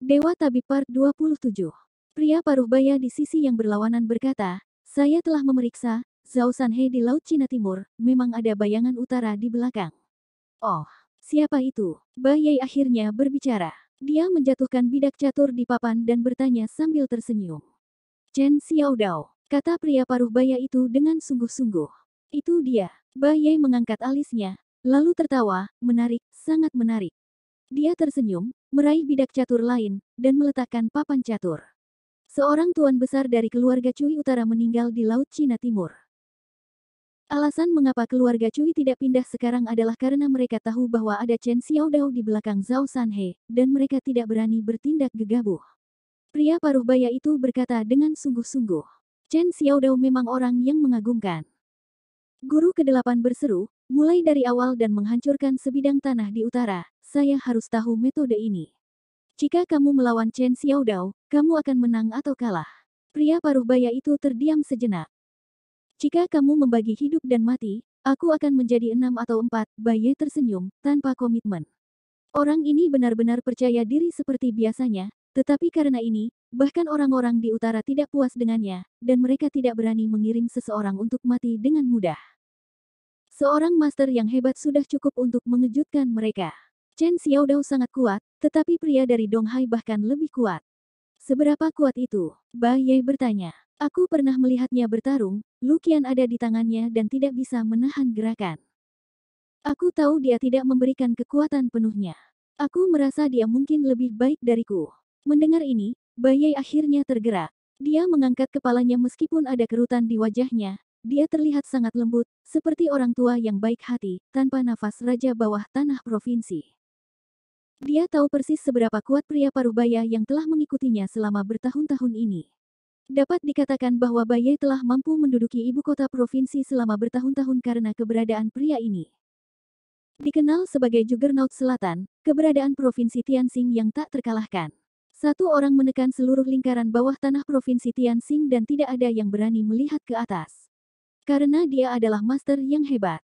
Dewa Tabipar 27. Pria paruh baya di sisi yang berlawanan berkata, saya telah memeriksa, Zhao Sanhe di Laut Cina Timur, memang ada bayangan utara di belakang. Oh, siapa itu? Bayai akhirnya berbicara. Dia menjatuhkan bidak catur di papan dan bertanya sambil tersenyum. Chen Xiaodao, kata pria paruh baya itu dengan sungguh-sungguh. Itu dia. Bayai mengangkat alisnya, lalu tertawa, menarik, sangat menarik. Dia tersenyum, meraih bidak catur lain, dan meletakkan papan catur. Seorang tuan besar dari keluarga Cui Utara meninggal di Laut Cina Timur. Alasan mengapa keluarga Cui tidak pindah sekarang adalah karena mereka tahu bahwa ada Chen Xiaodao di belakang Zhao Sanhe, dan mereka tidak berani bertindak gegabah. Pria paruh baya itu berkata dengan sungguh-sungguh. Chen Xiaodao memang orang yang mengagumkan. Guru kedelapan berseru, mulai dari awal dan menghancurkan sebidang tanah di utara, saya harus tahu metode ini. Jika kamu melawan Chen Xiaodao, kamu akan menang atau kalah. Pria paruh baya itu terdiam sejenak. Jika kamu membagi hidup dan mati, aku akan menjadi enam atau empat, Baye tersenyum, tanpa komitmen. Orang ini benar-benar percaya diri seperti biasanya, tetapi karena ini, bahkan orang-orang di utara tidak puas dengannya, dan mereka tidak berani mengirim seseorang untuk mati dengan mudah. Seorang master yang hebat sudah cukup untuk mengejutkan mereka. Chen Xiao Dao sangat kuat, tetapi pria dari Donghai bahkan lebih kuat. Seberapa kuat itu? Bai Ye bertanya. Aku pernah melihatnya bertarung, Lukian ada di tangannya dan tidak bisa menahan gerakan. Aku tahu dia tidak memberikan kekuatan penuhnya. Aku merasa dia mungkin lebih baik dariku. Mendengar ini, Bai Ye akhirnya tergerak. Dia mengangkat kepalanya meskipun ada kerutan di wajahnya, dia terlihat sangat lembut, seperti orang tua yang baik hati, tanpa nafas raja bawah tanah provinsi. Dia tahu persis seberapa kuat pria Parubaya yang telah mengikutinya selama bertahun-tahun ini. Dapat dikatakan bahwa Baye telah mampu menduduki ibu kota provinsi selama bertahun-tahun karena keberadaan pria ini. Dikenal sebagai Juggernaut Selatan, keberadaan provinsi Tianxing yang tak terkalahkan. Satu orang menekan seluruh lingkaran bawah tanah provinsi Tianxing dan tidak ada yang berani melihat ke atas. Karena dia adalah master yang hebat.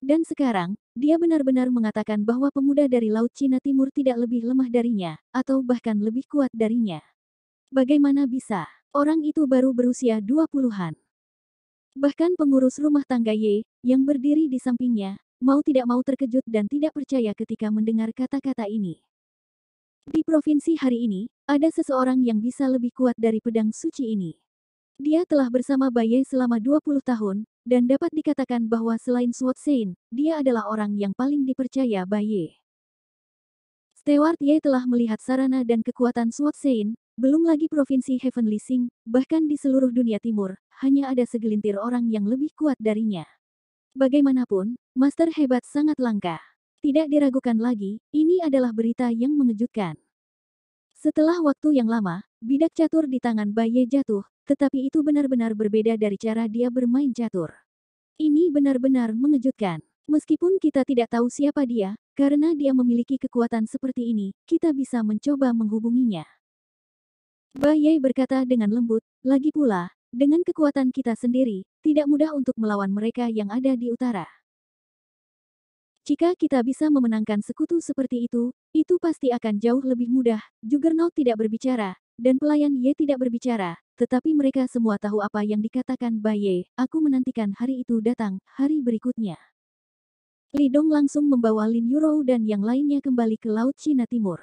Dan sekarang, dia benar-benar mengatakan bahwa pemuda dari Laut Cina Timur tidak lebih lemah darinya, atau bahkan lebih kuat darinya. Bagaimana bisa? Orang itu baru berusia 20-an. Bahkan pengurus rumah tangga Ye, yang berdiri di sampingnya, mau tidak mau terkejut dan tidak percaya ketika mendengar kata-kata ini. Di provinsi hari ini, ada seseorang yang bisa lebih kuat dari pedang suci ini. Dia telah bersama Baye selama 20 tahun, dan dapat dikatakan bahwa selain Sword Sein, dia adalah orang yang paling dipercaya Baye. Stewart Ye telah melihat sarana dan kekuatan Sword Sein, belum lagi provinsi Heavenly Sing, bahkan di seluruh dunia timur, hanya ada segelintir orang yang lebih kuat darinya. Bagaimanapun, master hebat sangat langka. Tidak diragukan lagi, ini adalah berita yang mengejutkan. Setelah waktu yang lama, bidak catur di tangan Baye jatuh, tetapi itu benar-benar berbeda dari cara dia bermain catur. Ini benar-benar mengejutkan. Meskipun kita tidak tahu siapa dia, karena dia memiliki kekuatan seperti ini, kita bisa mencoba menghubunginya. Bayai berkata dengan lembut, lagi pula, dengan kekuatan kita sendiri, tidak mudah untuk melawan mereka yang ada di utara. Jika kita bisa memenangkan sekutu seperti itu, itu pasti akan jauh lebih mudah. Juggernaut tidak berbicara, dan pelayan Ye tidak berbicara, tetapi mereka semua tahu apa yang dikatakan Baye, aku menantikan hari itu datang, hari berikutnya. Li Dong langsung membawa Lin Yurou dan yang lainnya kembali ke Laut Cina Timur.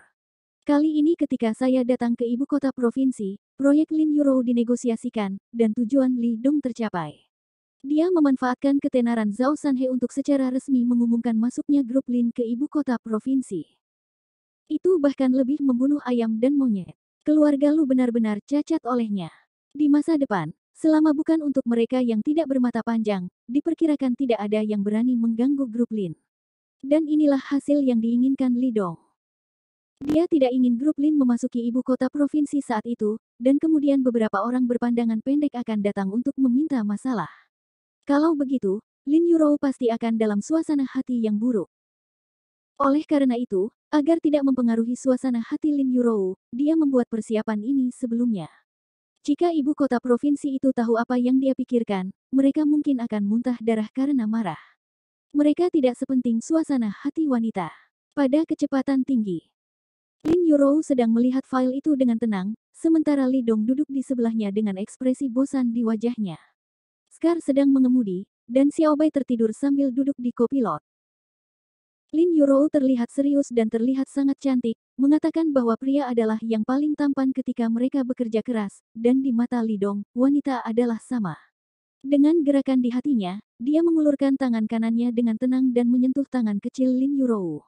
Kali ini ketika saya datang ke ibu kota provinsi, proyek Lin Yurou dinegosiasikan, dan tujuan Li Dong tercapai. Dia memanfaatkan ketenaran Zhao Sanhe untuk secara resmi mengumumkan masuknya grup Lin ke ibu kota provinsi. Itu bahkan lebih membunuh ayam dan monyet. Keluarga lu benar-benar cacat olehnya. Di masa depan, selama bukan untuk mereka yang tidak bermata panjang, diperkirakan tidak ada yang berani mengganggu grup Lin. Dan inilah hasil yang diinginkan Li Dong. Dia tidak ingin grup Lin memasuki ibu kota provinsi saat itu, dan kemudian beberapa orang berpandangan pendek akan datang untuk meminta masalah. Kalau begitu, Lin Yurou pasti akan dalam suasana hati yang buruk. Oleh karena itu, agar tidak mempengaruhi suasana hati Lin Yurou, dia membuat persiapan ini sebelumnya. Jika ibu kota provinsi itu tahu apa yang dia pikirkan, mereka mungkin akan muntah darah karena marah. Mereka tidak sepenting suasana hati wanita. Pada kecepatan tinggi, Lin Yurou sedang melihat file itu dengan tenang, sementara Li Dong duduk di sebelahnya dengan ekspresi bosan di wajahnya. Scar sedang mengemudi, dan Xiaobai tertidur sambil duduk di kopilot. Lin Yurou terlihat serius dan terlihat sangat cantik, mengatakan bahwa pria adalah yang paling tampan ketika mereka bekerja keras, dan di mata Lidong, wanita adalah sama. Dengan gerakan di hatinya, dia mengulurkan tangan kanannya dengan tenang dan menyentuh tangan kecil Lin Yurou.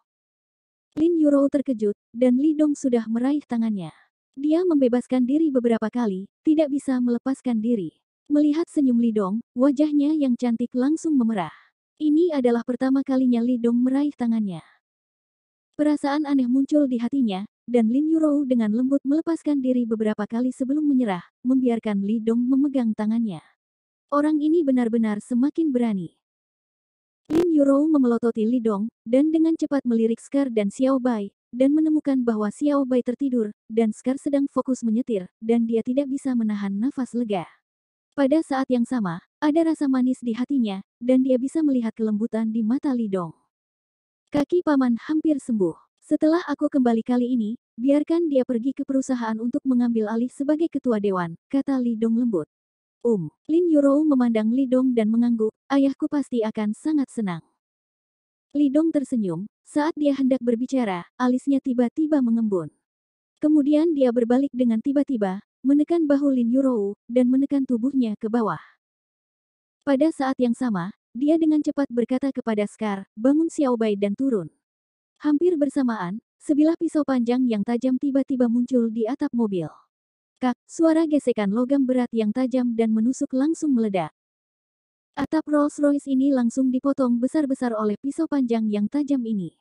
Lin Yurou terkejut, dan Lidong sudah meraih tangannya. Dia membebaskan diri beberapa kali, tidak bisa melepaskan diri. Melihat senyum Lidong, wajahnya yang cantik langsung memerah. Ini adalah pertama kalinya Li Dong meraih tangannya. Perasaan aneh muncul di hatinya, dan Lin Yurou dengan lembut melepaskan diri beberapa kali sebelum menyerah, membiarkan Li Dong memegang tangannya. Orang ini benar-benar semakin berani. Lin Yurou memelototi Li Dong, dan dengan cepat melirik Scar dan Xiao Bai, dan menemukan bahwa Xiao Bai tertidur, dan Scar sedang fokus menyetir, dan dia tidak bisa menahan nafas lega. Pada saat yang sama, ada rasa manis di hatinya, dan dia bisa melihat kelembutan di mata Lidong. Kaki paman hampir sembuh. Setelah aku kembali kali ini, biarkan dia pergi ke perusahaan untuk mengambil alih sebagai ketua dewan, kata Lidong lembut. Um, Lin Yurou memandang Lidong dan mengangguk, ayahku pasti akan sangat senang. Lidong tersenyum, saat dia hendak berbicara, alisnya tiba-tiba mengembun. Kemudian dia berbalik dengan tiba-tiba, menekan bahu Lin Yurou, dan menekan tubuhnya ke bawah. Pada saat yang sama, dia dengan cepat berkata kepada Scar, bangun Xiaobai dan turun. Hampir bersamaan, sebilah pisau panjang yang tajam tiba-tiba muncul di atap mobil. Kak, suara gesekan logam berat yang tajam dan menusuk langsung meledak. Atap Rolls-Royce ini langsung dipotong besar-besar oleh pisau panjang yang tajam ini.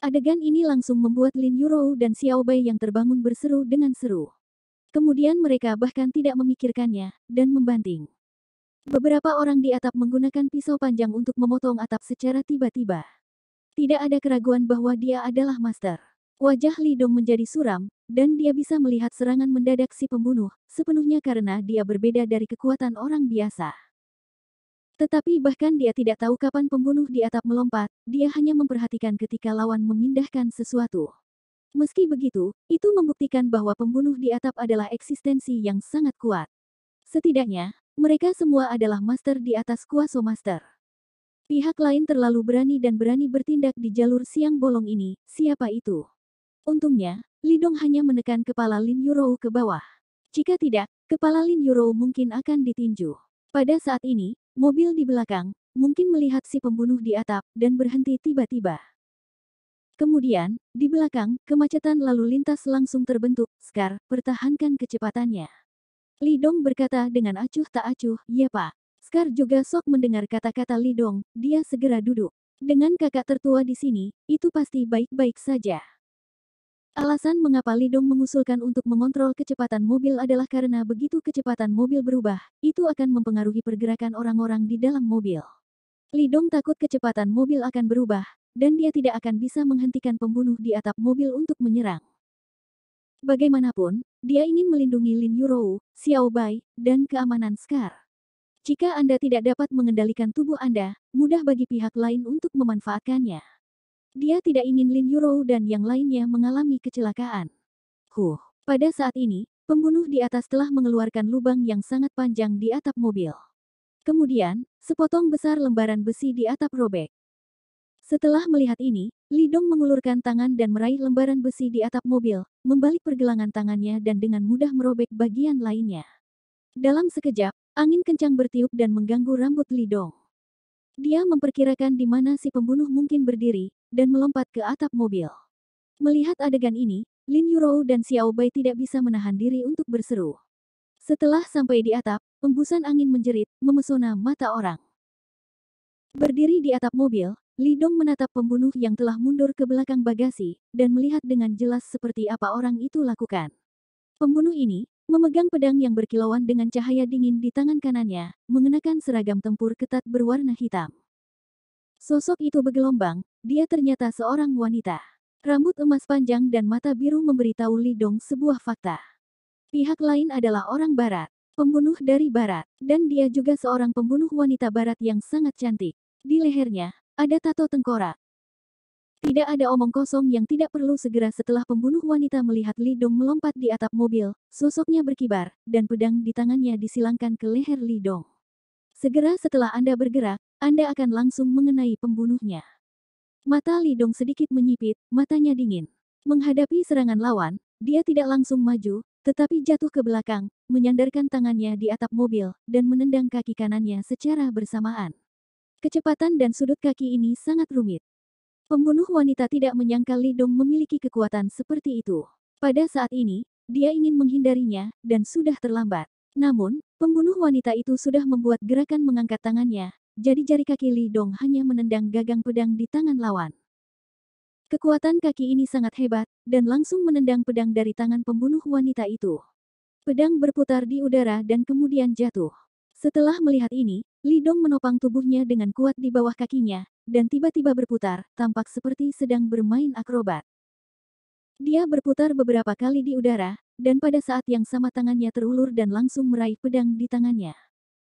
Adegan ini langsung membuat Lin Yurou dan Xiaobai yang terbangun berseru dengan seru. Kemudian mereka bahkan tidak memikirkannya, dan membanting. Beberapa orang di atap menggunakan pisau panjang untuk memotong atap secara tiba-tiba. Tidak ada keraguan bahwa dia adalah master. Wajah Lidong menjadi suram, dan dia bisa melihat serangan mendadak si pembunuh, sepenuhnya karena dia berbeda dari kekuatan orang biasa. Tetapi bahkan dia tidak tahu kapan pembunuh di atap melompat, dia hanya memperhatikan ketika lawan memindahkan sesuatu. Meski begitu, itu membuktikan bahwa pembunuh di atap adalah eksistensi yang sangat kuat. Setidaknya, mereka semua adalah master di atas kuasa master. Pihak lain terlalu berani dan berani bertindak di jalur siang bolong ini, siapa itu? Untungnya, Lidong hanya menekan kepala Lin Yurou ke bawah. Jika tidak, kepala Lin Yurou mungkin akan ditinju. Pada saat ini, mobil di belakang, mungkin melihat si pembunuh di atap, dan berhenti tiba-tiba. Kemudian, di belakang, kemacetan lalu lintas langsung terbentuk. Scar, pertahankan kecepatannya. Lidong berkata dengan acuh tak acuh, ya pak. Scar juga sok mendengar kata-kata Lidong, dia segera duduk. Dengan kakak tertua di sini, itu pasti baik-baik saja. Alasan mengapa Lidong mengusulkan untuk mengontrol kecepatan mobil adalah karena begitu kecepatan mobil berubah, itu akan mempengaruhi pergerakan orang-orang di dalam mobil. Lidong takut kecepatan mobil akan berubah, dan dia tidak akan bisa menghentikan pembunuh di atap mobil untuk menyerang. Bagaimanapun, dia ingin melindungi Lin Yurou, Xiao Bai, dan keamanan Scar. Jika Anda tidak dapat mengendalikan tubuh Anda, mudah bagi pihak lain untuk memanfaatkannya. Dia tidak ingin Lin Yurou dan yang lainnya mengalami kecelakaan. Huh, pada saat ini, pembunuh di atas telah mengeluarkan lubang yang sangat panjang di atap mobil. Kemudian, sepotong besar lembaran besi di atap robek. Setelah melihat ini, Lidong mengulurkan tangan dan meraih lembaran besi di atap mobil, membalik pergelangan tangannya dan dengan mudah merobek bagian lainnya. Dalam sekejap, angin kencang bertiup dan mengganggu rambut Lidong. Dia memperkirakan di mana si pembunuh mungkin berdiri, dan melompat ke atap mobil. Melihat adegan ini, Lin Yurou dan Xiao Bai tidak bisa menahan diri untuk berseru. Setelah sampai di atap, embusan angin menjerit, memesona mata orang. Berdiri di atap mobil, Lidong menatap pembunuh yang telah mundur ke belakang bagasi, dan melihat dengan jelas seperti apa orang itu lakukan. Pembunuh ini, memegang pedang yang berkilauan dengan cahaya dingin di tangan kanannya, mengenakan seragam tempur ketat berwarna hitam. Sosok itu bergelombang, dia ternyata seorang wanita. Rambut emas panjang dan mata biru memberitahu Lidong sebuah fakta. Pihak lain adalah orang barat, pembunuh dari barat, dan dia juga seorang pembunuh wanita barat yang sangat cantik. Di lehernya, ada tato tengkorak. Tidak ada omong kosong yang tidak perlu segera setelah pembunuh wanita melihat Lidong melompat di atap mobil, sosoknya berkibar, dan pedang di tangannya disilangkan ke leher Lidong. Segera setelah Anda bergerak, Anda akan langsung mengenai pembunuhnya. Mata Lidong sedikit menyipit, matanya dingin. Menghadapi serangan lawan, dia tidak langsung maju, tetapi jatuh ke belakang, menyandarkan tangannya di atap mobil, dan menendang kaki kanannya secara bersamaan. Kecepatan dan sudut kaki ini sangat rumit. Pembunuh wanita tidak menyangka Lidong memiliki kekuatan seperti itu. Pada saat ini, dia ingin menghindarinya, dan sudah terlambat. Namun, pembunuh wanita itu sudah membuat gerakan mengangkat tangannya, jadi jari kaki Lidong hanya menendang gagang pedang di tangan lawan. Kekuatan kaki ini sangat hebat, dan langsung menendang pedang dari tangan pembunuh wanita itu. Pedang berputar di udara dan kemudian jatuh. Setelah melihat ini, Lidong menopang tubuhnya dengan kuat di bawah kakinya, dan tiba-tiba berputar, tampak seperti sedang bermain akrobat. Dia berputar beberapa kali di udara, dan pada saat yang sama tangannya terulur dan langsung meraih pedang di tangannya.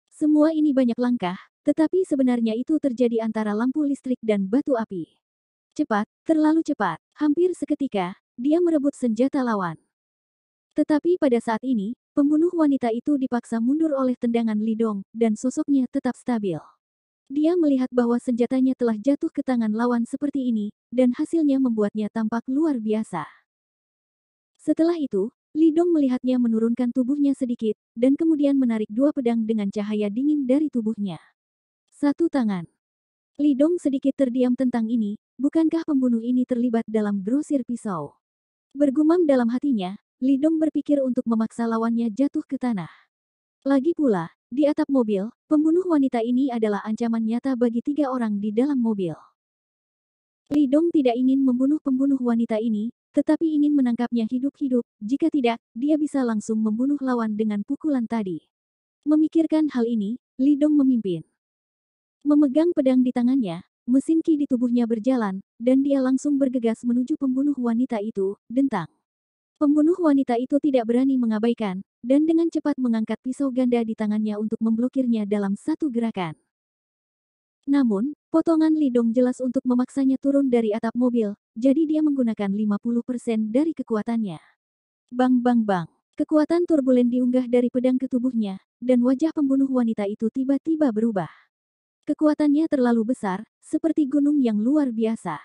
Semua ini banyak langkah, tetapi sebenarnya itu terjadi antara lampu listrik dan batu api. Cepat, terlalu cepat, hampir seketika, dia merebut senjata lawan. Tetapi pada saat ini, pembunuh wanita itu dipaksa mundur oleh tendangan Lidong, dan sosoknya tetap stabil. Dia melihat bahwa senjatanya telah jatuh ke tangan lawan seperti ini, dan hasilnya membuatnya tampak luar biasa. Setelah itu, Lidong melihatnya menurunkan tubuhnya sedikit, dan kemudian menarik dua pedang dengan cahaya dingin dari tubuhnya. Satu tangan. Lidong sedikit terdiam tentang ini, bukankah pembunuh ini terlibat dalam grosir pisau? Bergumam dalam hatinya, Lidong berpikir untuk memaksa lawannya jatuh ke tanah. Lagi pula, di atap mobil, pembunuh wanita ini adalah ancaman nyata bagi tiga orang di dalam mobil. Lidong tidak ingin membunuh pembunuh wanita ini, tetapi ingin menangkapnya hidup-hidup, jika tidak, dia bisa langsung membunuh lawan dengan pukulan tadi. Memikirkan hal ini, Lidong memimpin. Memegang pedang di tangannya, mesin ki di tubuhnya berjalan, dan dia langsung bergegas menuju pembunuh wanita itu, dentang. Pembunuh wanita itu tidak berani mengabaikan, dan dengan cepat mengangkat pisau ganda di tangannya untuk memblokirnya dalam satu gerakan. Namun, potongan Lidong jelas untuk memaksanya turun dari atap mobil, jadi dia menggunakan 50% dari kekuatannya. Bang bang bang, kekuatan turbulen diunggah dari pedang ke tubuhnya, dan wajah pembunuh wanita itu tiba-tiba berubah. Kekuatannya terlalu besar, seperti gunung yang luar biasa.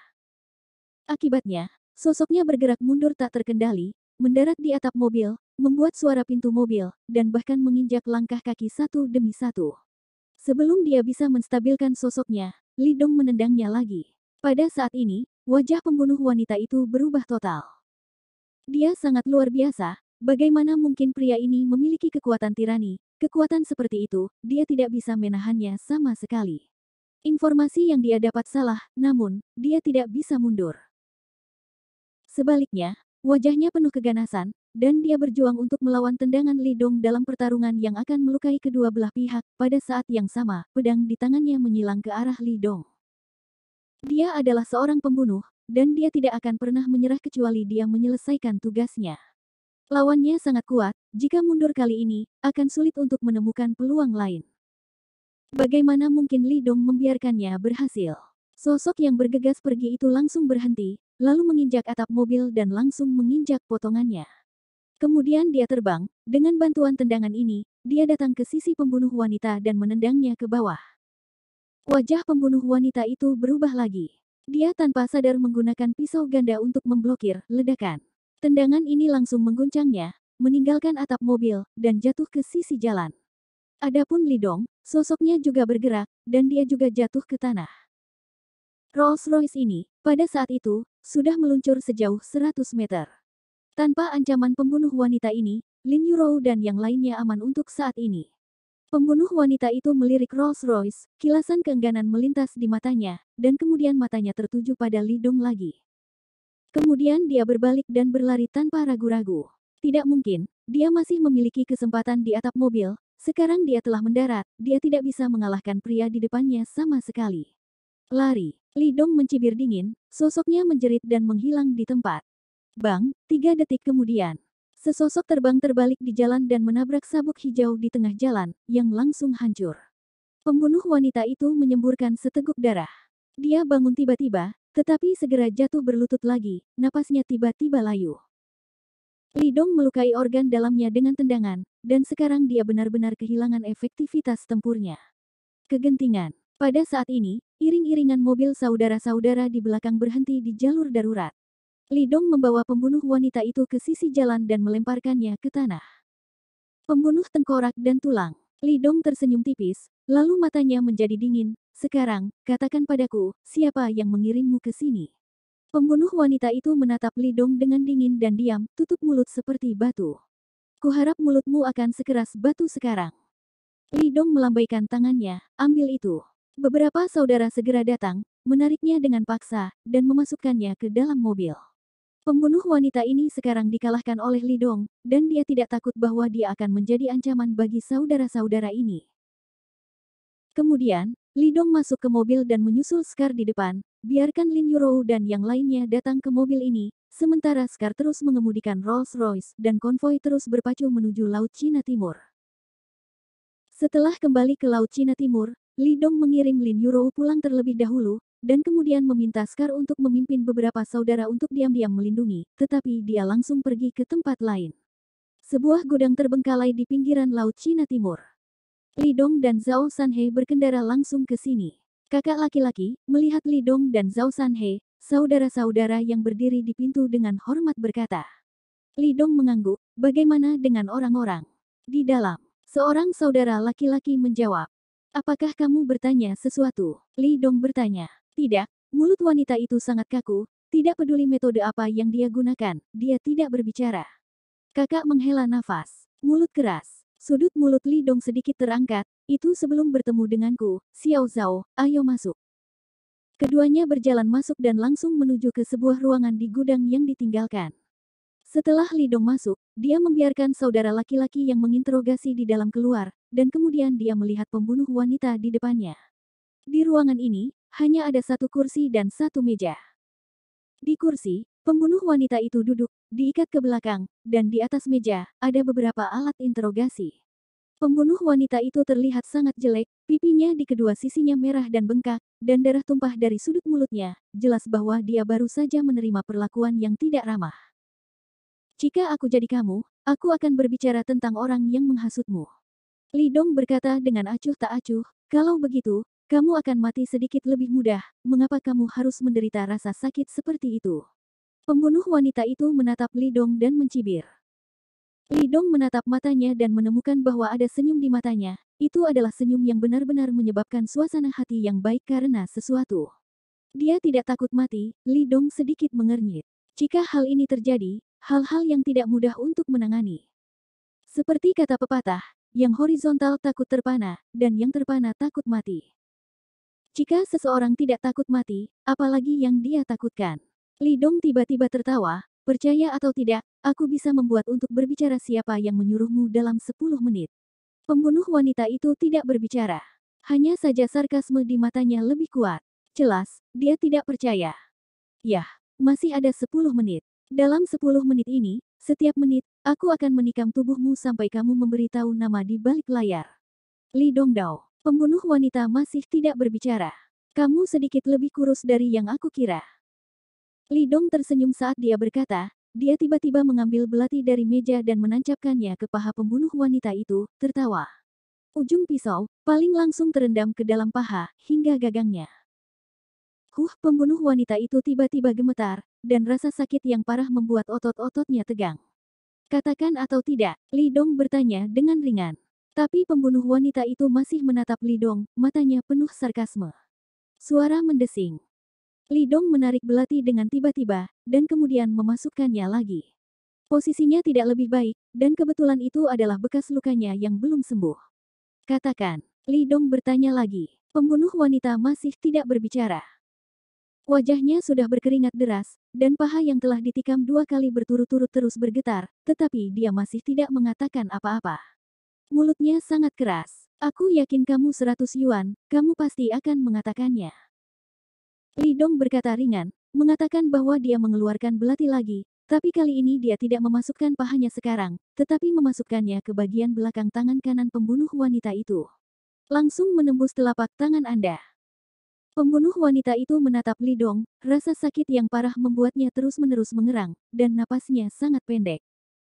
Akibatnya, Sosoknya bergerak mundur tak terkendali, mendarat di atap mobil, membuat suara pintu mobil, dan bahkan menginjak langkah kaki satu demi satu. Sebelum dia bisa menstabilkan sosoknya, Lidong menendangnya lagi. Pada saat ini, wajah pembunuh wanita itu berubah total. Dia sangat luar biasa, bagaimana mungkin pria ini memiliki kekuatan tirani, kekuatan seperti itu, dia tidak bisa menahannya sama sekali. Informasi yang dia dapat salah, namun, dia tidak bisa mundur. Sebaliknya, Wajahnya penuh keganasan, dan dia berjuang untuk melawan tendangan Lidong dalam pertarungan yang akan melukai kedua belah pihak. Pada saat yang sama, pedang di tangannya menyilang ke arah Lidong. Dia adalah seorang pembunuh, dan dia tidak akan pernah menyerah kecuali dia menyelesaikan tugasnya. Lawannya sangat kuat, jika mundur kali ini, akan sulit untuk menemukan peluang lain. Bagaimana mungkin Lidong membiarkannya berhasil? Sosok yang bergegas pergi itu langsung berhenti, lalu menginjak atap mobil dan langsung menginjak potongannya. Kemudian dia terbang, dengan bantuan tendangan ini, dia datang ke sisi pembunuh wanita dan menendangnya ke bawah. Wajah pembunuh wanita itu berubah lagi. Dia tanpa sadar menggunakan pisau ganda untuk memblokir ledakan. Tendangan ini langsung mengguncangnya, meninggalkan atap mobil, dan jatuh ke sisi jalan. Adapun Lidong, sosoknya juga bergerak, dan dia juga jatuh ke tanah. Rolls-Royce ini, pada saat itu, sudah meluncur sejauh 100 meter. Tanpa ancaman pembunuh wanita ini, Lin Yurou dan yang lainnya aman untuk saat ini. Pembunuh wanita itu melirik Rolls-Royce, kilasan keengganan melintas di matanya, dan kemudian matanya tertuju pada Lidong lagi. Kemudian dia berbalik dan berlari tanpa ragu-ragu. Tidak mungkin, dia masih memiliki kesempatan di atap mobil, sekarang dia telah mendarat, dia tidak bisa mengalahkan pria di depannya sama sekali. Lari. Lidong mencibir dingin, sosoknya menjerit dan menghilang di tempat. Bang, tiga detik kemudian. Sesosok terbang terbalik di jalan dan menabrak sabuk hijau di tengah jalan, yang langsung hancur. Pembunuh wanita itu menyemburkan seteguk darah. Dia bangun tiba-tiba, tetapi segera jatuh berlutut lagi, napasnya tiba-tiba layu. Lidong melukai organ dalamnya dengan tendangan, dan sekarang dia benar-benar kehilangan efektivitas tempurnya. Kegentingan. Pada saat ini, Iring-iringan mobil saudara-saudara di belakang berhenti di jalur darurat. Lidong membawa pembunuh wanita itu ke sisi jalan dan melemparkannya ke tanah. Pembunuh tengkorak dan tulang. Lidong tersenyum tipis, lalu matanya menjadi dingin. Sekarang, katakan padaku, siapa yang mengirimmu ke sini? Pembunuh wanita itu menatap Lidong dengan dingin dan diam, tutup mulut seperti batu. Kuharap mulutmu akan sekeras batu sekarang. Lidong melambaikan tangannya, ambil itu. Beberapa saudara segera datang, menariknya dengan paksa, dan memasukkannya ke dalam mobil. Pembunuh wanita ini sekarang dikalahkan oleh Lidong, dan dia tidak takut bahwa dia akan menjadi ancaman bagi saudara-saudara ini. Kemudian, Lidong masuk ke mobil dan menyusul Scar di depan, biarkan Lin Yurou dan yang lainnya datang ke mobil ini, sementara Scar terus mengemudikan Rolls-Royce dan konvoi terus berpacu menuju Laut Cina Timur. Setelah kembali ke Laut Cina Timur, Lidong mengirim Lin Yuro pulang terlebih dahulu, dan kemudian meminta Scar untuk memimpin beberapa saudara untuk diam-diam melindungi, tetapi dia langsung pergi ke tempat lain. Sebuah gudang terbengkalai di pinggiran Laut Cina Timur. Lidong dan Zhao Sanhe berkendara langsung ke sini. Kakak laki-laki melihat Lidong dan Zhao Sanhe, saudara-saudara yang berdiri di pintu dengan hormat berkata. Lidong mengangguk, bagaimana dengan orang-orang? Di dalam, seorang saudara laki-laki menjawab, Apakah kamu bertanya sesuatu? Li Dong bertanya. Tidak, mulut wanita itu sangat kaku, tidak peduli metode apa yang dia gunakan, dia tidak berbicara. Kakak menghela nafas, mulut keras. Sudut mulut Li Dong sedikit terangkat, itu sebelum bertemu denganku, Xiao Zhao, ayo masuk. Keduanya berjalan masuk dan langsung menuju ke sebuah ruangan di gudang yang ditinggalkan. Setelah Lidong masuk, dia membiarkan saudara laki-laki yang menginterogasi di dalam keluar, dan kemudian dia melihat pembunuh wanita di depannya. Di ruangan ini, hanya ada satu kursi dan satu meja. Di kursi, pembunuh wanita itu duduk, diikat ke belakang, dan di atas meja, ada beberapa alat interogasi. Pembunuh wanita itu terlihat sangat jelek, pipinya di kedua sisinya merah dan bengkak, dan darah tumpah dari sudut mulutnya, jelas bahwa dia baru saja menerima perlakuan yang tidak ramah. Jika aku jadi kamu, aku akan berbicara tentang orang yang menghasutmu. Lidong berkata dengan acuh tak acuh, kalau begitu, kamu akan mati sedikit lebih mudah, mengapa kamu harus menderita rasa sakit seperti itu? Pembunuh wanita itu menatap Lidong dan mencibir. Lidong menatap matanya dan menemukan bahwa ada senyum di matanya, itu adalah senyum yang benar-benar menyebabkan suasana hati yang baik karena sesuatu. Dia tidak takut mati, Lidong sedikit mengernyit. Jika hal ini terjadi, hal-hal yang tidak mudah untuk menangani. Seperti kata pepatah, yang horizontal takut terpana, dan yang terpana takut mati. Jika seseorang tidak takut mati, apalagi yang dia takutkan. Lidong tiba-tiba tertawa, percaya atau tidak, aku bisa membuat untuk berbicara siapa yang menyuruhmu dalam 10 menit. Pembunuh wanita itu tidak berbicara. Hanya saja sarkasme di matanya lebih kuat. Jelas, dia tidak percaya. Yah, masih ada 10 menit. Dalam sepuluh menit ini, setiap menit, aku akan menikam tubuhmu sampai kamu memberitahu nama di balik layar. Li Dongdao, pembunuh wanita masih tidak berbicara. Kamu sedikit lebih kurus dari yang aku kira. Li Dong tersenyum saat dia berkata, dia tiba-tiba mengambil belati dari meja dan menancapkannya ke paha pembunuh wanita itu, tertawa. Ujung pisau, paling langsung terendam ke dalam paha, hingga gagangnya. Huh, pembunuh wanita itu tiba-tiba gemetar, dan rasa sakit yang parah membuat otot-ototnya tegang. Katakan atau tidak, Lidong bertanya dengan ringan. Tapi pembunuh wanita itu masih menatap Lidong, matanya penuh sarkasme. Suara mendesing. Lidong menarik belati dengan tiba-tiba, dan kemudian memasukkannya lagi. Posisinya tidak lebih baik, dan kebetulan itu adalah bekas lukanya yang belum sembuh. Katakan, Lidong bertanya lagi. Pembunuh wanita masih tidak berbicara. Wajahnya sudah berkeringat deras, dan paha yang telah ditikam dua kali berturut-turut terus bergetar, tetapi dia masih tidak mengatakan apa-apa. Mulutnya sangat keras. Aku yakin kamu seratus yuan, kamu pasti akan mengatakannya. Lidong berkata ringan, mengatakan bahwa dia mengeluarkan belati lagi, tapi kali ini dia tidak memasukkan pahanya sekarang, tetapi memasukkannya ke bagian belakang tangan kanan pembunuh wanita itu. Langsung menembus telapak tangan Anda. Pembunuh wanita itu menatap Lidong, rasa sakit yang parah membuatnya terus-menerus mengerang, dan napasnya sangat pendek.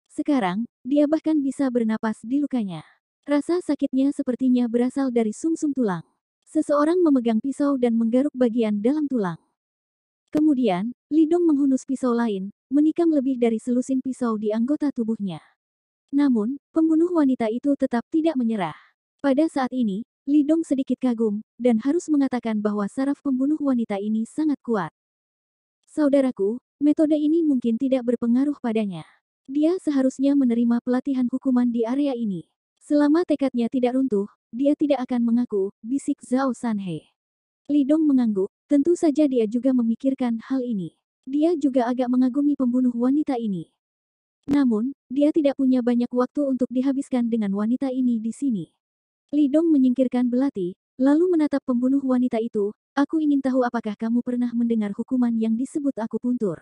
Sekarang, dia bahkan bisa bernapas di lukanya. Rasa sakitnya sepertinya berasal dari sumsum -sum tulang. Seseorang memegang pisau dan menggaruk bagian dalam tulang. Kemudian, Lidong menghunus pisau lain, menikam lebih dari selusin pisau di anggota tubuhnya. Namun, pembunuh wanita itu tetap tidak menyerah. Pada saat ini, Lidong sedikit kagum, dan harus mengatakan bahwa saraf pembunuh wanita ini sangat kuat. Saudaraku, metode ini mungkin tidak berpengaruh padanya. Dia seharusnya menerima pelatihan hukuman di area ini. Selama tekadnya tidak runtuh, dia tidak akan mengaku, bisik Zhao Sanhe. Lidong mengangguk, tentu saja dia juga memikirkan hal ini. Dia juga agak mengagumi pembunuh wanita ini. Namun, dia tidak punya banyak waktu untuk dihabiskan dengan wanita ini di sini. Li Dong menyingkirkan belati, lalu menatap pembunuh wanita itu, aku ingin tahu apakah kamu pernah mendengar hukuman yang disebut aku puntur.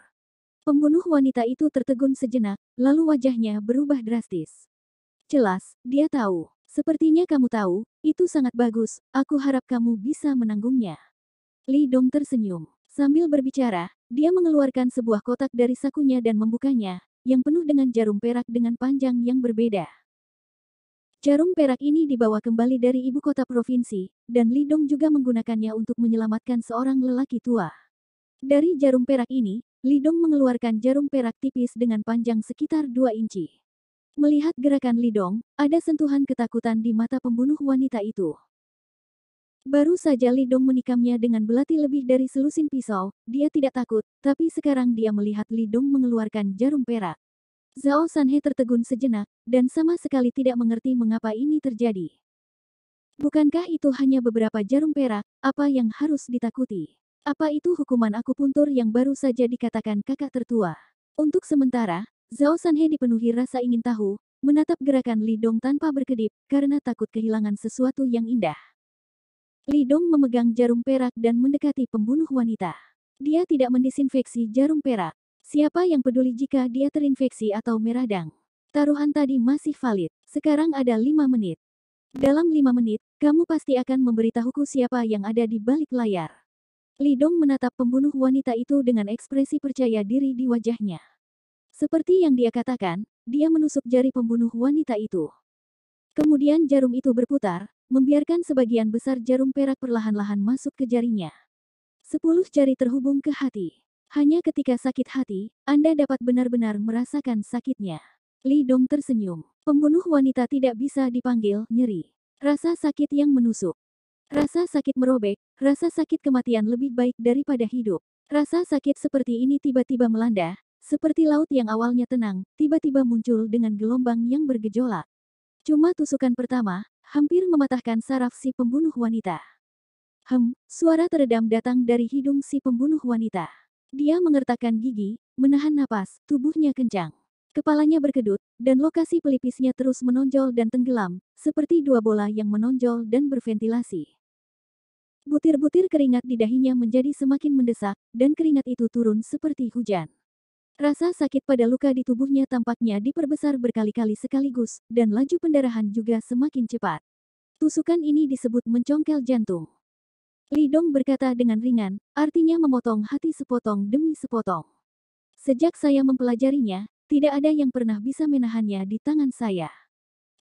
Pembunuh wanita itu tertegun sejenak, lalu wajahnya berubah drastis. Jelas, dia tahu. Sepertinya kamu tahu, itu sangat bagus, aku harap kamu bisa menanggungnya. Li Dong tersenyum. Sambil berbicara, dia mengeluarkan sebuah kotak dari sakunya dan membukanya, yang penuh dengan jarum perak dengan panjang yang berbeda. Jarum perak ini dibawa kembali dari ibu kota provinsi, dan Lidong juga menggunakannya untuk menyelamatkan seorang lelaki tua. Dari jarum perak ini, Lidong mengeluarkan jarum perak tipis dengan panjang sekitar 2 inci. Melihat gerakan Lidong, ada sentuhan ketakutan di mata pembunuh wanita itu. Baru saja Lidong menikamnya dengan belati lebih dari selusin pisau, dia tidak takut, tapi sekarang dia melihat Lidong mengeluarkan jarum perak. Zhao Sanhe tertegun sejenak, dan sama sekali tidak mengerti mengapa ini terjadi. Bukankah itu hanya beberapa jarum perak, apa yang harus ditakuti? Apa itu hukuman aku puntur yang baru saja dikatakan kakak tertua? Untuk sementara, Zhao Sanhe dipenuhi rasa ingin tahu, menatap gerakan Lidong tanpa berkedip karena takut kehilangan sesuatu yang indah. Lidong memegang jarum perak dan mendekati pembunuh wanita. Dia tidak mendisinfeksi jarum perak, Siapa yang peduli jika dia terinfeksi atau meradang? Taruhan tadi masih valid. Sekarang ada lima menit. Dalam lima menit, kamu pasti akan memberitahuku siapa yang ada di balik layar. Lidong menatap pembunuh wanita itu dengan ekspresi percaya diri di wajahnya. Seperti yang dia katakan, dia menusuk jari pembunuh wanita itu. Kemudian jarum itu berputar, membiarkan sebagian besar jarum perak perlahan-lahan masuk ke jarinya. Sepuluh jari terhubung ke hati. Hanya ketika sakit hati, Anda dapat benar-benar merasakan sakitnya. Li Dong tersenyum. Pembunuh wanita tidak bisa dipanggil nyeri. Rasa sakit yang menusuk. Rasa sakit merobek, rasa sakit kematian lebih baik daripada hidup. Rasa sakit seperti ini tiba-tiba melanda, seperti laut yang awalnya tenang, tiba-tiba muncul dengan gelombang yang bergejolak. Cuma tusukan pertama, hampir mematahkan saraf si pembunuh wanita. Hem, suara teredam datang dari hidung si pembunuh wanita. Dia mengertakkan gigi, menahan napas, tubuhnya kencang. Kepalanya berkedut, dan lokasi pelipisnya terus menonjol dan tenggelam, seperti dua bola yang menonjol dan berventilasi. Butir-butir keringat di dahinya menjadi semakin mendesak, dan keringat itu turun seperti hujan. Rasa sakit pada luka di tubuhnya tampaknya diperbesar berkali-kali sekaligus, dan laju pendarahan juga semakin cepat. Tusukan ini disebut mencongkel jantung. Lidong berkata dengan ringan, artinya memotong hati sepotong demi sepotong. Sejak saya mempelajarinya, tidak ada yang pernah bisa menahannya di tangan saya.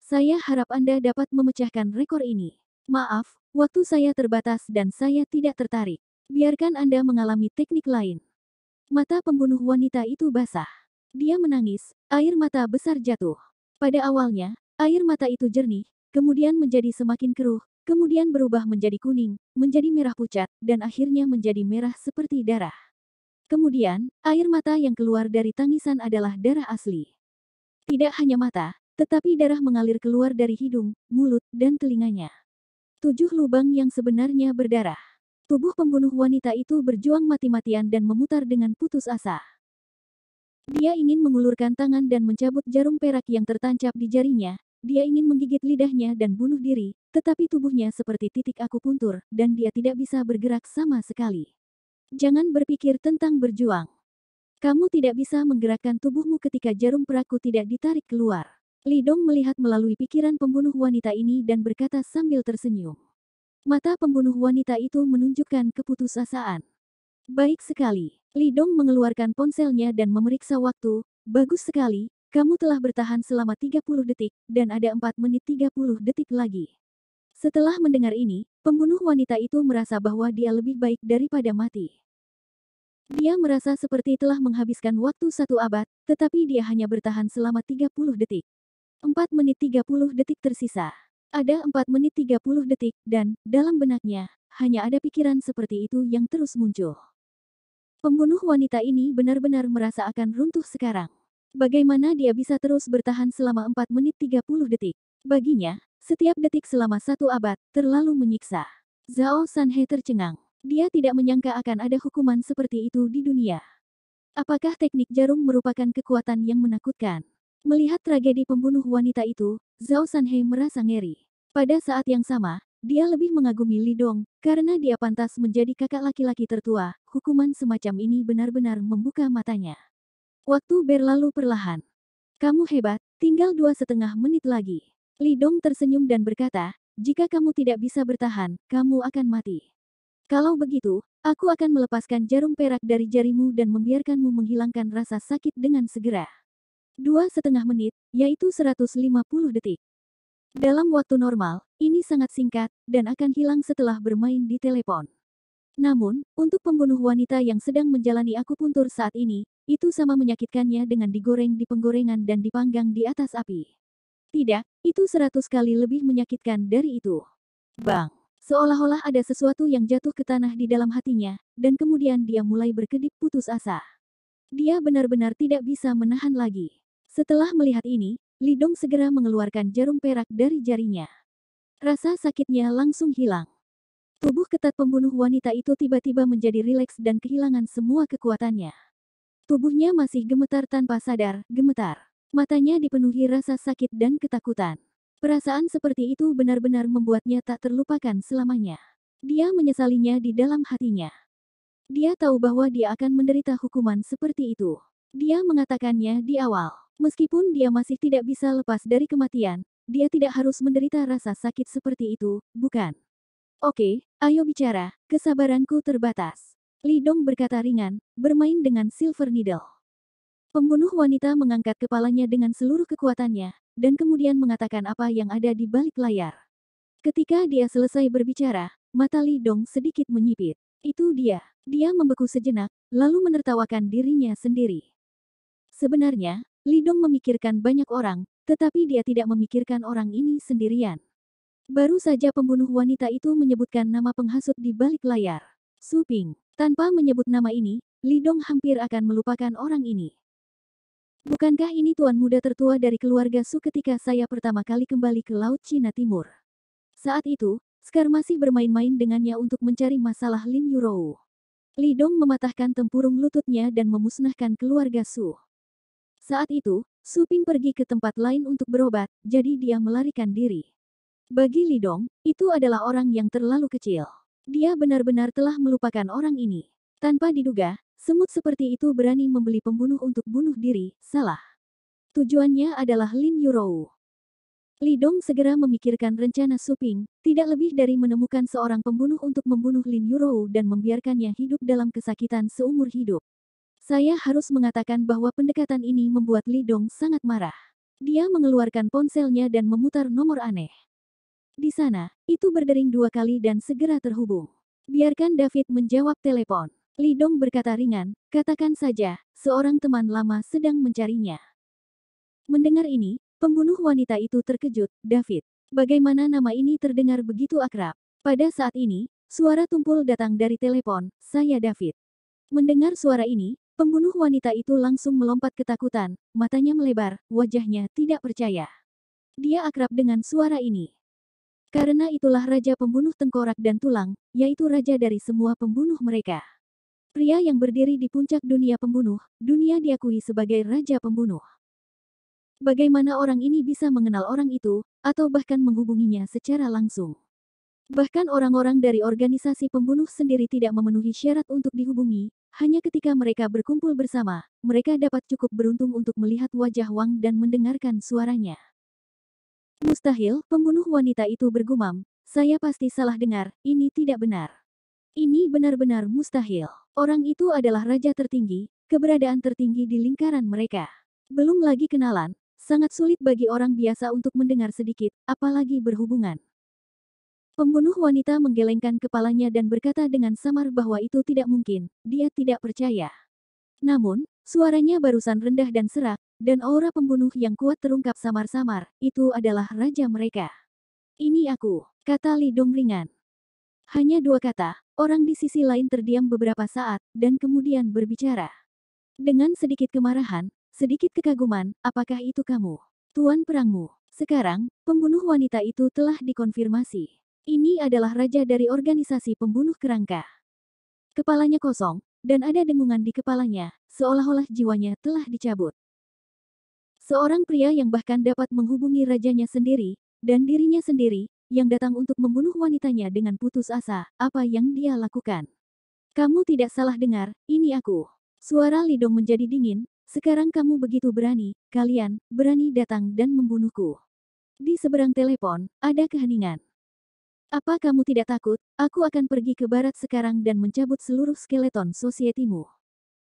Saya harap Anda dapat memecahkan rekor ini. Maaf, waktu saya terbatas dan saya tidak tertarik. Biarkan Anda mengalami teknik lain. Mata pembunuh wanita itu basah. Dia menangis, air mata besar jatuh. Pada awalnya, air mata itu jernih, kemudian menjadi semakin keruh, kemudian berubah menjadi kuning, menjadi merah pucat, dan akhirnya menjadi merah seperti darah. Kemudian, air mata yang keluar dari tangisan adalah darah asli. Tidak hanya mata, tetapi darah mengalir keluar dari hidung, mulut, dan telinganya. Tujuh lubang yang sebenarnya berdarah. Tubuh pembunuh wanita itu berjuang mati-matian dan memutar dengan putus asa. Dia ingin mengulurkan tangan dan mencabut jarum perak yang tertancap di jarinya, dia ingin menggigit lidahnya dan bunuh diri, tetapi tubuhnya seperti titik aku puntur, dan dia tidak bisa bergerak sama sekali. Jangan berpikir tentang berjuang. Kamu tidak bisa menggerakkan tubuhmu ketika jarum peraku tidak ditarik keluar. Lidong melihat melalui pikiran pembunuh wanita ini dan berkata sambil tersenyum. Mata pembunuh wanita itu menunjukkan keputusasaan. Baik sekali. Lidong mengeluarkan ponselnya dan memeriksa waktu. Bagus sekali, kamu telah bertahan selama 30 detik, dan ada 4 menit 30 detik lagi. Setelah mendengar ini, pembunuh wanita itu merasa bahwa dia lebih baik daripada mati. Dia merasa seperti telah menghabiskan waktu satu abad, tetapi dia hanya bertahan selama 30 detik. 4 menit 30 detik tersisa. Ada 4 menit 30 detik, dan, dalam benaknya, hanya ada pikiran seperti itu yang terus muncul. Pembunuh wanita ini benar-benar merasa akan runtuh sekarang. Bagaimana dia bisa terus bertahan selama 4 menit 30 detik? Baginya, setiap detik selama satu abad terlalu menyiksa. Zhao Sanhe tercengang. Dia tidak menyangka akan ada hukuman seperti itu di dunia. Apakah teknik jarum merupakan kekuatan yang menakutkan? Melihat tragedi pembunuh wanita itu, Zhao Sanhe merasa ngeri. Pada saat yang sama, dia lebih mengagumi Lidong, karena dia pantas menjadi kakak laki-laki tertua. Hukuman semacam ini benar-benar membuka matanya. Waktu berlalu perlahan. Kamu hebat, tinggal dua setengah menit lagi. Li Dong tersenyum dan berkata, jika kamu tidak bisa bertahan, kamu akan mati. Kalau begitu, aku akan melepaskan jarum perak dari jarimu dan membiarkanmu menghilangkan rasa sakit dengan segera. Dua setengah menit, yaitu 150 detik. Dalam waktu normal, ini sangat singkat, dan akan hilang setelah bermain di telepon. Namun, untuk pembunuh wanita yang sedang menjalani akupuntur saat ini, itu sama menyakitkannya dengan digoreng di penggorengan dan dipanggang di atas api. Tidak, itu seratus kali lebih menyakitkan dari itu. Bang! Seolah-olah ada sesuatu yang jatuh ke tanah di dalam hatinya, dan kemudian dia mulai berkedip putus asa. Dia benar-benar tidak bisa menahan lagi. Setelah melihat ini, Lidong segera mengeluarkan jarum perak dari jarinya. Rasa sakitnya langsung hilang. Tubuh ketat pembunuh wanita itu tiba-tiba menjadi rileks dan kehilangan semua kekuatannya. Tubuhnya masih gemetar tanpa sadar, gemetar. Matanya dipenuhi rasa sakit dan ketakutan. Perasaan seperti itu benar-benar membuatnya tak terlupakan selamanya. Dia menyesalinya di dalam hatinya. Dia tahu bahwa dia akan menderita hukuman seperti itu. Dia mengatakannya di awal. Meskipun dia masih tidak bisa lepas dari kematian, dia tidak harus menderita rasa sakit seperti itu, bukan? Oke, ayo bicara, kesabaranku terbatas. Lidong berkata ringan, bermain dengan Silver Needle. Pembunuh wanita mengangkat kepalanya dengan seluruh kekuatannya, dan kemudian mengatakan apa yang ada di balik layar. Ketika dia selesai berbicara, mata Lidong sedikit menyipit. Itu dia. Dia membeku sejenak, lalu menertawakan dirinya sendiri. Sebenarnya, Lidong memikirkan banyak orang, tetapi dia tidak memikirkan orang ini sendirian. Baru saja pembunuh wanita itu menyebutkan nama penghasut di balik layar. Suping. Tanpa menyebut nama ini, Lidong hampir akan melupakan orang ini. Bukankah ini tuan muda tertua dari keluarga Su ketika saya pertama kali kembali ke Laut Cina Timur? Saat itu, Scar masih bermain-main dengannya untuk mencari masalah Lin Yurou. Lidong mematahkan tempurung lututnya dan memusnahkan keluarga Su. Saat itu, Su Ping pergi ke tempat lain untuk berobat, jadi dia melarikan diri. Bagi Lidong, itu adalah orang yang terlalu kecil. Dia benar-benar telah melupakan orang ini. Tanpa diduga, semut seperti itu berani membeli pembunuh untuk bunuh diri, salah. Tujuannya adalah Lin Yurou. Li Dong segera memikirkan rencana Suping, tidak lebih dari menemukan seorang pembunuh untuk membunuh Lin Yurou dan membiarkannya hidup dalam kesakitan seumur hidup. Saya harus mengatakan bahwa pendekatan ini membuat Li Dong sangat marah. Dia mengeluarkan ponselnya dan memutar nomor aneh. Di sana, itu berdering dua kali dan segera terhubung. Biarkan David menjawab telepon. Lidong berkata ringan, katakan saja, seorang teman lama sedang mencarinya. Mendengar ini, pembunuh wanita itu terkejut, David. Bagaimana nama ini terdengar begitu akrab? Pada saat ini, suara tumpul datang dari telepon, saya David. Mendengar suara ini, Pembunuh wanita itu langsung melompat ketakutan, matanya melebar, wajahnya tidak percaya. Dia akrab dengan suara ini. Karena itulah raja pembunuh tengkorak dan tulang, yaitu raja dari semua pembunuh mereka. Pria yang berdiri di puncak dunia pembunuh, dunia diakui sebagai raja pembunuh. Bagaimana orang ini bisa mengenal orang itu, atau bahkan menghubunginya secara langsung. Bahkan orang-orang dari organisasi pembunuh sendiri tidak memenuhi syarat untuk dihubungi, hanya ketika mereka berkumpul bersama, mereka dapat cukup beruntung untuk melihat wajah Wang dan mendengarkan suaranya. Mustahil, pembunuh wanita itu bergumam. Saya pasti salah dengar, ini tidak benar. Ini benar-benar mustahil. Orang itu adalah raja tertinggi, keberadaan tertinggi di lingkaran mereka. Belum lagi kenalan, sangat sulit bagi orang biasa untuk mendengar sedikit, apalagi berhubungan. Pembunuh wanita menggelengkan kepalanya dan berkata dengan samar bahwa itu tidak mungkin, dia tidak percaya. Namun, Suaranya barusan rendah dan serak, dan aura pembunuh yang kuat terungkap samar-samar, itu adalah raja mereka. Ini aku, kata Dong ringan. Hanya dua kata, orang di sisi lain terdiam beberapa saat, dan kemudian berbicara. Dengan sedikit kemarahan, sedikit kekaguman, apakah itu kamu? Tuan perangmu, sekarang, pembunuh wanita itu telah dikonfirmasi. Ini adalah raja dari organisasi pembunuh kerangka. Kepalanya kosong, dan ada dengungan di kepalanya, seolah-olah jiwanya telah dicabut. Seorang pria yang bahkan dapat menghubungi rajanya sendiri, dan dirinya sendiri, yang datang untuk membunuh wanitanya dengan putus asa, apa yang dia lakukan. Kamu tidak salah dengar, ini aku. Suara Lidong menjadi dingin, sekarang kamu begitu berani, kalian, berani datang dan membunuhku. Di seberang telepon, ada keheningan. Apa kamu tidak takut? Aku akan pergi ke barat sekarang dan mencabut seluruh skeleton sosietimu.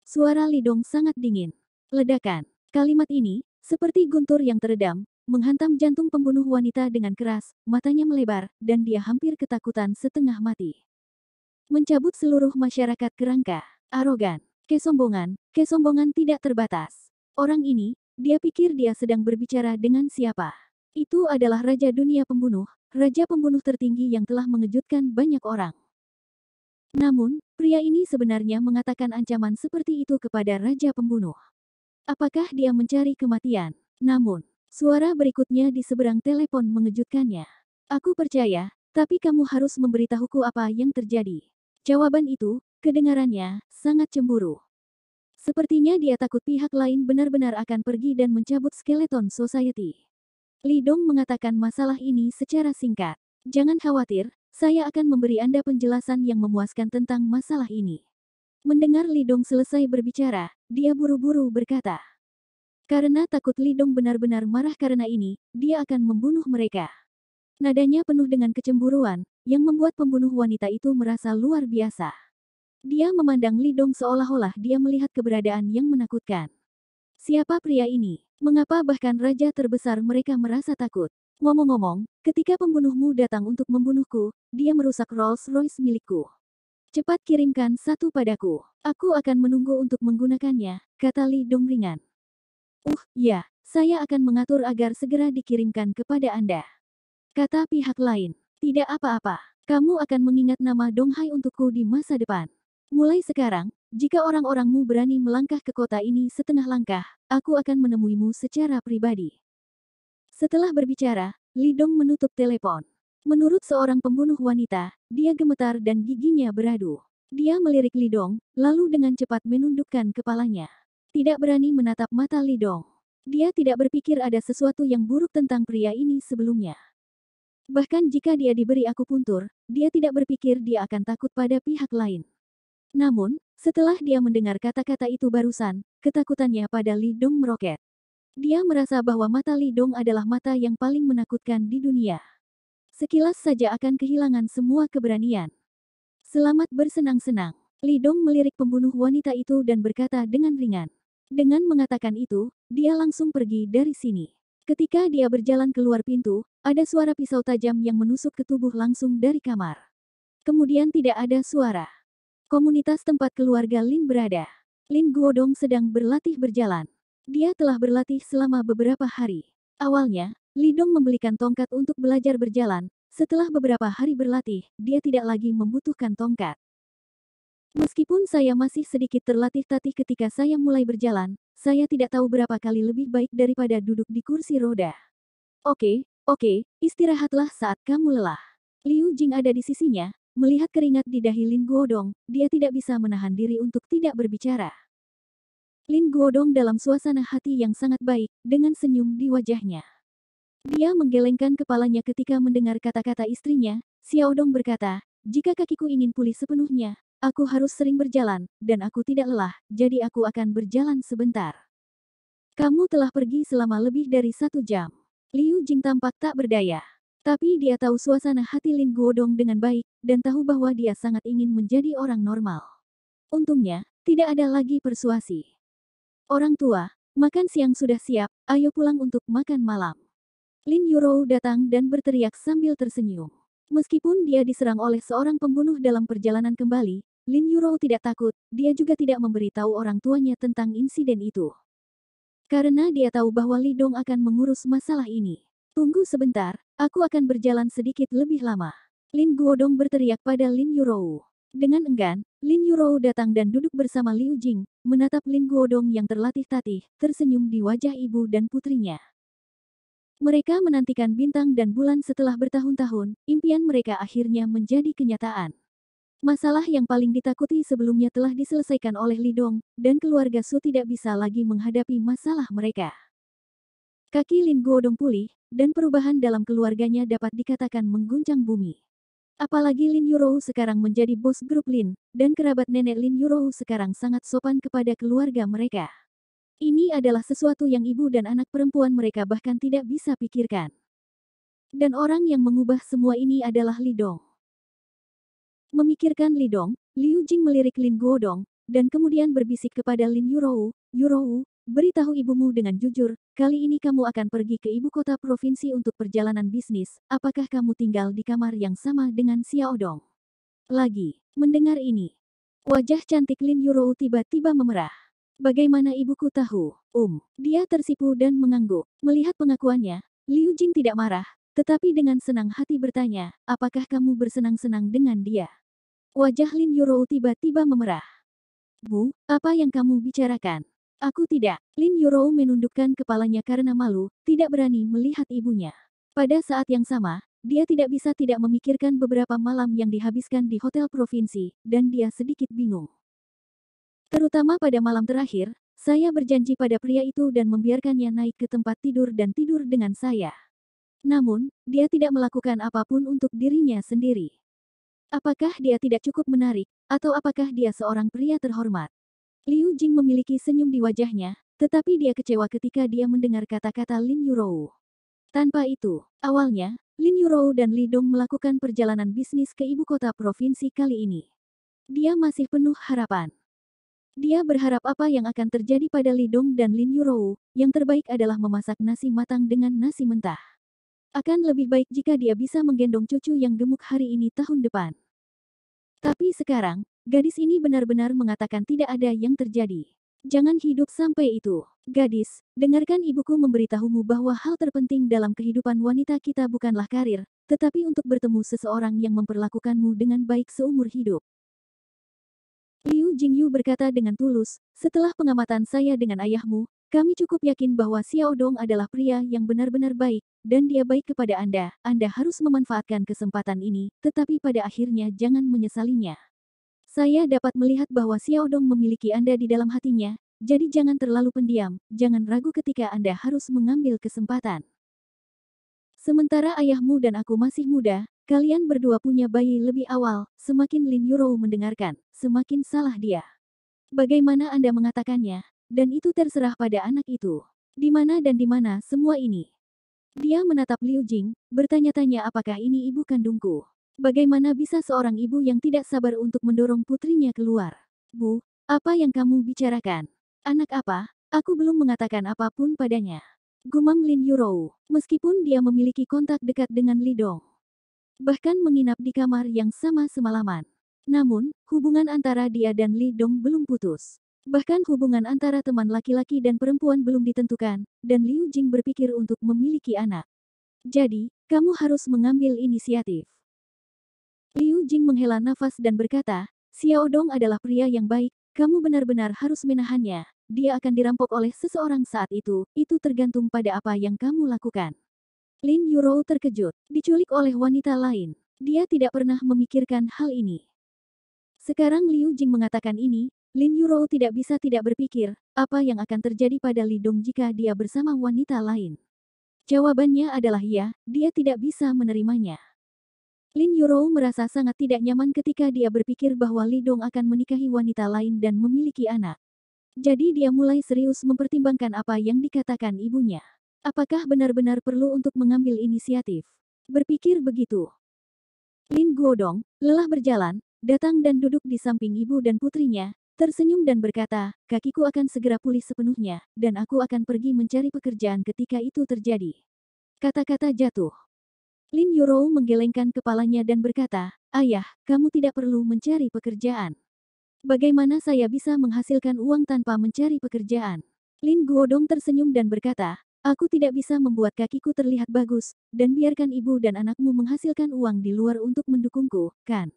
Suara Lidong sangat dingin. Ledakan. Kalimat ini, seperti guntur yang teredam, menghantam jantung pembunuh wanita dengan keras, matanya melebar, dan dia hampir ketakutan setengah mati. Mencabut seluruh masyarakat kerangka. Arogan. Kesombongan. Kesombongan tidak terbatas. Orang ini, dia pikir dia sedang berbicara dengan siapa. Itu adalah Raja Dunia Pembunuh, Raja Pembunuh tertinggi yang telah mengejutkan banyak orang. Namun, pria ini sebenarnya mengatakan ancaman seperti itu kepada Raja Pembunuh. Apakah dia mencari kematian? Namun, suara berikutnya di seberang telepon mengejutkannya. Aku percaya, tapi kamu harus memberitahuku apa yang terjadi. Jawaban itu, kedengarannya, sangat cemburu. Sepertinya dia takut pihak lain benar-benar akan pergi dan mencabut skeleton society. Lidong mengatakan masalah ini secara singkat. Jangan khawatir, saya akan memberi Anda penjelasan yang memuaskan tentang masalah ini. Mendengar Lidong selesai berbicara, dia buru-buru berkata. Karena takut Lidong benar-benar marah karena ini, dia akan membunuh mereka. Nadanya penuh dengan kecemburuan, yang membuat pembunuh wanita itu merasa luar biasa. Dia memandang Lidong seolah-olah dia melihat keberadaan yang menakutkan. Siapa pria ini? Mengapa bahkan raja terbesar mereka merasa takut? Ngomong-ngomong, ketika pembunuhmu datang untuk membunuhku, dia merusak Rolls-Royce milikku. Cepat kirimkan satu padaku. Aku akan menunggu untuk menggunakannya, kata Li Dongringan. Uh, ya, saya akan mengatur agar segera dikirimkan kepada Anda. Kata pihak lain. Tidak apa-apa. Kamu akan mengingat nama Donghai untukku di masa depan. Mulai sekarang, jika orang-orangmu berani melangkah ke kota ini setengah langkah, aku akan menemuimu secara pribadi. Setelah berbicara, Lidong menutup telepon. Menurut seorang pembunuh wanita, dia gemetar dan giginya beradu. Dia melirik Lidong, lalu dengan cepat menundukkan kepalanya. Tidak berani menatap mata Lidong. Dia tidak berpikir ada sesuatu yang buruk tentang pria ini sebelumnya. Bahkan jika dia diberi aku puntur, dia tidak berpikir dia akan takut pada pihak lain. Namun, setelah dia mendengar kata-kata itu barusan, ketakutannya pada Lidung meroket. Dia merasa bahwa mata Lidung adalah mata yang paling menakutkan di dunia. Sekilas saja akan kehilangan semua keberanian. Selamat bersenang-senang. Lidong melirik pembunuh wanita itu dan berkata dengan ringan. Dengan mengatakan itu, dia langsung pergi dari sini. Ketika dia berjalan keluar pintu, ada suara pisau tajam yang menusuk ke tubuh langsung dari kamar. Kemudian tidak ada suara. Komunitas tempat keluarga Lin berada. Lin Guodong sedang berlatih berjalan. Dia telah berlatih selama beberapa hari. Awalnya, Lidong membelikan tongkat untuk belajar berjalan. Setelah beberapa hari berlatih, dia tidak lagi membutuhkan tongkat. Meskipun saya masih sedikit terlatih-tatih ketika saya mulai berjalan, saya tidak tahu berapa kali lebih baik daripada duduk di kursi roda. Oke, oke, istirahatlah saat kamu lelah. Liu Jing ada di sisinya, Melihat keringat di dahi Lin Guodong, dia tidak bisa menahan diri untuk tidak berbicara. Lin Guodong dalam suasana hati yang sangat baik, dengan senyum di wajahnya. Dia menggelengkan kepalanya ketika mendengar kata-kata istrinya, Xiaodong berkata, jika kakiku ingin pulih sepenuhnya, aku harus sering berjalan, dan aku tidak lelah, jadi aku akan berjalan sebentar. Kamu telah pergi selama lebih dari satu jam. Liu Jing tampak tak berdaya. Tapi dia tahu suasana hati Lin Guodong dengan baik, dan tahu bahwa dia sangat ingin menjadi orang normal. Untungnya, tidak ada lagi persuasi. Orang tua, makan siang sudah siap, ayo pulang untuk makan malam. Lin Yurou datang dan berteriak sambil tersenyum. Meskipun dia diserang oleh seorang pembunuh dalam perjalanan kembali, Lin Yurou tidak takut, dia juga tidak memberitahu orang tuanya tentang insiden itu. Karena dia tahu bahwa Lidong akan mengurus masalah ini. Tunggu sebentar, Aku akan berjalan sedikit lebih lama. Lin Guodong berteriak pada Lin Yurou. Dengan enggan, Lin Yurou datang dan duduk bersama Liu Jing, menatap Lin Guodong yang terlatih tatih, tersenyum di wajah ibu dan putrinya. Mereka menantikan bintang dan bulan setelah bertahun-tahun, impian mereka akhirnya menjadi kenyataan. Masalah yang paling ditakuti sebelumnya telah diselesaikan oleh Lidong, dan keluarga Su tidak bisa lagi menghadapi masalah mereka. Kaki Lin Guodong pulih, dan perubahan dalam keluarganya dapat dikatakan mengguncang bumi. Apalagi Lin Yurohu sekarang menjadi bos grup Lin, dan kerabat nenek Lin Yurohu sekarang sangat sopan kepada keluarga mereka. Ini adalah sesuatu yang ibu dan anak perempuan mereka bahkan tidak bisa pikirkan. Dan orang yang mengubah semua ini adalah Li Dong. Memikirkan Li Dong, Liu Jing melirik Lin Guodong, dan kemudian berbisik kepada Lin Yurou, Yurou, Beritahu ibumu dengan jujur, kali ini kamu akan pergi ke ibu kota provinsi untuk perjalanan bisnis, apakah kamu tinggal di kamar yang sama dengan Xiao Dong? Lagi, mendengar ini. Wajah cantik Lin Yurou tiba-tiba memerah. Bagaimana ibuku tahu, Um? Dia tersipu dan mengangguk. Melihat pengakuannya, Liu Jing tidak marah, tetapi dengan senang hati bertanya, apakah kamu bersenang-senang dengan dia? Wajah Lin Yurou tiba-tiba memerah. Bu, apa yang kamu bicarakan? Aku tidak. Lin Yurou menundukkan kepalanya karena malu, tidak berani melihat ibunya. Pada saat yang sama, dia tidak bisa tidak memikirkan beberapa malam yang dihabiskan di hotel provinsi, dan dia sedikit bingung. Terutama pada malam terakhir, saya berjanji pada pria itu dan membiarkannya naik ke tempat tidur dan tidur dengan saya. Namun, dia tidak melakukan apapun untuk dirinya sendiri. Apakah dia tidak cukup menarik, atau apakah dia seorang pria terhormat? Liu Jing memiliki senyum di wajahnya, tetapi dia kecewa ketika dia mendengar kata-kata Lin Yurou. Tanpa itu, awalnya, Lin Yurou dan Lidong melakukan perjalanan bisnis ke ibu kota provinsi kali ini. Dia masih penuh harapan. Dia berharap apa yang akan terjadi pada Lidong dan Lin Yurou, yang terbaik adalah memasak nasi matang dengan nasi mentah. Akan lebih baik jika dia bisa menggendong cucu yang gemuk hari ini tahun depan. Tapi sekarang, Gadis ini benar-benar mengatakan tidak ada yang terjadi. Jangan hidup sampai itu. Gadis, dengarkan ibuku memberitahumu bahwa hal terpenting dalam kehidupan wanita kita bukanlah karir, tetapi untuk bertemu seseorang yang memperlakukanmu dengan baik seumur hidup. Liu Jingyu berkata dengan tulus, setelah pengamatan saya dengan ayahmu, kami cukup yakin bahwa Xiao Dong adalah pria yang benar-benar baik, dan dia baik kepada Anda. Anda harus memanfaatkan kesempatan ini, tetapi pada akhirnya jangan menyesalinya. Saya dapat melihat bahwa Xiao Dong memiliki Anda di dalam hatinya, jadi jangan terlalu pendiam, jangan ragu ketika Anda harus mengambil kesempatan. Sementara ayahmu dan aku masih muda, kalian berdua punya bayi lebih awal, semakin Lin Yurou mendengarkan, semakin salah dia. Bagaimana Anda mengatakannya, dan itu terserah pada anak itu. Di mana dan di mana semua ini? Dia menatap Liu Jing, bertanya-tanya apakah ini ibu kandungku. Bagaimana bisa seorang ibu yang tidak sabar untuk mendorong putrinya keluar? Bu, apa yang kamu bicarakan? Anak apa? Aku belum mengatakan apapun padanya. Gumam Lin Yurou, meskipun dia memiliki kontak dekat dengan Lidong. Bahkan menginap di kamar yang sama semalaman. Namun, hubungan antara dia dan Li Dong belum putus. Bahkan hubungan antara teman laki-laki dan perempuan belum ditentukan, dan Liu Jing berpikir untuk memiliki anak. Jadi, kamu harus mengambil inisiatif. Liu Jing menghela nafas dan berkata, Xiaodong adalah pria yang baik, kamu benar-benar harus menahannya. Dia akan dirampok oleh seseorang saat itu, itu tergantung pada apa yang kamu lakukan. Lin Yurou terkejut, diculik oleh wanita lain. Dia tidak pernah memikirkan hal ini. Sekarang Liu Jing mengatakan ini, Lin Yurou tidak bisa tidak berpikir, apa yang akan terjadi pada Li Dong jika dia bersama wanita lain. Jawabannya adalah ya, dia tidak bisa menerimanya. Lin Yurou merasa sangat tidak nyaman ketika dia berpikir bahwa Li Dong akan menikahi wanita lain dan memiliki anak. Jadi dia mulai serius mempertimbangkan apa yang dikatakan ibunya. Apakah benar-benar perlu untuk mengambil inisiatif? Berpikir begitu. Lin Guodong, lelah berjalan, datang dan duduk di samping ibu dan putrinya, tersenyum dan berkata, kakiku akan segera pulih sepenuhnya, dan aku akan pergi mencari pekerjaan ketika itu terjadi. Kata-kata jatuh. Lin Yurou menggelengkan kepalanya dan berkata, Ayah, kamu tidak perlu mencari pekerjaan. Bagaimana saya bisa menghasilkan uang tanpa mencari pekerjaan? Lin Guodong tersenyum dan berkata, Aku tidak bisa membuat kakiku terlihat bagus, dan biarkan ibu dan anakmu menghasilkan uang di luar untuk mendukungku, kan?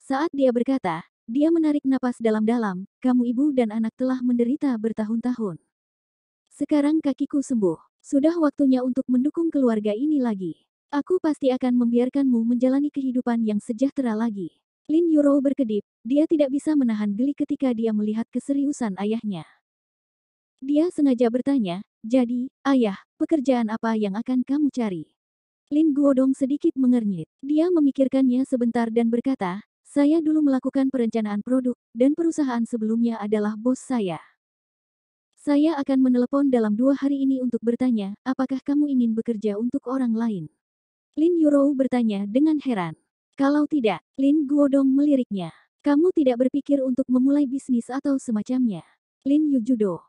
Saat dia berkata, dia menarik napas dalam-dalam, kamu ibu dan anak telah menderita bertahun-tahun. Sekarang kakiku sembuh. Sudah waktunya untuk mendukung keluarga ini lagi. Aku pasti akan membiarkanmu menjalani kehidupan yang sejahtera lagi. Lin Yuro berkedip, dia tidak bisa menahan geli ketika dia melihat keseriusan ayahnya. Dia sengaja bertanya, jadi, ayah, pekerjaan apa yang akan kamu cari? Lin Guodong sedikit mengernyit. Dia memikirkannya sebentar dan berkata, saya dulu melakukan perencanaan produk, dan perusahaan sebelumnya adalah bos saya. Saya akan menelepon dalam dua hari ini untuk bertanya, apakah kamu ingin bekerja untuk orang lain? Lin Yurou bertanya dengan heran. Kalau tidak, Lin Guodong meliriknya. Kamu tidak berpikir untuk memulai bisnis atau semacamnya. Lin Yujudo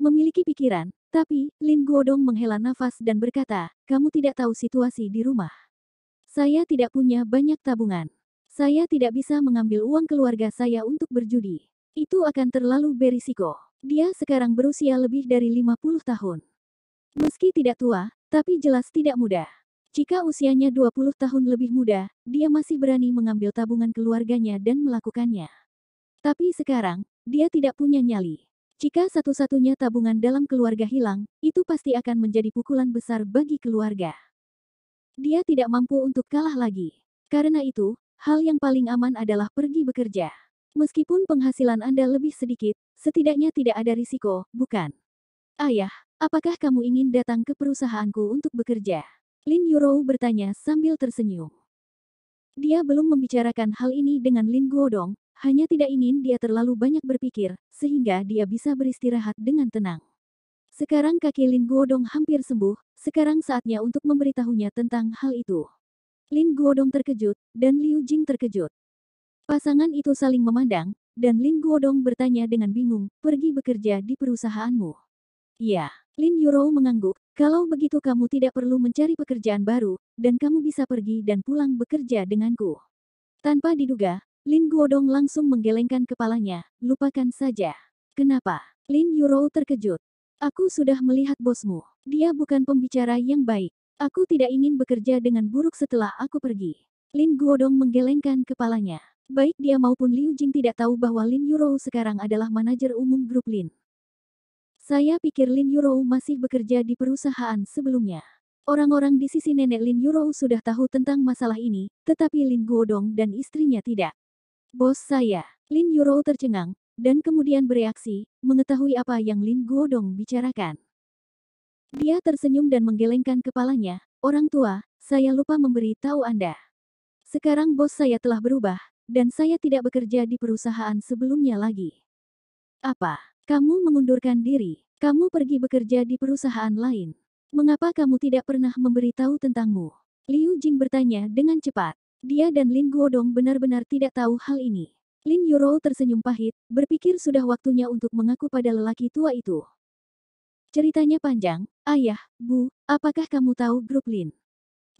memiliki pikiran, tapi Lin Guodong menghela nafas dan berkata, kamu tidak tahu situasi di rumah. Saya tidak punya banyak tabungan. Saya tidak bisa mengambil uang keluarga saya untuk berjudi. Itu akan terlalu berisiko. Dia sekarang berusia lebih dari 50 tahun. Meski tidak tua, tapi jelas tidak mudah. Jika usianya 20 tahun lebih muda, dia masih berani mengambil tabungan keluarganya dan melakukannya. Tapi sekarang, dia tidak punya nyali. Jika satu-satunya tabungan dalam keluarga hilang, itu pasti akan menjadi pukulan besar bagi keluarga. Dia tidak mampu untuk kalah lagi. Karena itu, hal yang paling aman adalah pergi bekerja. Meskipun penghasilan Anda lebih sedikit, setidaknya tidak ada risiko, bukan? Ayah, apakah kamu ingin datang ke perusahaanku untuk bekerja? Lin Yurou bertanya sambil tersenyum. Dia belum membicarakan hal ini dengan Lin Guodong, hanya tidak ingin dia terlalu banyak berpikir, sehingga dia bisa beristirahat dengan tenang. Sekarang kaki Lin Guodong hampir sembuh, sekarang saatnya untuk memberitahunya tentang hal itu. Lin Guodong terkejut, dan Liu Jing terkejut. Pasangan itu saling memandang, dan Lin Guodong bertanya dengan bingung, pergi bekerja di perusahaanmu. Ya, Lin Yurou mengangguk, kalau begitu kamu tidak perlu mencari pekerjaan baru, dan kamu bisa pergi dan pulang bekerja denganku. Tanpa diduga, Lin Guodong langsung menggelengkan kepalanya, lupakan saja. Kenapa? Lin Yurou terkejut. Aku sudah melihat bosmu. Dia bukan pembicara yang baik. Aku tidak ingin bekerja dengan buruk setelah aku pergi. Lin Guodong menggelengkan kepalanya. Baik dia maupun Liu Jing tidak tahu bahwa Lin Yurou sekarang adalah manajer umum grup Lin. Saya pikir Lin Yurou masih bekerja di perusahaan sebelumnya. Orang-orang di sisi nenek Lin Yurou sudah tahu tentang masalah ini, tetapi Lin Guodong dan istrinya tidak. Bos saya, Lin Yurou tercengang, dan kemudian bereaksi, mengetahui apa yang Lin Guodong bicarakan. Dia tersenyum dan menggelengkan kepalanya, orang tua, saya lupa memberi tahu Anda. Sekarang bos saya telah berubah, dan saya tidak bekerja di perusahaan sebelumnya lagi. Apa? Kamu mengundurkan diri. Kamu pergi bekerja di perusahaan lain. Mengapa kamu tidak pernah memberitahu tentangmu? Liu Jing bertanya dengan cepat. Dia dan Lin Guodong benar-benar tidak tahu hal ini. Lin Yurou tersenyum pahit, berpikir sudah waktunya untuk mengaku pada lelaki tua itu. Ceritanya panjang, ayah, bu, apakah kamu tahu grup Lin?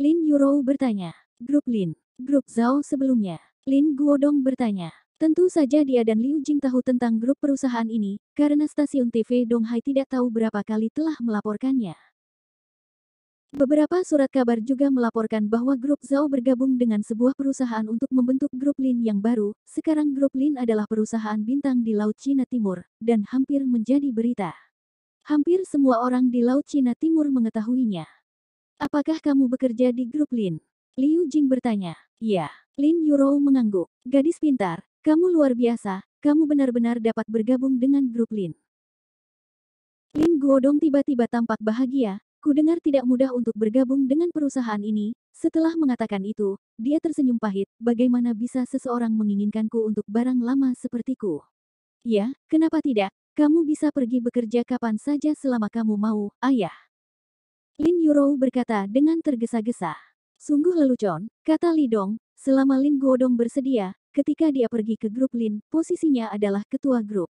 Lin Yurou bertanya. Grup Lin, grup Zhao sebelumnya. Lin Guodong bertanya. Tentu saja dia dan Liu Jing tahu tentang grup perusahaan ini, karena stasiun TV Donghai tidak tahu berapa kali telah melaporkannya. Beberapa surat kabar juga melaporkan bahwa grup Zhao bergabung dengan sebuah perusahaan untuk membentuk grup Lin yang baru. Sekarang grup Lin adalah perusahaan bintang di Laut Cina Timur, dan hampir menjadi berita. Hampir semua orang di Laut Cina Timur mengetahuinya. Apakah kamu bekerja di grup Lin? Liu Jing bertanya. Ya, Lin Yurou mengangguk. Gadis pintar, kamu luar biasa, kamu benar-benar dapat bergabung dengan grup Lin. Lin Guodong tiba-tiba tampak bahagia, ku dengar tidak mudah untuk bergabung dengan perusahaan ini. Setelah mengatakan itu, dia tersenyum pahit, bagaimana bisa seseorang menginginkanku untuk barang lama sepertiku. Ya, kenapa tidak? Kamu bisa pergi bekerja kapan saja selama kamu mau, ayah. Lin Yurou berkata dengan tergesa-gesa. Sungguh lelucon, kata Lidong, selama Lin Guodong bersedia, Ketika dia pergi ke grup Lin, posisinya adalah ketua grup.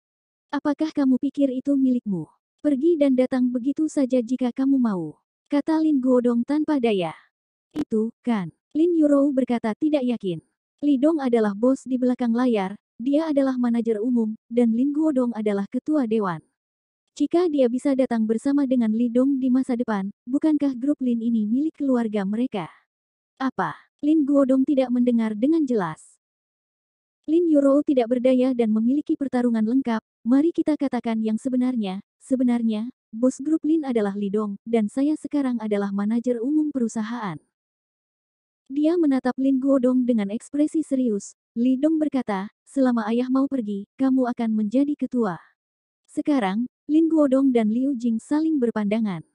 Apakah kamu pikir itu milikmu? Pergi dan datang begitu saja jika kamu mau. Kata Lin Guodong tanpa daya. Itu, kan? Lin Yurou berkata tidak yakin. Dong adalah bos di belakang layar, dia adalah manajer umum, dan Lin Guodong adalah ketua dewan. Jika dia bisa datang bersama dengan Dong di masa depan, bukankah grup Lin ini milik keluarga mereka? Apa? Lin Guodong tidak mendengar dengan jelas. Lin Yuro tidak berdaya dan memiliki pertarungan lengkap, mari kita katakan yang sebenarnya. Sebenarnya, bos grup Lin adalah Lidong, dan saya sekarang adalah manajer umum perusahaan. Dia menatap Lin Guodong dengan ekspresi serius. Lidong berkata, selama ayah mau pergi, kamu akan menjadi ketua. Sekarang, Lin Guodong dan Liu Jing saling berpandangan.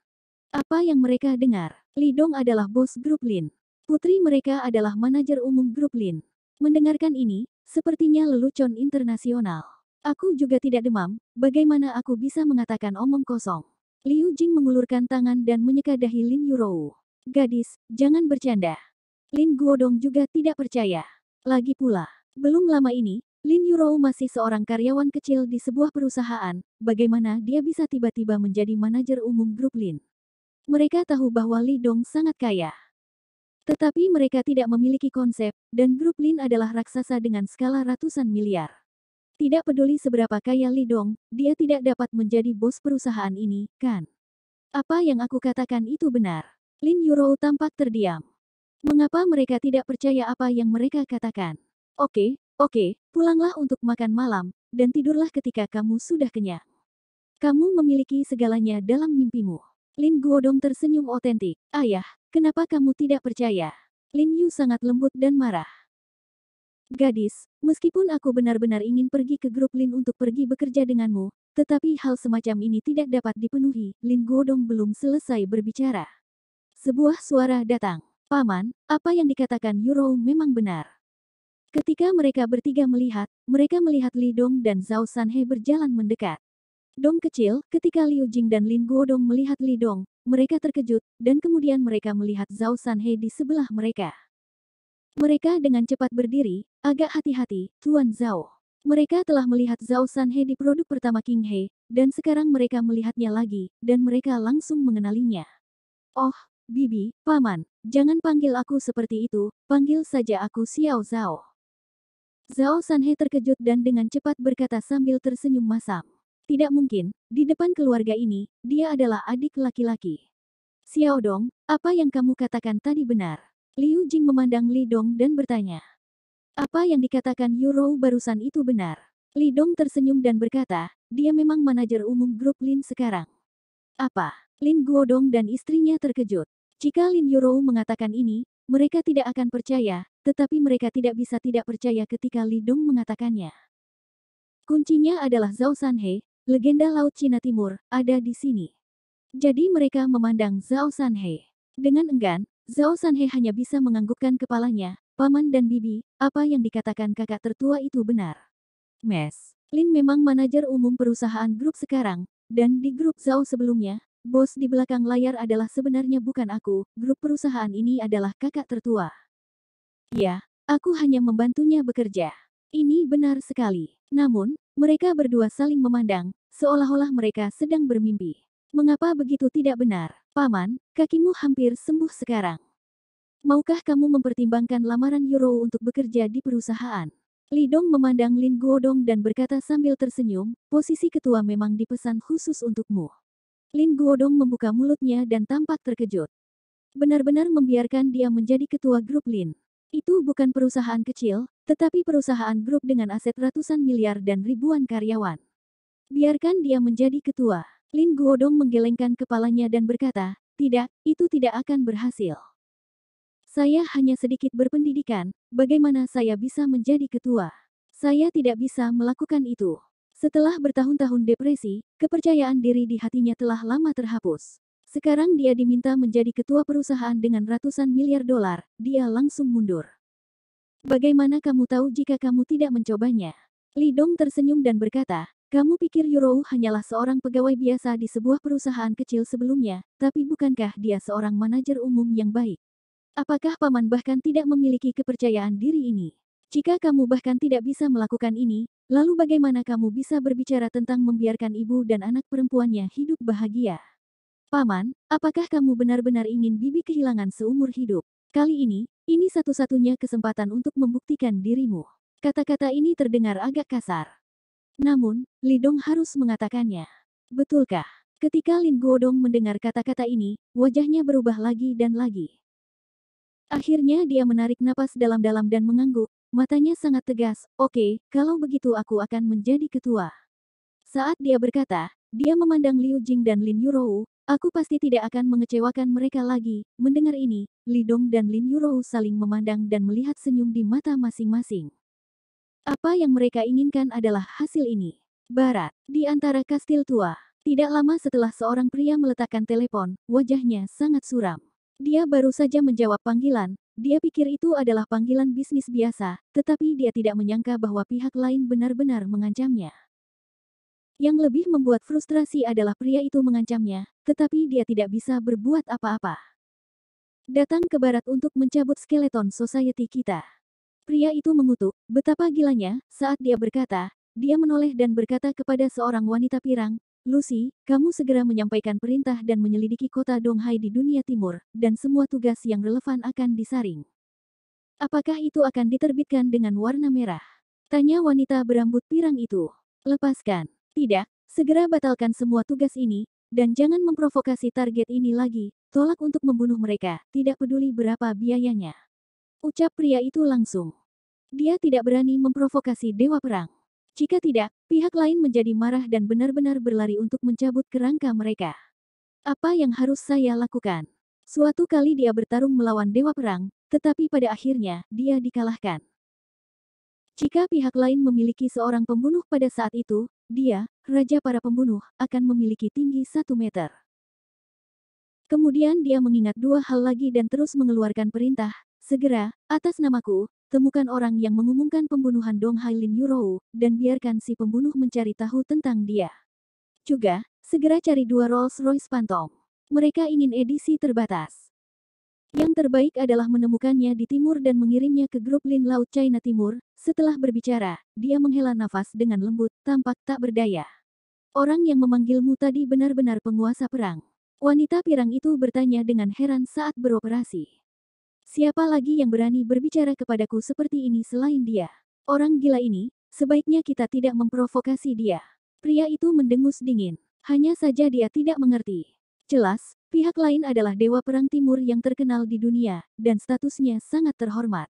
Apa yang mereka dengar? Lidong adalah bos grup Lin. Putri mereka adalah manajer umum grup Lin. Mendengarkan ini, Sepertinya lelucon internasional. Aku juga tidak demam, bagaimana aku bisa mengatakan omong kosong? Liu Jing mengulurkan tangan dan menyeka dahi Lin Yurou. Gadis, jangan bercanda. Lin Guodong juga tidak percaya. Lagi pula, belum lama ini, Lin Yurou masih seorang karyawan kecil di sebuah perusahaan, bagaimana dia bisa tiba-tiba menjadi manajer umum grup Lin. Mereka tahu bahwa Li Dong sangat kaya. Tetapi mereka tidak memiliki konsep, dan grup Lin adalah raksasa dengan skala ratusan miliar. Tidak peduli seberapa kaya Li Dong, dia tidak dapat menjadi bos perusahaan ini, kan? Apa yang aku katakan itu benar. Lin Yurou tampak terdiam. Mengapa mereka tidak percaya apa yang mereka katakan? Oke, oke, pulanglah untuk makan malam, dan tidurlah ketika kamu sudah kenyang. Kamu memiliki segalanya dalam mimpimu. Lin Guodong tersenyum otentik. Ayah, Kenapa kamu tidak percaya? Lin Yu sangat lembut dan marah. Gadis, meskipun aku benar-benar ingin pergi ke grup Lin untuk pergi bekerja denganmu, tetapi hal semacam ini tidak dapat dipenuhi. Lin Godong belum selesai berbicara. Sebuah suara datang. Paman, apa yang dikatakan Yurou memang benar. Ketika mereka bertiga melihat, mereka melihat Lidong dan Zhao Sanhe berjalan mendekat. Dong kecil, ketika Liu Jing dan Lin Guodong melihat Li Dong, mereka terkejut, dan kemudian mereka melihat Zhao Sanhe di sebelah mereka. Mereka dengan cepat berdiri, agak hati-hati, Tuan Zhao. Mereka telah melihat Zhao Sanhe di produk pertama King He, dan sekarang mereka melihatnya lagi, dan mereka langsung mengenalinya. Oh, Bibi, Paman, jangan panggil aku seperti itu, panggil saja aku Xiao Zhao. Zhao Sanhe terkejut dan dengan cepat berkata sambil tersenyum masam. Tidak mungkin, di depan keluarga ini, dia adalah adik laki-laki. Xiaodong, apa yang kamu katakan tadi benar? Liu Jing memandang Li Dong dan bertanya. Apa yang dikatakan Rou barusan itu benar? Li Dong tersenyum dan berkata, dia memang manajer umum grup Lin sekarang. Apa? Lin Guodong dan istrinya terkejut. Jika Lin Rou mengatakan ini, mereka tidak akan percaya, tetapi mereka tidak bisa tidak percaya ketika Li Dong mengatakannya. Kuncinya adalah Zhao Sanhe, Legenda Laut Cina Timur ada di sini. Jadi mereka memandang Zhao Sanhe. Dengan enggan, Zhao Sanhe hanya bisa menganggukkan kepalanya. Paman dan bibi, apa yang dikatakan kakak tertua itu benar. Mes, Lin memang manajer umum perusahaan grup sekarang, dan di grup Zhao sebelumnya, bos di belakang layar adalah sebenarnya bukan aku, grup perusahaan ini adalah kakak tertua. Ya, aku hanya membantunya bekerja. Ini benar sekali. Namun, mereka berdua saling memandang, seolah-olah mereka sedang bermimpi. Mengapa begitu tidak benar? Paman, kakimu hampir sembuh sekarang. Maukah kamu mempertimbangkan lamaran Euro untuk bekerja di perusahaan? Lidong memandang Lin Guodong dan berkata sambil tersenyum, posisi ketua memang dipesan khusus untukmu. Lin Guodong membuka mulutnya dan tampak terkejut. Benar-benar membiarkan dia menjadi ketua grup Lin. Itu bukan perusahaan kecil, tetapi perusahaan grup dengan aset ratusan miliar dan ribuan karyawan. Biarkan dia menjadi ketua. Lin Guodong menggelengkan kepalanya dan berkata, tidak, itu tidak akan berhasil. Saya hanya sedikit berpendidikan, bagaimana saya bisa menjadi ketua? Saya tidak bisa melakukan itu. Setelah bertahun-tahun depresi, kepercayaan diri di hatinya telah lama terhapus. Sekarang dia diminta menjadi ketua perusahaan dengan ratusan miliar dolar, dia langsung mundur. Bagaimana kamu tahu jika kamu tidak mencobanya? Li Dong tersenyum dan berkata, kamu pikir Yurou hanyalah seorang pegawai biasa di sebuah perusahaan kecil sebelumnya, tapi bukankah dia seorang manajer umum yang baik? Apakah paman bahkan tidak memiliki kepercayaan diri ini? Jika kamu bahkan tidak bisa melakukan ini, lalu bagaimana kamu bisa berbicara tentang membiarkan ibu dan anak perempuannya hidup bahagia? Paman, apakah kamu benar-benar ingin Bibi kehilangan seumur hidup? Kali ini, ini satu-satunya kesempatan untuk membuktikan dirimu. Kata-kata ini terdengar agak kasar. Namun, Lidong harus mengatakannya. Betulkah? Ketika Lin Guodong mendengar kata-kata ini, wajahnya berubah lagi dan lagi. Akhirnya dia menarik napas dalam-dalam dan mengangguk, matanya sangat tegas, oke, okay, kalau begitu aku akan menjadi ketua. Saat dia berkata, dia memandang Liu Jing dan Lin Yurou, Aku pasti tidak akan mengecewakan mereka lagi. Mendengar ini, Lidong dan Lin Yurou saling memandang dan melihat senyum di mata masing-masing. Apa yang mereka inginkan adalah hasil ini. Barat, di antara kastil tua. Tidak lama setelah seorang pria meletakkan telepon, wajahnya sangat suram. Dia baru saja menjawab panggilan, dia pikir itu adalah panggilan bisnis biasa, tetapi dia tidak menyangka bahwa pihak lain benar-benar mengancamnya. Yang lebih membuat frustrasi adalah pria itu mengancamnya, tetapi dia tidak bisa berbuat apa-apa. Datang ke barat untuk mencabut skeleton society kita. Pria itu mengutuk, betapa gilanya, saat dia berkata, dia menoleh dan berkata kepada seorang wanita pirang, Lucy, kamu segera menyampaikan perintah dan menyelidiki kota Donghai di dunia timur, dan semua tugas yang relevan akan disaring. Apakah itu akan diterbitkan dengan warna merah? Tanya wanita berambut pirang itu. Lepaskan. Tidak, segera batalkan semua tugas ini, dan jangan memprovokasi target ini lagi, tolak untuk membunuh mereka, tidak peduli berapa biayanya. Ucap pria itu langsung. Dia tidak berani memprovokasi Dewa Perang. Jika tidak, pihak lain menjadi marah dan benar-benar berlari untuk mencabut kerangka mereka. Apa yang harus saya lakukan? Suatu kali dia bertarung melawan Dewa Perang, tetapi pada akhirnya, dia dikalahkan. Jika pihak lain memiliki seorang pembunuh pada saat itu, dia, Raja para pembunuh, akan memiliki tinggi satu meter. Kemudian dia mengingat dua hal lagi dan terus mengeluarkan perintah, segera, atas namaku, temukan orang yang mengumumkan pembunuhan Dong Hailin Yurou, dan biarkan si pembunuh mencari tahu tentang dia. Juga, segera cari dua Rolls Royce Phantom. Mereka ingin edisi terbatas. Yang terbaik adalah menemukannya di timur dan mengirimnya ke grup Lin Laut China Timur. Setelah berbicara, dia menghela nafas dengan lembut, tampak tak berdaya. Orang yang memanggilmu tadi benar-benar penguasa perang. Wanita pirang itu bertanya dengan heran saat beroperasi. Siapa lagi yang berani berbicara kepadaku seperti ini selain dia? Orang gila ini, sebaiknya kita tidak memprovokasi dia. Pria itu mendengus dingin. Hanya saja dia tidak mengerti. Jelas, pihak lain adalah Dewa Perang Timur yang terkenal di dunia, dan statusnya sangat terhormat.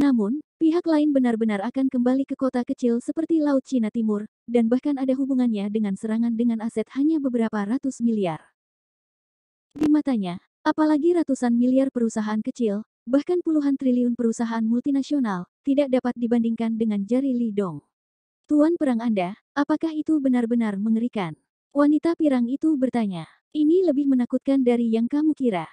Namun, pihak lain benar-benar akan kembali ke kota kecil seperti Laut Cina Timur, dan bahkan ada hubungannya dengan serangan dengan aset hanya beberapa ratus miliar. Di matanya, apalagi ratusan miliar perusahaan kecil, bahkan puluhan triliun perusahaan multinasional, tidak dapat dibandingkan dengan jari Dong. Tuan perang Anda, apakah itu benar-benar mengerikan? Wanita pirang itu bertanya, ini lebih menakutkan dari yang kamu kira.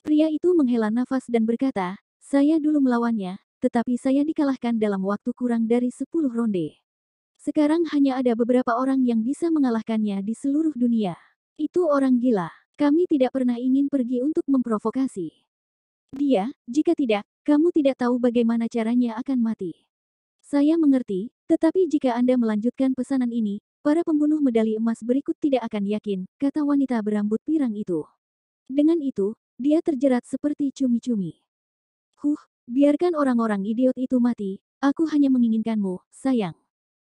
Pria itu menghela nafas dan berkata, saya dulu melawannya, tetapi saya dikalahkan dalam waktu kurang dari 10 ronde. Sekarang hanya ada beberapa orang yang bisa mengalahkannya di seluruh dunia. Itu orang gila. Kami tidak pernah ingin pergi untuk memprovokasi. Dia, jika tidak, kamu tidak tahu bagaimana caranya akan mati. Saya mengerti, tetapi jika Anda melanjutkan pesanan ini, Para pembunuh medali emas berikut tidak akan yakin, kata wanita berambut pirang itu. Dengan itu, dia terjerat seperti cumi-cumi. Huh, biarkan orang-orang idiot itu mati, aku hanya menginginkanmu, sayang.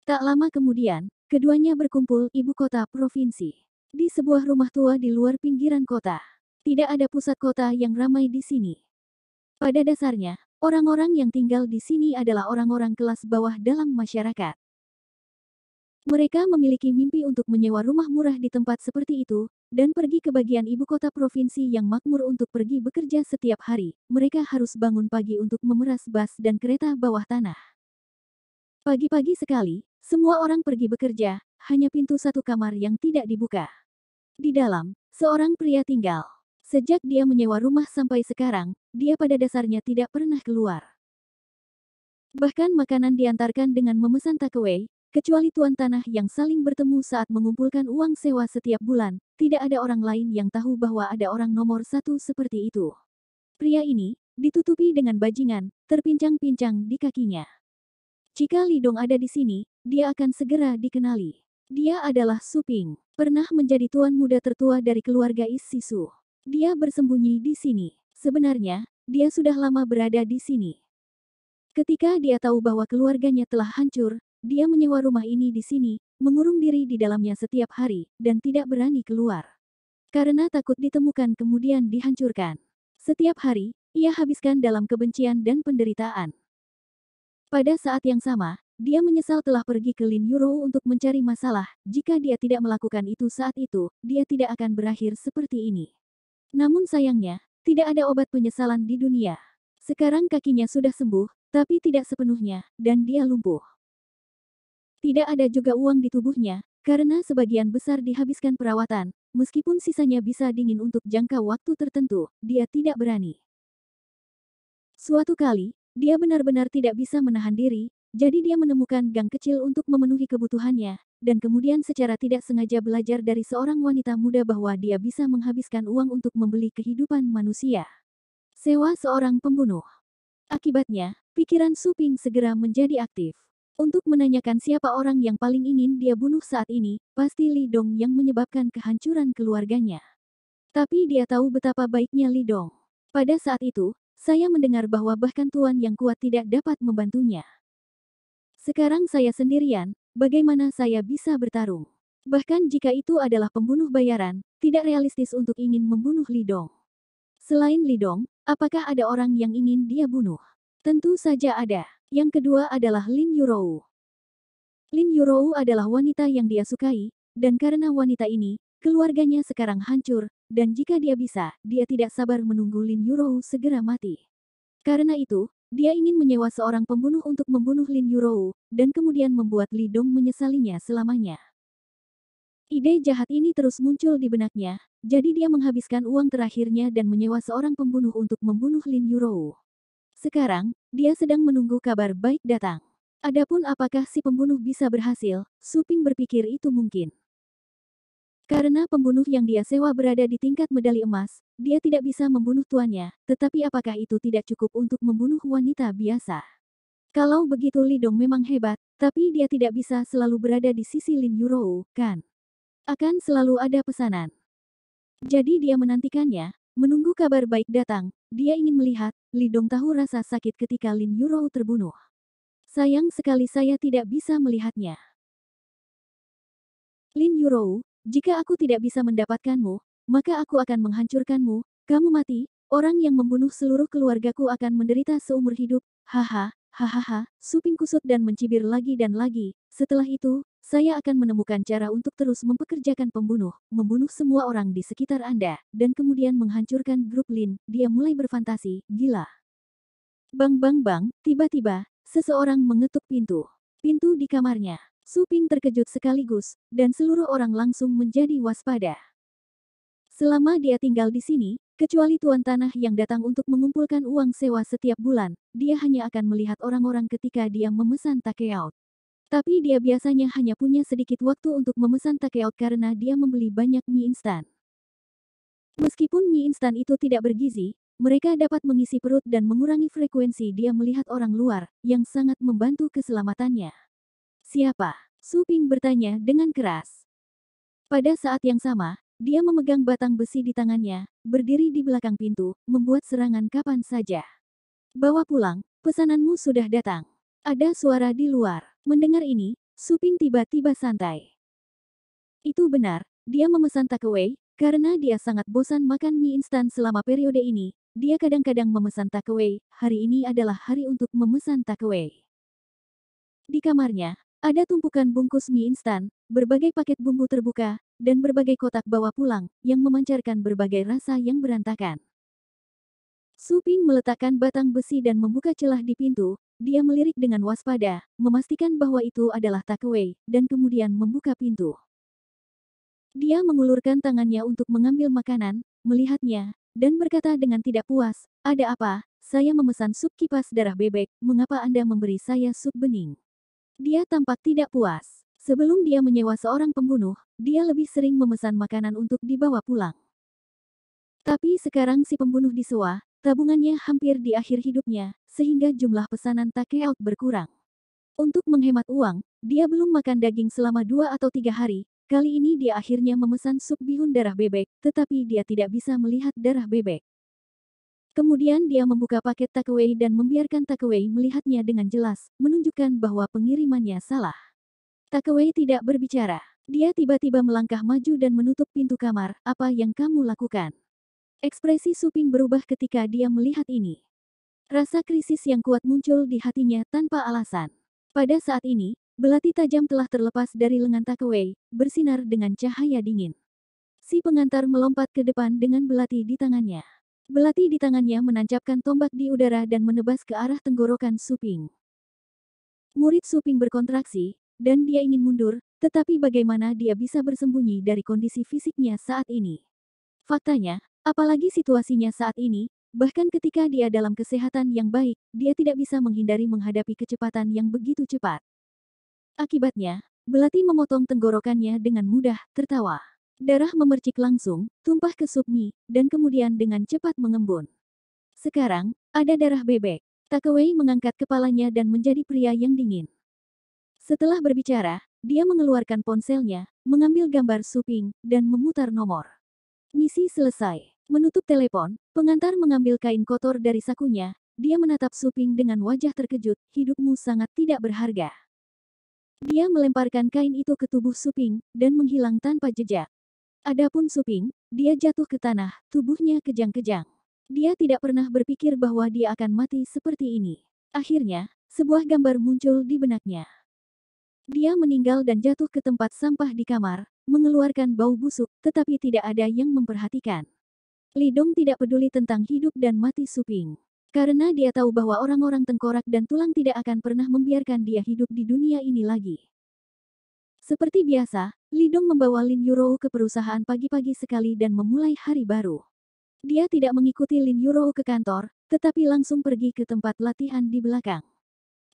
Tak lama kemudian, keduanya berkumpul ibu kota provinsi. Di sebuah rumah tua di luar pinggiran kota. Tidak ada pusat kota yang ramai di sini. Pada dasarnya, orang-orang yang tinggal di sini adalah orang-orang kelas bawah dalam masyarakat. Mereka memiliki mimpi untuk menyewa rumah murah di tempat seperti itu, dan pergi ke bagian ibu kota provinsi yang makmur untuk pergi bekerja setiap hari. Mereka harus bangun pagi untuk memeras bas dan kereta bawah tanah. Pagi-pagi sekali, semua orang pergi bekerja, hanya pintu satu kamar yang tidak dibuka. Di dalam, seorang pria tinggal. Sejak dia menyewa rumah sampai sekarang, dia pada dasarnya tidak pernah keluar. Bahkan makanan diantarkan dengan memesan takeaway, Kecuali tuan tanah yang saling bertemu saat mengumpulkan uang sewa setiap bulan, tidak ada orang lain yang tahu bahwa ada orang nomor satu seperti itu. Pria ini, ditutupi dengan bajingan, terpincang-pincang di kakinya. Jika Lidong ada di sini, dia akan segera dikenali. Dia adalah Suping, pernah menjadi tuan muda tertua dari keluarga Is Dia bersembunyi di sini. Sebenarnya, dia sudah lama berada di sini. Ketika dia tahu bahwa keluarganya telah hancur, dia menyewa rumah ini di sini, mengurung diri di dalamnya setiap hari, dan tidak berani keluar. Karena takut ditemukan kemudian dihancurkan. Setiap hari, ia habiskan dalam kebencian dan penderitaan. Pada saat yang sama, dia menyesal telah pergi ke Lin Yuro untuk mencari masalah. Jika dia tidak melakukan itu saat itu, dia tidak akan berakhir seperti ini. Namun sayangnya, tidak ada obat penyesalan di dunia. Sekarang kakinya sudah sembuh, tapi tidak sepenuhnya, dan dia lumpuh. Tidak ada juga uang di tubuhnya, karena sebagian besar dihabiskan perawatan, meskipun sisanya bisa dingin untuk jangka waktu tertentu, dia tidak berani. Suatu kali, dia benar-benar tidak bisa menahan diri, jadi dia menemukan gang kecil untuk memenuhi kebutuhannya, dan kemudian secara tidak sengaja belajar dari seorang wanita muda bahwa dia bisa menghabiskan uang untuk membeli kehidupan manusia. Sewa seorang pembunuh. Akibatnya, pikiran Suping segera menjadi aktif. Untuk menanyakan siapa orang yang paling ingin dia bunuh saat ini, pasti Lidong yang menyebabkan kehancuran keluarganya. Tapi dia tahu betapa baiknya Lidong. Pada saat itu, saya mendengar bahwa bahkan tuan yang kuat tidak dapat membantunya. Sekarang saya sendirian, bagaimana saya bisa bertarung? Bahkan jika itu adalah pembunuh bayaran, tidak realistis untuk ingin membunuh Lidong. Selain Lidong, apakah ada orang yang ingin dia bunuh? Tentu saja ada. Yang kedua adalah Lin Yurou. Lin Yurou adalah wanita yang dia sukai, dan karena wanita ini, keluarganya sekarang hancur, dan jika dia bisa, dia tidak sabar menunggu Lin Yurou segera mati. Karena itu, dia ingin menyewa seorang pembunuh untuk membunuh Lin Yurou, dan kemudian membuat Li Dong menyesalinya selamanya. Ide jahat ini terus muncul di benaknya, jadi dia menghabiskan uang terakhirnya dan menyewa seorang pembunuh untuk membunuh Lin Yurou. Sekarang, dia sedang menunggu kabar baik datang. Adapun apakah si pembunuh bisa berhasil, Suping berpikir itu mungkin. Karena pembunuh yang dia sewa berada di tingkat medali emas, dia tidak bisa membunuh tuannya, tetapi apakah itu tidak cukup untuk membunuh wanita biasa? Kalau begitu Lidong memang hebat, tapi dia tidak bisa selalu berada di sisi Lin Yurou, kan? Akan selalu ada pesanan. Jadi dia menantikannya, menunggu kabar baik datang, dia ingin melihat, Lidong tahu rasa sakit ketika Lin Yurou terbunuh. Sayang sekali saya tidak bisa melihatnya. Lin Yurou, jika aku tidak bisa mendapatkanmu, maka aku akan menghancurkanmu, kamu mati, orang yang membunuh seluruh keluargaku akan menderita seumur hidup, haha, hahaha, Suping kusut dan mencibir lagi dan lagi. Setelah itu, saya akan menemukan cara untuk terus mempekerjakan pembunuh, membunuh semua orang di sekitar Anda, dan kemudian menghancurkan grup Lin. Dia mulai berfantasi, gila. Bang bang bang, tiba-tiba, seseorang mengetuk pintu. Pintu di kamarnya. Suping terkejut sekaligus, dan seluruh orang langsung menjadi waspada. Selama dia tinggal di sini, kecuali tuan tanah yang datang untuk mengumpulkan uang sewa setiap bulan, dia hanya akan melihat orang-orang ketika dia memesan takeout. Tapi dia biasanya hanya punya sedikit waktu untuk memesan takeout karena dia membeli banyak mie instan. Meskipun mie instan itu tidak bergizi, mereka dapat mengisi perut dan mengurangi frekuensi dia melihat orang luar, yang sangat membantu keselamatannya. Siapa? Su Ping bertanya dengan keras. Pada saat yang sama, dia memegang batang besi di tangannya, berdiri di belakang pintu, membuat serangan kapan saja. Bawa pulang, pesananmu sudah datang. Ada suara di luar. Mendengar ini, Suping tiba-tiba santai. Itu benar, dia memesan takeaway, karena dia sangat bosan makan mie instan selama periode ini. Dia kadang-kadang memesan takeaway, hari ini adalah hari untuk memesan takeaway. Di kamarnya, ada tumpukan bungkus mie instan, berbagai paket bumbu terbuka, dan berbagai kotak bawa pulang, yang memancarkan berbagai rasa yang berantakan. Suping meletakkan batang besi dan membuka celah di pintu, dia melirik dengan waspada, memastikan bahwa itu adalah takeaway, dan kemudian membuka pintu. Dia mengulurkan tangannya untuk mengambil makanan, melihatnya, dan berkata dengan tidak puas, ada apa, saya memesan sup kipas darah bebek, mengapa Anda memberi saya sup bening? Dia tampak tidak puas. Sebelum dia menyewa seorang pembunuh, dia lebih sering memesan makanan untuk dibawa pulang. Tapi sekarang si pembunuh disewa, Tabungannya hampir di akhir hidupnya, sehingga jumlah pesanan takeout berkurang. Untuk menghemat uang, dia belum makan daging selama dua atau tiga hari. Kali ini dia akhirnya memesan sup bihun darah bebek, tetapi dia tidak bisa melihat darah bebek. Kemudian dia membuka paket takeaway dan membiarkan takeaway melihatnya dengan jelas, menunjukkan bahwa pengirimannya salah. Takeaway tidak berbicara. Dia tiba-tiba melangkah maju dan menutup pintu kamar, apa yang kamu lakukan? Ekspresi Suping berubah ketika dia melihat ini. Rasa krisis yang kuat muncul di hatinya tanpa alasan. Pada saat ini, belati tajam telah terlepas dari lengan Takawei, bersinar dengan cahaya dingin. Si pengantar melompat ke depan dengan belati di tangannya. Belati di tangannya menancapkan tombak di udara dan menebas ke arah tenggorokan Suping. Murid Suping berkontraksi, dan dia ingin mundur, tetapi bagaimana dia bisa bersembunyi dari kondisi fisiknya saat ini? Faktanya, Apalagi situasinya saat ini, bahkan ketika dia dalam kesehatan yang baik, dia tidak bisa menghindari menghadapi kecepatan yang begitu cepat. Akibatnya, Belati memotong tenggorokannya dengan mudah, tertawa. Darah memercik langsung, tumpah ke sup dan kemudian dengan cepat mengembun. Sekarang, ada darah bebek. Takawei mengangkat kepalanya dan menjadi pria yang dingin. Setelah berbicara, dia mengeluarkan ponselnya, mengambil gambar suping, dan memutar nomor. Misi selesai. Menutup telepon, pengantar mengambil kain kotor dari sakunya, dia menatap Suping dengan wajah terkejut, hidupmu sangat tidak berharga. Dia melemparkan kain itu ke tubuh Suping, dan menghilang tanpa jejak. Adapun Suping, dia jatuh ke tanah, tubuhnya kejang-kejang. Dia tidak pernah berpikir bahwa dia akan mati seperti ini. Akhirnya, sebuah gambar muncul di benaknya. Dia meninggal dan jatuh ke tempat sampah di kamar, mengeluarkan bau busuk, tetapi tidak ada yang memperhatikan. Lidong tidak peduli tentang hidup dan mati Suping. Karena dia tahu bahwa orang-orang tengkorak dan tulang tidak akan pernah membiarkan dia hidup di dunia ini lagi. Seperti biasa, Lidong membawa Lin Yurou ke perusahaan pagi-pagi sekali dan memulai hari baru. Dia tidak mengikuti Lin Yurou ke kantor, tetapi langsung pergi ke tempat latihan di belakang.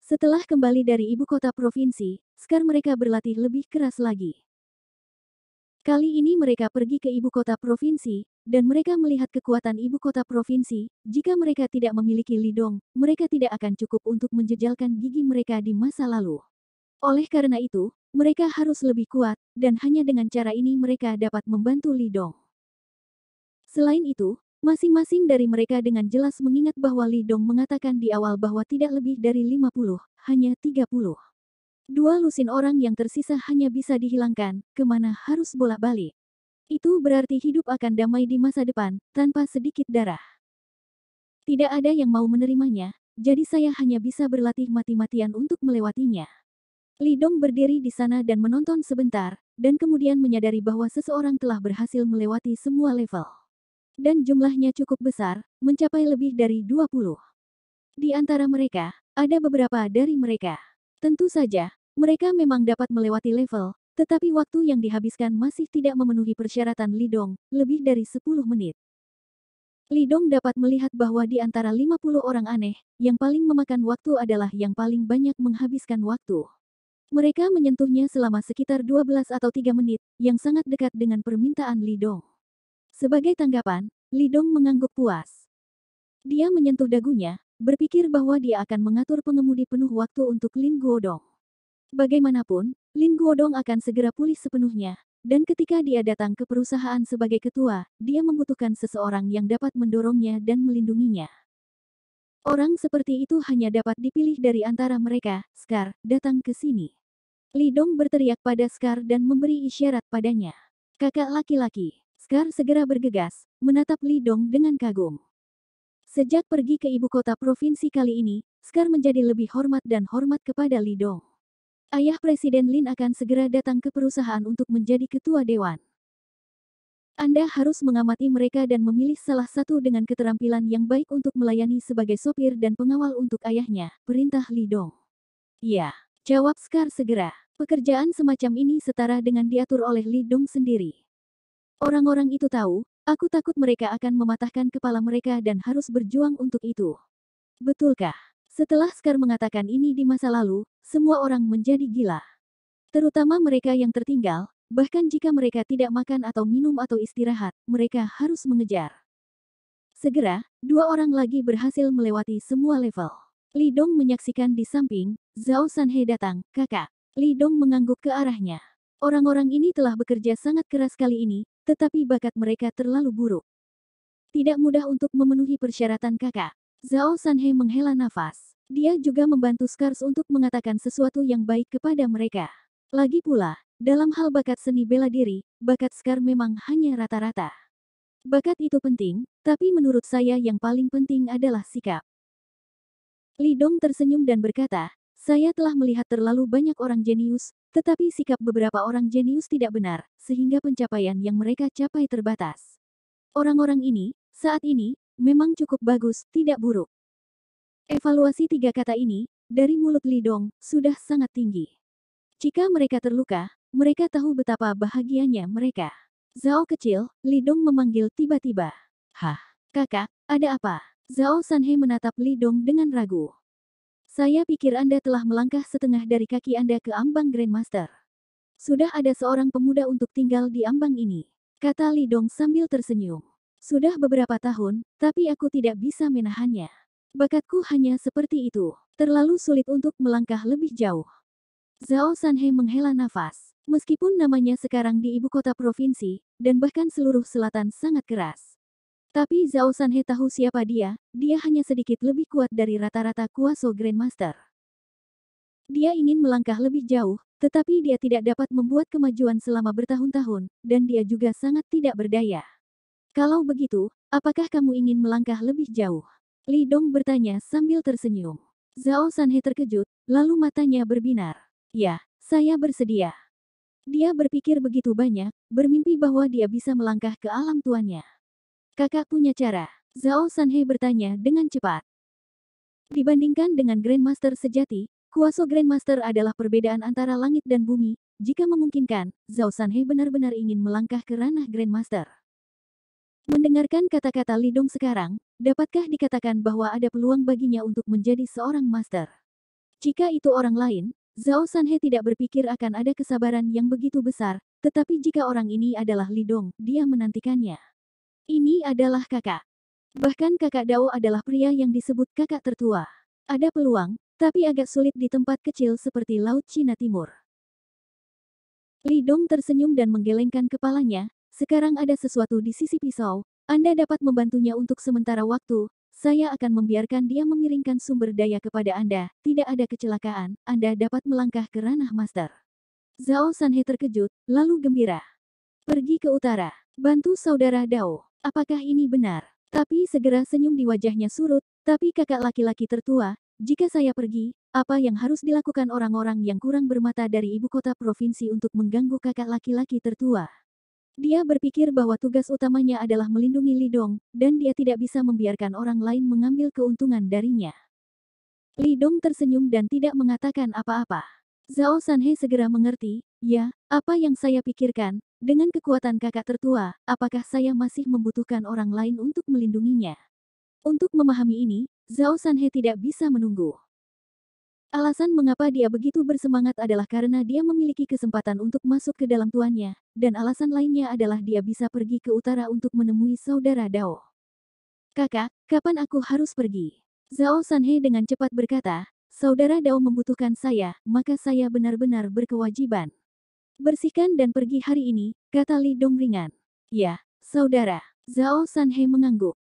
Setelah kembali dari ibu kota provinsi, sekarang mereka berlatih lebih keras lagi. Kali ini mereka pergi ke ibu kota provinsi, dan mereka melihat kekuatan ibu kota provinsi. Jika mereka tidak memiliki Lidong, mereka tidak akan cukup untuk menjejalkan gigi mereka di masa lalu. Oleh karena itu, mereka harus lebih kuat, dan hanya dengan cara ini mereka dapat membantu Lidong. Selain itu, masing-masing dari mereka dengan jelas mengingat bahwa Lidong mengatakan di awal bahwa tidak lebih dari 50, hanya 30. Dua lusin orang yang tersisa hanya bisa dihilangkan, kemana harus bolak-balik. Itu berarti hidup akan damai di masa depan, tanpa sedikit darah. Tidak ada yang mau menerimanya, jadi saya hanya bisa berlatih mati-matian untuk melewatinya. Lidong berdiri di sana dan menonton sebentar, dan kemudian menyadari bahwa seseorang telah berhasil melewati semua level. Dan jumlahnya cukup besar, mencapai lebih dari 20. Di antara mereka, ada beberapa dari mereka Tentu saja, mereka memang dapat melewati level, tetapi waktu yang dihabiskan masih tidak memenuhi persyaratan Lidong, lebih dari 10 menit. Lidong dapat melihat bahwa di antara 50 orang aneh, yang paling memakan waktu adalah yang paling banyak menghabiskan waktu. Mereka menyentuhnya selama sekitar 12 atau 3 menit, yang sangat dekat dengan permintaan Lidong. Sebagai tanggapan, Lidong mengangguk puas. Dia menyentuh dagunya, berpikir bahwa dia akan mengatur pengemudi penuh waktu untuk Lin Guodong. Bagaimanapun, Lin Guodong akan segera pulih sepenuhnya, dan ketika dia datang ke perusahaan sebagai ketua, dia membutuhkan seseorang yang dapat mendorongnya dan melindunginya. Orang seperti itu hanya dapat dipilih dari antara mereka, Scar, datang ke sini. Li Dong berteriak pada Scar dan memberi isyarat padanya. Kakak laki-laki, Scar segera bergegas, menatap Li Dong dengan kagum. Sejak pergi ke ibu kota provinsi kali ini, Scar menjadi lebih hormat dan hormat kepada Lidong. Ayah Presiden Lin akan segera datang ke perusahaan untuk menjadi ketua dewan. Anda harus mengamati mereka dan memilih salah satu dengan keterampilan yang baik untuk melayani sebagai sopir dan pengawal untuk ayahnya, perintah Lidong. Ya, jawab Scar segera. Pekerjaan semacam ini setara dengan diatur oleh Lidong sendiri. Orang-orang itu tahu, aku takut mereka akan mematahkan kepala mereka dan harus berjuang untuk itu. Betulkah? Setelah Scar mengatakan ini di masa lalu, semua orang menjadi gila. Terutama mereka yang tertinggal, bahkan jika mereka tidak makan atau minum atau istirahat, mereka harus mengejar. Segera, dua orang lagi berhasil melewati semua level. Lidong menyaksikan di samping, Zhao Sanhe datang, kakak. Lidong mengangguk ke arahnya. Orang-orang ini telah bekerja sangat keras kali ini, tetapi bakat mereka terlalu buruk. Tidak mudah untuk memenuhi persyaratan kakak. Zhao Sanhe menghela nafas. Dia juga membantu Scars untuk mengatakan sesuatu yang baik kepada mereka. Lagi pula, dalam hal bakat seni bela diri, bakat Scar memang hanya rata-rata. Bakat itu penting, tapi menurut saya yang paling penting adalah sikap. Lidong tersenyum dan berkata, saya telah melihat terlalu banyak orang jenius, tetapi sikap beberapa orang jenius tidak benar, sehingga pencapaian yang mereka capai terbatas. Orang-orang ini, saat ini, memang cukup bagus, tidak buruk. Evaluasi tiga kata ini, dari mulut Lidong, sudah sangat tinggi. Jika mereka terluka, mereka tahu betapa bahagianya mereka. Zhao kecil, Lidong memanggil tiba-tiba. Hah, kakak, ada apa? Zhao Sanhe menatap Lidong dengan ragu. Saya pikir Anda telah melangkah setengah dari kaki Anda ke ambang Grandmaster. Sudah ada seorang pemuda untuk tinggal di ambang ini, kata Lidong sambil tersenyum. Sudah beberapa tahun, tapi aku tidak bisa menahannya. Bakatku hanya seperti itu, terlalu sulit untuk melangkah lebih jauh. Zhao Sanhe menghela nafas. Meskipun namanya sekarang di ibu kota provinsi, dan bahkan seluruh selatan sangat keras. Tapi Zhao Sanhe tahu siapa dia, dia hanya sedikit lebih kuat dari rata-rata kuasa Grandmaster. Dia ingin melangkah lebih jauh, tetapi dia tidak dapat membuat kemajuan selama bertahun-tahun, dan dia juga sangat tidak berdaya. Kalau begitu, apakah kamu ingin melangkah lebih jauh? Li Dong bertanya sambil tersenyum. Zhao Sanhe terkejut, lalu matanya berbinar. Ya, saya bersedia. Dia berpikir begitu banyak, bermimpi bahwa dia bisa melangkah ke alam tuannya. Kakak punya cara. Zhao Sanhe bertanya dengan cepat. Dibandingkan dengan Grandmaster sejati, kuasa Grandmaster adalah perbedaan antara langit dan bumi. Jika memungkinkan, Zhao Sanhe benar-benar ingin melangkah ke ranah Grandmaster. Mendengarkan kata-kata Lidong sekarang, dapatkah dikatakan bahwa ada peluang baginya untuk menjadi seorang master? Jika itu orang lain, Zhao Sanhe tidak berpikir akan ada kesabaran yang begitu besar, tetapi jika orang ini adalah Lidong, dia menantikannya. Ini adalah kakak. Bahkan kakak Dao adalah pria yang disebut kakak tertua. Ada peluang, tapi agak sulit di tempat kecil seperti Laut Cina Timur. Li Dong tersenyum dan menggelengkan kepalanya, sekarang ada sesuatu di sisi pisau, Anda dapat membantunya untuk sementara waktu, saya akan membiarkan dia mengiringkan sumber daya kepada Anda, tidak ada kecelakaan, Anda dapat melangkah ke ranah master. Zhao Sanhe terkejut, lalu gembira. Pergi ke utara, bantu saudara Dao. Apakah ini benar? Tapi segera senyum di wajahnya surut, tapi kakak laki-laki tertua, jika saya pergi, apa yang harus dilakukan orang-orang yang kurang bermata dari ibu kota provinsi untuk mengganggu kakak laki-laki tertua? Dia berpikir bahwa tugas utamanya adalah melindungi Lidong, dan dia tidak bisa membiarkan orang lain mengambil keuntungan darinya. Lidong tersenyum dan tidak mengatakan apa-apa. Zhao Sanhe segera mengerti, Ya, apa yang saya pikirkan, dengan kekuatan kakak tertua, apakah saya masih membutuhkan orang lain untuk melindunginya? Untuk memahami ini, Zhao Sanhe tidak bisa menunggu. Alasan mengapa dia begitu bersemangat adalah karena dia memiliki kesempatan untuk masuk ke dalam tuannya, dan alasan lainnya adalah dia bisa pergi ke utara untuk menemui saudara Dao. Kakak, kapan aku harus pergi? Zhao Sanhe dengan cepat berkata, Saudara Dao membutuhkan saya, maka saya benar-benar berkewajiban. Bersihkan dan pergi hari ini, kata Li ringan. Ya, saudara. Zhao Sanhe mengangguk.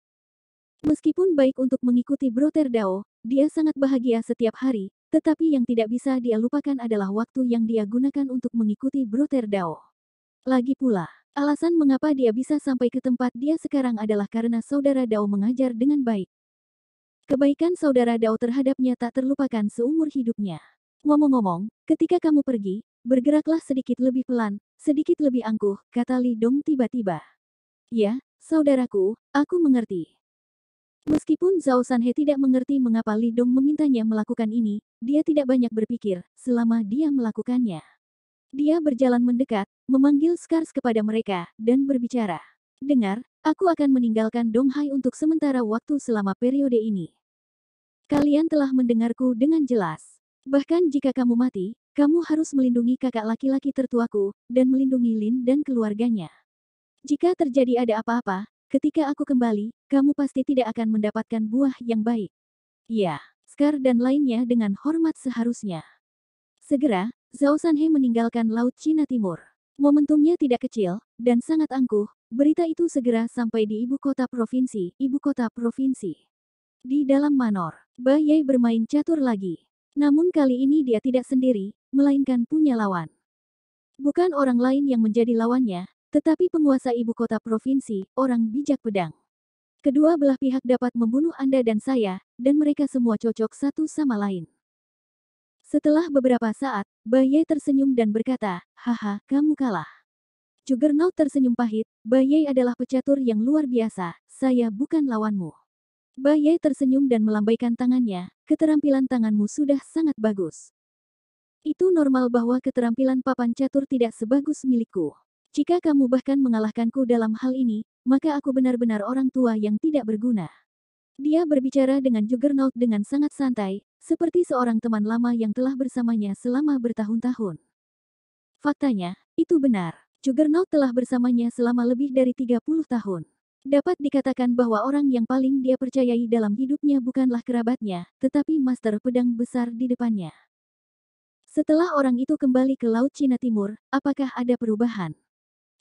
Meskipun baik untuk mengikuti Broter Dao, dia sangat bahagia setiap hari, tetapi yang tidak bisa dia lupakan adalah waktu yang dia gunakan untuk mengikuti Broter Dao. Lagi pula, alasan mengapa dia bisa sampai ke tempat dia sekarang adalah karena saudara Dao mengajar dengan baik. Kebaikan saudara Dao terhadapnya tak terlupakan seumur hidupnya. Ngomong-ngomong, ketika kamu pergi, Bergeraklah sedikit lebih pelan, sedikit lebih angkuh, kata Li Dong tiba-tiba. Ya, saudaraku, aku mengerti. Meskipun Zhao Sanhe tidak mengerti mengapa Li Dong memintanya melakukan ini, dia tidak banyak berpikir selama dia melakukannya. Dia berjalan mendekat, memanggil Skars kepada mereka, dan berbicara. Dengar, aku akan meninggalkan Donghai untuk sementara waktu selama periode ini. Kalian telah mendengarku dengan jelas. Bahkan jika kamu mati, kamu harus melindungi kakak laki-laki tertuaku, dan melindungi Lin dan keluarganya. Jika terjadi ada apa-apa, ketika aku kembali, kamu pasti tidak akan mendapatkan buah yang baik. Ya, Scar dan lainnya dengan hormat seharusnya. Segera, Zhao Sanhe meninggalkan Laut Cina Timur. Momentumnya tidak kecil, dan sangat angkuh, berita itu segera sampai di ibu kota provinsi, ibu kota provinsi. Di dalam manor, Bayai bermain catur lagi. Namun kali ini dia tidak sendiri, melainkan punya lawan. Bukan orang lain yang menjadi lawannya, tetapi penguasa ibu kota provinsi, orang bijak pedang. Kedua belah pihak dapat membunuh Anda dan saya, dan mereka semua cocok satu sama lain. Setelah beberapa saat, Baye tersenyum dan berkata, Haha, kamu kalah. Juggernaut tersenyum pahit, Baye adalah pecatur yang luar biasa, saya bukan lawanmu. Baye tersenyum dan melambaikan tangannya, keterampilan tanganmu sudah sangat bagus. Itu normal bahwa keterampilan papan catur tidak sebagus milikku. Jika kamu bahkan mengalahkanku dalam hal ini, maka aku benar-benar orang tua yang tidak berguna. Dia berbicara dengan Juggernaut dengan sangat santai, seperti seorang teman lama yang telah bersamanya selama bertahun-tahun. Faktanya, itu benar. Juggernaut telah bersamanya selama lebih dari 30 tahun. Dapat dikatakan bahwa orang yang paling dia percayai dalam hidupnya bukanlah kerabatnya, tetapi master pedang besar di depannya. Setelah orang itu kembali ke Laut Cina Timur, apakah ada perubahan?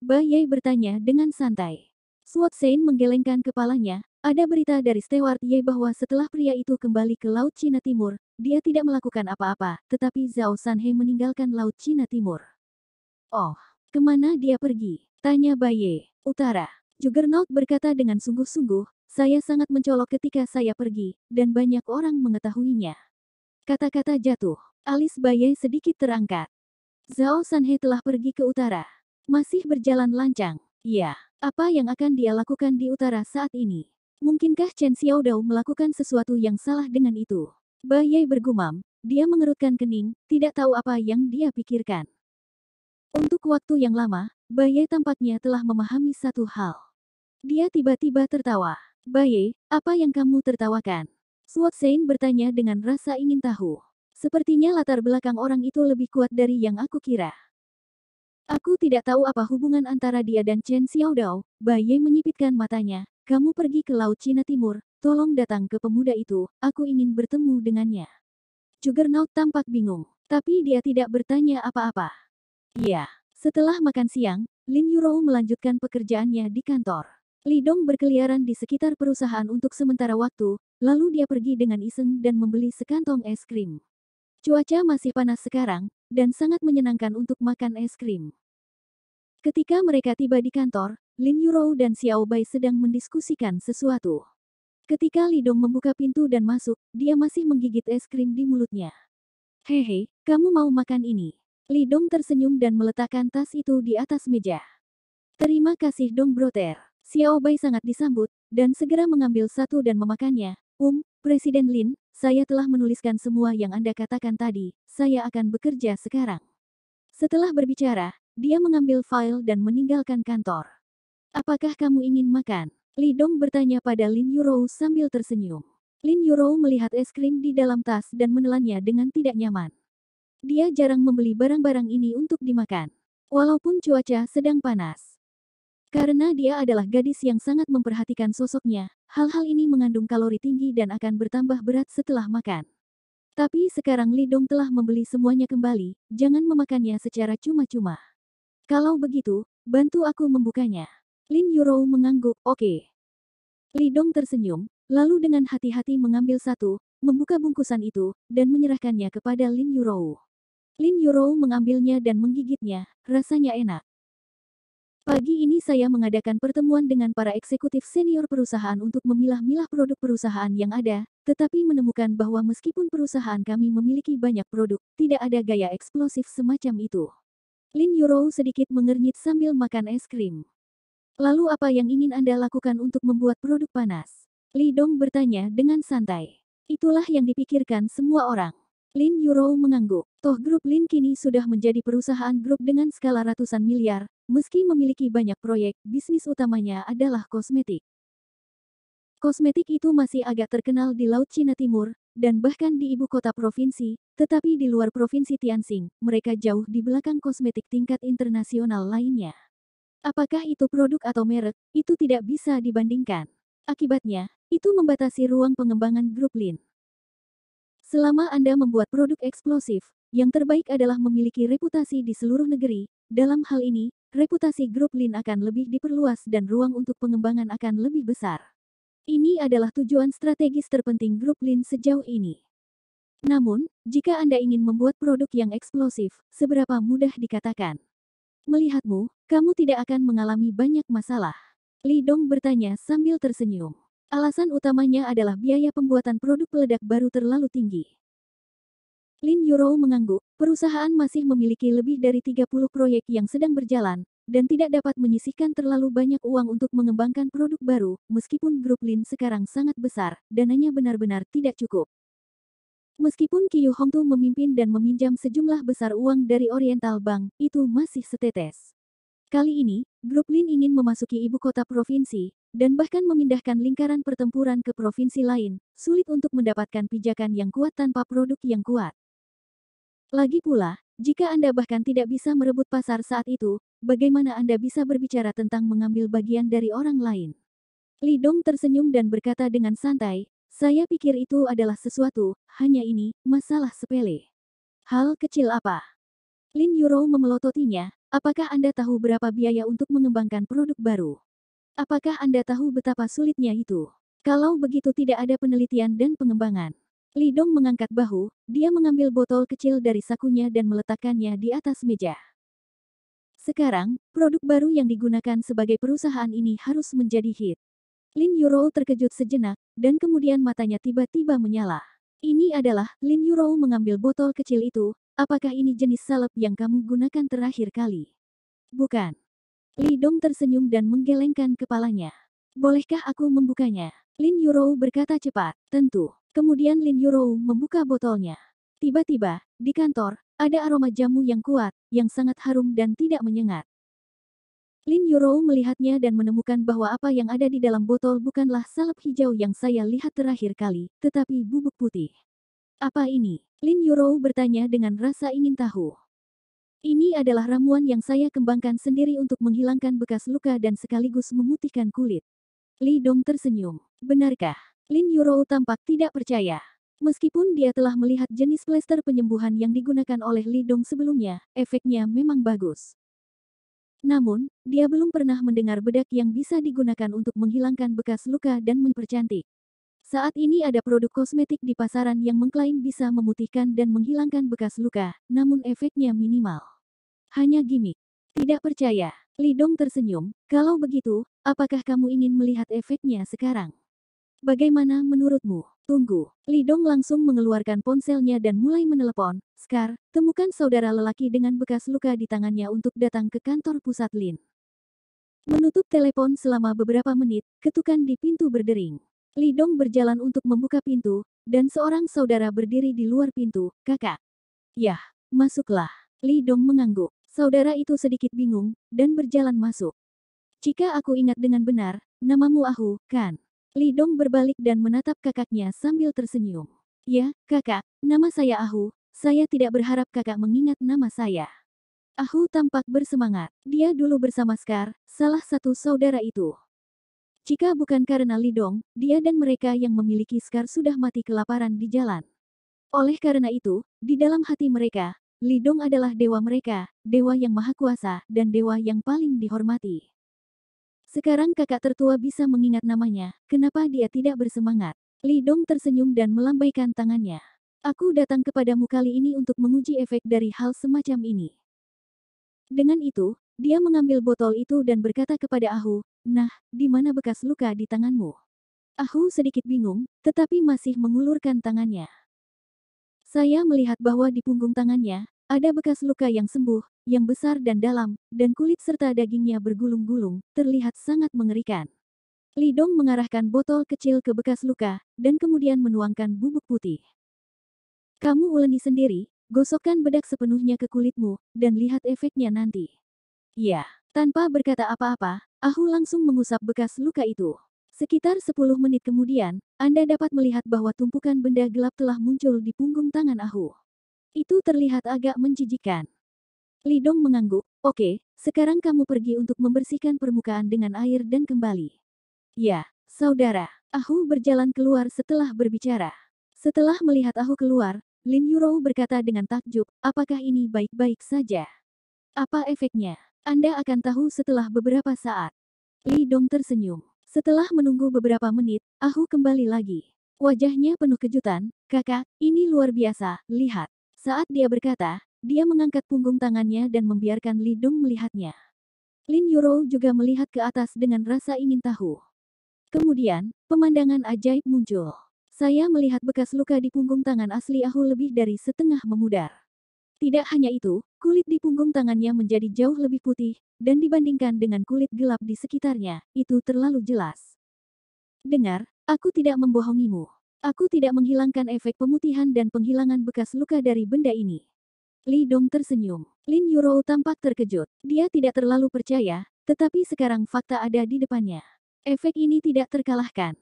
Bayai bertanya dengan santai. Swat Sein menggelengkan kepalanya, ada berita dari Stewart Ye bahwa setelah pria itu kembali ke Laut Cina Timur, dia tidak melakukan apa-apa, tetapi Zhao Sanhe meninggalkan Laut Cina Timur. Oh, kemana dia pergi? Tanya Baye, utara. Juggernaut berkata dengan sungguh-sungguh, saya sangat mencolok ketika saya pergi, dan banyak orang mengetahuinya. Kata-kata jatuh. Alis Baye sedikit terangkat. Zhao Sanhe telah pergi ke utara. Masih berjalan lancang. Ya, apa yang akan dia lakukan di utara saat ini? Mungkinkah Chen Xiaodao melakukan sesuatu yang salah dengan itu? Baye bergumam, dia mengerutkan kening, tidak tahu apa yang dia pikirkan. Untuk waktu yang lama, Baye tampaknya telah memahami satu hal. Dia tiba-tiba tertawa. Baye, apa yang kamu tertawakan? Suot Sein bertanya dengan rasa ingin tahu. Sepertinya latar belakang orang itu lebih kuat dari yang aku kira. Aku tidak tahu apa hubungan antara dia dan Chen Xiaodao. Baye menyipitkan matanya. Kamu pergi ke Laut Cina Timur, tolong datang ke pemuda itu, aku ingin bertemu dengannya. Juggernaut tampak bingung, tapi dia tidak bertanya apa-apa. Ya, setelah makan siang, Lin Yurou melanjutkan pekerjaannya di kantor. Lidong berkeliaran di sekitar perusahaan untuk sementara waktu, lalu dia pergi dengan iseng dan membeli sekantong es krim. Cuaca masih panas sekarang, dan sangat menyenangkan untuk makan es krim. Ketika mereka tiba di kantor, Lin Yurou dan Xiao Bai sedang mendiskusikan sesuatu. Ketika Lidong membuka pintu dan masuk, dia masih menggigit es krim di mulutnya. Hehe, kamu mau makan ini? Lidong tersenyum dan meletakkan tas itu di atas meja. Terima kasih Dong Broter. Xiao Bai sangat disambut, dan segera mengambil satu dan memakannya. Um, Presiden Lin, saya telah menuliskan semua yang Anda katakan tadi, saya akan bekerja sekarang. Setelah berbicara, dia mengambil file dan meninggalkan kantor. Apakah kamu ingin makan? Li Dong bertanya pada Lin Yurou sambil tersenyum. Lin Yurou melihat es krim di dalam tas dan menelannya dengan tidak nyaman. Dia jarang membeli barang-barang ini untuk dimakan. Walaupun cuaca sedang panas, karena dia adalah gadis yang sangat memperhatikan sosoknya, hal-hal ini mengandung kalori tinggi dan akan bertambah berat setelah makan. Tapi sekarang Lidong telah membeli semuanya kembali, jangan memakannya secara cuma-cuma. Kalau begitu, bantu aku membukanya. Lin Yurou mengangguk, oke. Okay. Lidong tersenyum, lalu dengan hati-hati mengambil satu, membuka bungkusan itu, dan menyerahkannya kepada Lin Yurou. Lin Yurou mengambilnya dan menggigitnya, rasanya enak. Pagi ini saya mengadakan pertemuan dengan para eksekutif senior perusahaan untuk memilah-milah produk perusahaan yang ada, tetapi menemukan bahwa meskipun perusahaan kami memiliki banyak produk, tidak ada gaya eksplosif semacam itu. Lin Yurou sedikit mengernyit sambil makan es krim. Lalu apa yang ingin Anda lakukan untuk membuat produk panas? Li Dong bertanya dengan santai. Itulah yang dipikirkan semua orang. Lin Yurou mengangguk. Toh grup Lin kini sudah menjadi perusahaan grup dengan skala ratusan miliar, meski memiliki banyak proyek, bisnis utamanya adalah kosmetik. Kosmetik itu masih agak terkenal di Laut Cina Timur, dan bahkan di ibu kota provinsi, tetapi di luar provinsi Tianjin, mereka jauh di belakang kosmetik tingkat internasional lainnya. Apakah itu produk atau merek, itu tidak bisa dibandingkan. Akibatnya, itu membatasi ruang pengembangan grup Lin. Selama Anda membuat produk eksplosif, yang terbaik adalah memiliki reputasi di seluruh negeri. Dalam hal ini, reputasi grup Lin akan lebih diperluas dan ruang untuk pengembangan akan lebih besar. Ini adalah tujuan strategis terpenting grup Lin sejauh ini. Namun, jika Anda ingin membuat produk yang eksplosif, seberapa mudah dikatakan. Melihatmu, kamu tidak akan mengalami banyak masalah. Li Dong bertanya sambil tersenyum. Alasan utamanya adalah biaya pembuatan produk peledak baru terlalu tinggi. Lin Yurou mengangguk, perusahaan masih memiliki lebih dari 30 proyek yang sedang berjalan, dan tidak dapat menyisihkan terlalu banyak uang untuk mengembangkan produk baru, meskipun grup Lin sekarang sangat besar, dananya benar-benar tidak cukup. Meskipun Kiyu Hongtu memimpin dan meminjam sejumlah besar uang dari Oriental Bank, itu masih setetes. Kali ini, grup Lin ingin memasuki ibu kota provinsi, dan bahkan memindahkan lingkaran pertempuran ke provinsi lain, sulit untuk mendapatkan pijakan yang kuat tanpa produk yang kuat. Lagi pula, jika Anda bahkan tidak bisa merebut pasar saat itu, bagaimana Anda bisa berbicara tentang mengambil bagian dari orang lain? Li Dong tersenyum dan berkata dengan santai, saya pikir itu adalah sesuatu, hanya ini, masalah sepele. Hal kecil apa? Lin Yurou memelototinya, apakah Anda tahu berapa biaya untuk mengembangkan produk baru? Apakah Anda tahu betapa sulitnya itu? Kalau begitu tidak ada penelitian dan pengembangan. Lidong mengangkat bahu, dia mengambil botol kecil dari sakunya dan meletakkannya di atas meja. Sekarang, produk baru yang digunakan sebagai perusahaan ini harus menjadi hit. Lin Yurou terkejut sejenak, dan kemudian matanya tiba-tiba menyala. Ini adalah, Lin Yurou mengambil botol kecil itu, apakah ini jenis salep yang kamu gunakan terakhir kali? Bukan. Li Dong tersenyum dan menggelengkan kepalanya. Bolehkah aku membukanya? Lin Yurou berkata cepat, tentu. Kemudian Lin Yurou membuka botolnya. Tiba-tiba, di kantor, ada aroma jamu yang kuat, yang sangat harum dan tidak menyengat. Lin Yurou melihatnya dan menemukan bahwa apa yang ada di dalam botol bukanlah salep hijau yang saya lihat terakhir kali, tetapi bubuk putih. Apa ini? Lin Yurou bertanya dengan rasa ingin tahu. Ini adalah ramuan yang saya kembangkan sendiri untuk menghilangkan bekas luka dan sekaligus memutihkan kulit. Li Dong tersenyum. Benarkah? Lin Yurou tampak tidak percaya. Meskipun dia telah melihat jenis plester penyembuhan yang digunakan oleh Li Dong sebelumnya, efeknya memang bagus. Namun, dia belum pernah mendengar bedak yang bisa digunakan untuk menghilangkan bekas luka dan mempercantik. Saat ini ada produk kosmetik di pasaran yang mengklaim bisa memutihkan dan menghilangkan bekas luka, namun efeknya minimal. Hanya gimmick. Tidak percaya. Lidong tersenyum, kalau begitu, apakah kamu ingin melihat efeknya sekarang? Bagaimana menurutmu? Tunggu. Lidong langsung mengeluarkan ponselnya dan mulai menelepon. Scar, temukan saudara lelaki dengan bekas luka di tangannya untuk datang ke kantor pusat Lin. Menutup telepon selama beberapa menit, ketukan di pintu berdering. Lidong berjalan untuk membuka pintu, dan seorang saudara berdiri di luar pintu, kakak. Yah, masuklah. Lidong mengangguk. Saudara itu sedikit bingung, dan berjalan masuk. Jika aku ingat dengan benar, namamu Ahu, kan? Lidong berbalik dan menatap kakaknya sambil tersenyum. Ya, kakak, nama saya Ahu, saya tidak berharap kakak mengingat nama saya. Ahu tampak bersemangat. Dia dulu bersama Scar, salah satu saudara itu. Jika bukan karena Lidong, dia dan mereka yang memiliki Scar sudah mati kelaparan di jalan. Oleh karena itu, di dalam hati mereka, Lidong adalah dewa mereka, dewa yang maha kuasa, dan dewa yang paling dihormati. Sekarang kakak tertua bisa mengingat namanya, kenapa dia tidak bersemangat. Lidong tersenyum dan melambaikan tangannya. Aku datang kepadamu kali ini untuk menguji efek dari hal semacam ini. Dengan itu, dia mengambil botol itu dan berkata kepada Ahu, Nah, di mana bekas luka di tanganmu? Ahu sedikit bingung, tetapi masih mengulurkan tangannya. Saya melihat bahwa di punggung tangannya, ada bekas luka yang sembuh, yang besar dan dalam, dan kulit serta dagingnya bergulung-gulung, terlihat sangat mengerikan. Lidong mengarahkan botol kecil ke bekas luka, dan kemudian menuangkan bubuk putih. Kamu uleni sendiri, gosokkan bedak sepenuhnya ke kulitmu, dan lihat efeknya nanti. Ya, tanpa berkata apa-apa, Ahu langsung mengusap bekas luka itu. Sekitar 10 menit kemudian, Anda dapat melihat bahwa tumpukan benda gelap telah muncul di punggung tangan Ahu. Itu terlihat agak menjijikan. Lidong mengangguk, oke, okay, sekarang kamu pergi untuk membersihkan permukaan dengan air dan kembali. Ya, saudara. Ahu berjalan keluar setelah berbicara. Setelah melihat Ahu keluar, Lin Yurou berkata dengan takjub, apakah ini baik-baik saja? Apa efeknya? Anda akan tahu setelah beberapa saat. Li tersenyum. Setelah menunggu beberapa menit, Ahu kembali lagi. Wajahnya penuh kejutan, kakak, ini luar biasa, lihat. Saat dia berkata, dia mengangkat punggung tangannya dan membiarkan Lidung melihatnya. Lin Yuro juga melihat ke atas dengan rasa ingin tahu. Kemudian, pemandangan ajaib muncul. Saya melihat bekas luka di punggung tangan asli Ahu lebih dari setengah memudar. Tidak hanya itu, kulit di punggung tangannya menjadi jauh lebih putih, dan dibandingkan dengan kulit gelap di sekitarnya, itu terlalu jelas. Dengar, aku tidak membohongimu. Aku tidak menghilangkan efek pemutihan dan penghilangan bekas luka dari benda ini. Li Dong tersenyum. Lin Yurou tampak terkejut. Dia tidak terlalu percaya, tetapi sekarang fakta ada di depannya. Efek ini tidak terkalahkan.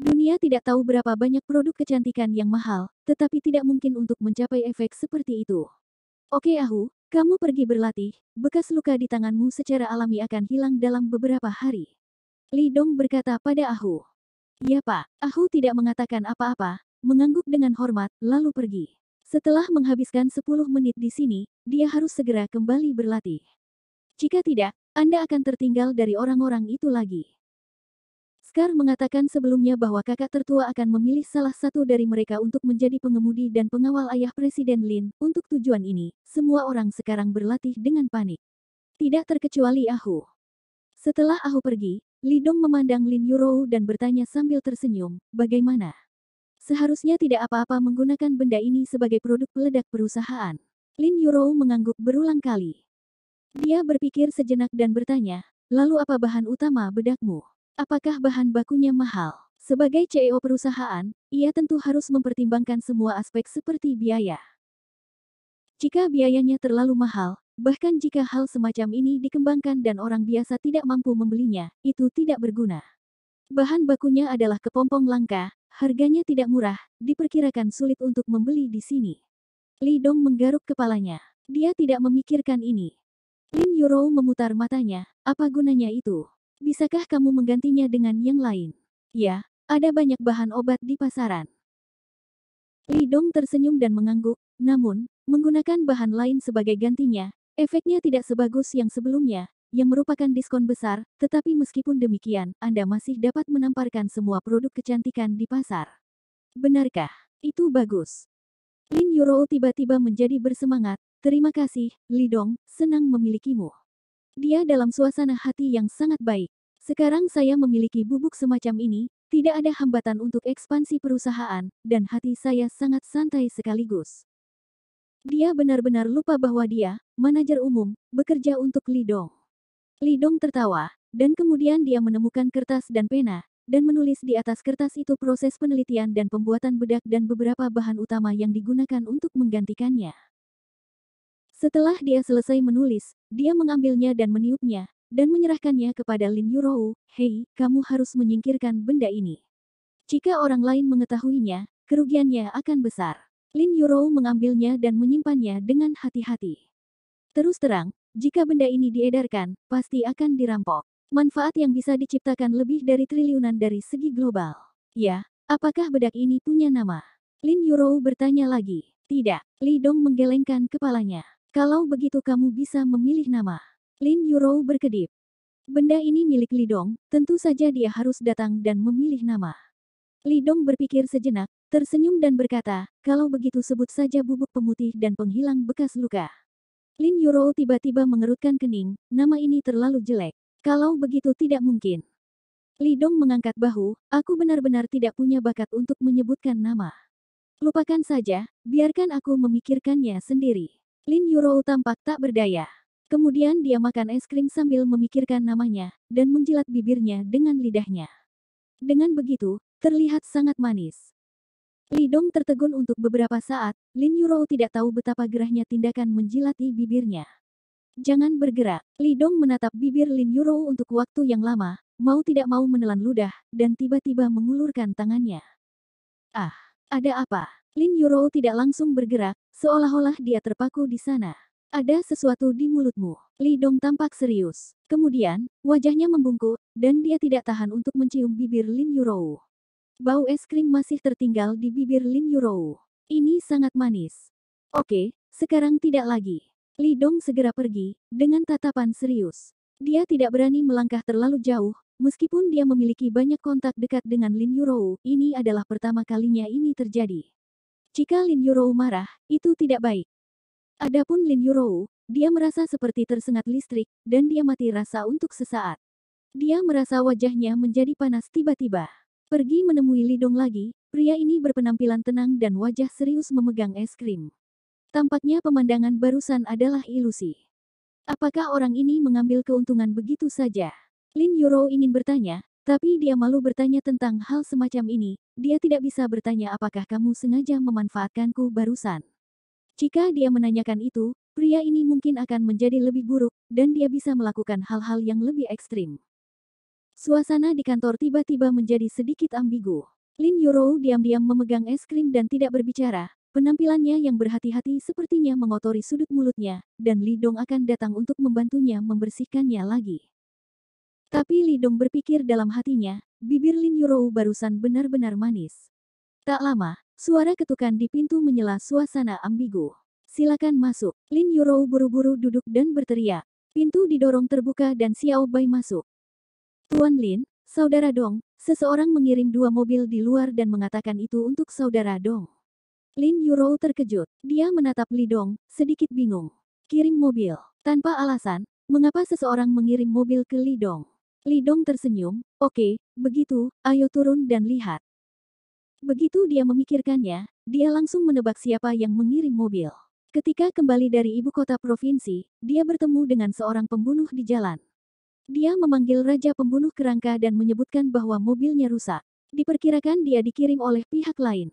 Dunia tidak tahu berapa banyak produk kecantikan yang mahal, tetapi tidak mungkin untuk mencapai efek seperti itu. Oke Ahu, kamu pergi berlatih, bekas luka di tanganmu secara alami akan hilang dalam beberapa hari. Li Dong berkata pada Ahu. Ya pak, Ahu tidak mengatakan apa-apa, mengangguk dengan hormat, lalu pergi. Setelah menghabiskan 10 menit di sini, dia harus segera kembali berlatih. Jika tidak, Anda akan tertinggal dari orang-orang itu lagi. Scar mengatakan sebelumnya bahwa kakak tertua akan memilih salah satu dari mereka untuk menjadi pengemudi dan pengawal ayah Presiden Lin. Untuk tujuan ini, semua orang sekarang berlatih dengan panik. Tidak terkecuali Ahu. Setelah Ahu pergi, Lidong memandang Lin Yurou dan bertanya sambil tersenyum, bagaimana? Seharusnya tidak apa-apa menggunakan benda ini sebagai produk peledak perusahaan. Lin Yurou mengangguk berulang kali. Dia berpikir sejenak dan bertanya, lalu apa bahan utama bedakmu? Apakah bahan bakunya mahal? Sebagai CEO perusahaan, ia tentu harus mempertimbangkan semua aspek seperti biaya. Jika biayanya terlalu mahal, bahkan jika hal semacam ini dikembangkan dan orang biasa tidak mampu membelinya, itu tidak berguna. Bahan bakunya adalah kepompong langka, harganya tidak murah, diperkirakan sulit untuk membeli di sini. Li Dong menggaruk kepalanya. Dia tidak memikirkan ini. Lin Yurou memutar matanya, apa gunanya itu? Bisakah kamu menggantinya dengan yang lain? Ya, ada banyak bahan obat di pasaran. Lidong tersenyum dan mengangguk, namun, menggunakan bahan lain sebagai gantinya, efeknya tidak sebagus yang sebelumnya, yang merupakan diskon besar, tetapi meskipun demikian, Anda masih dapat menamparkan semua produk kecantikan di pasar. Benarkah? Itu bagus. Lin Yurou tiba-tiba menjadi bersemangat, terima kasih, Lidong, senang memilikimu. Dia dalam suasana hati yang sangat baik. Sekarang saya memiliki bubuk semacam ini, tidak ada hambatan untuk ekspansi perusahaan, dan hati saya sangat santai sekaligus. Dia benar-benar lupa bahwa dia, manajer umum, bekerja untuk Lidong. Lidong tertawa, dan kemudian dia menemukan kertas dan pena, dan menulis di atas kertas itu proses penelitian dan pembuatan bedak dan beberapa bahan utama yang digunakan untuk menggantikannya. Setelah dia selesai menulis, dia mengambilnya dan meniupnya, dan menyerahkannya kepada Lin Yurou, Hei, kamu harus menyingkirkan benda ini. Jika orang lain mengetahuinya, kerugiannya akan besar. Lin Yurou mengambilnya dan menyimpannya dengan hati-hati. Terus terang, jika benda ini diedarkan, pasti akan dirampok. Manfaat yang bisa diciptakan lebih dari triliunan dari segi global. Ya, apakah bedak ini punya nama? Lin Yurou bertanya lagi. Tidak, Li Dong menggelengkan kepalanya. Kalau begitu kamu bisa memilih nama. Lin Yurou berkedip. Benda ini milik Lidong, tentu saja dia harus datang dan memilih nama. Lidong berpikir sejenak, tersenyum dan berkata, kalau begitu sebut saja bubuk pemutih dan penghilang bekas luka. Lin Yurou tiba-tiba mengerutkan kening, nama ini terlalu jelek. Kalau begitu tidak mungkin. Lidong mengangkat bahu, aku benar-benar tidak punya bakat untuk menyebutkan nama. Lupakan saja, biarkan aku memikirkannya sendiri. Lin Yurou tampak tak berdaya. Kemudian dia makan es krim sambil memikirkan namanya, dan menjilat bibirnya dengan lidahnya. Dengan begitu, terlihat sangat manis. Lidong tertegun untuk beberapa saat, Lin Yurou tidak tahu betapa gerahnya tindakan menjilati bibirnya. Jangan bergerak. Lidong menatap bibir Lin Yurou untuk waktu yang lama, mau tidak mau menelan ludah, dan tiba-tiba mengulurkan tangannya. Ah, ada apa? Lin Yurou tidak langsung bergerak, seolah-olah dia terpaku di sana. Ada sesuatu di mulutmu. Li Dong tampak serius. Kemudian, wajahnya membungkuk, dan dia tidak tahan untuk mencium bibir Lin Yurou. Bau es krim masih tertinggal di bibir Lin Yurou. Ini sangat manis. Oke, sekarang tidak lagi. Li Dong segera pergi, dengan tatapan serius. Dia tidak berani melangkah terlalu jauh, meskipun dia memiliki banyak kontak dekat dengan Lin Yurou, ini adalah pertama kalinya ini terjadi. Jika Lin Yurou marah, itu tidak baik. Adapun Lin Yurou, dia merasa seperti tersengat listrik, dan dia mati rasa untuk sesaat. Dia merasa wajahnya menjadi panas tiba-tiba. Pergi menemui Lidong lagi, pria ini berpenampilan tenang dan wajah serius memegang es krim. Tampaknya pemandangan barusan adalah ilusi. Apakah orang ini mengambil keuntungan begitu saja? Lin Yurou ingin bertanya, tapi dia malu bertanya tentang hal semacam ini, dia tidak bisa bertanya apakah kamu sengaja memanfaatkanku barusan. Jika dia menanyakan itu, pria ini mungkin akan menjadi lebih buruk, dan dia bisa melakukan hal-hal yang lebih ekstrim. Suasana di kantor tiba-tiba menjadi sedikit ambigu. Lin Yurou diam-diam memegang es krim dan tidak berbicara. Penampilannya yang berhati-hati sepertinya mengotori sudut mulutnya, dan Lidong akan datang untuk membantunya membersihkannya lagi. Tapi Lidong berpikir dalam hatinya, bibir Lin Yurou barusan benar-benar manis. Tak lama, suara ketukan di pintu menyela suasana ambigu. Silakan masuk. Lin Yurou buru-buru duduk dan berteriak. Pintu didorong terbuka dan Xiao Bai masuk. Tuan Lin, Saudara Dong, seseorang mengirim dua mobil di luar dan mengatakan itu untuk Saudara Dong. Lin Yurou terkejut. Dia menatap Lidong, sedikit bingung. Kirim mobil. Tanpa alasan, mengapa seseorang mengirim mobil ke Lidong? Lidong tersenyum, oke, okay, begitu, ayo turun dan lihat. Begitu dia memikirkannya, dia langsung menebak siapa yang mengirim mobil. Ketika kembali dari ibu kota provinsi, dia bertemu dengan seorang pembunuh di jalan. Dia memanggil Raja Pembunuh Kerangka dan menyebutkan bahwa mobilnya rusak. Diperkirakan dia dikirim oleh pihak lain.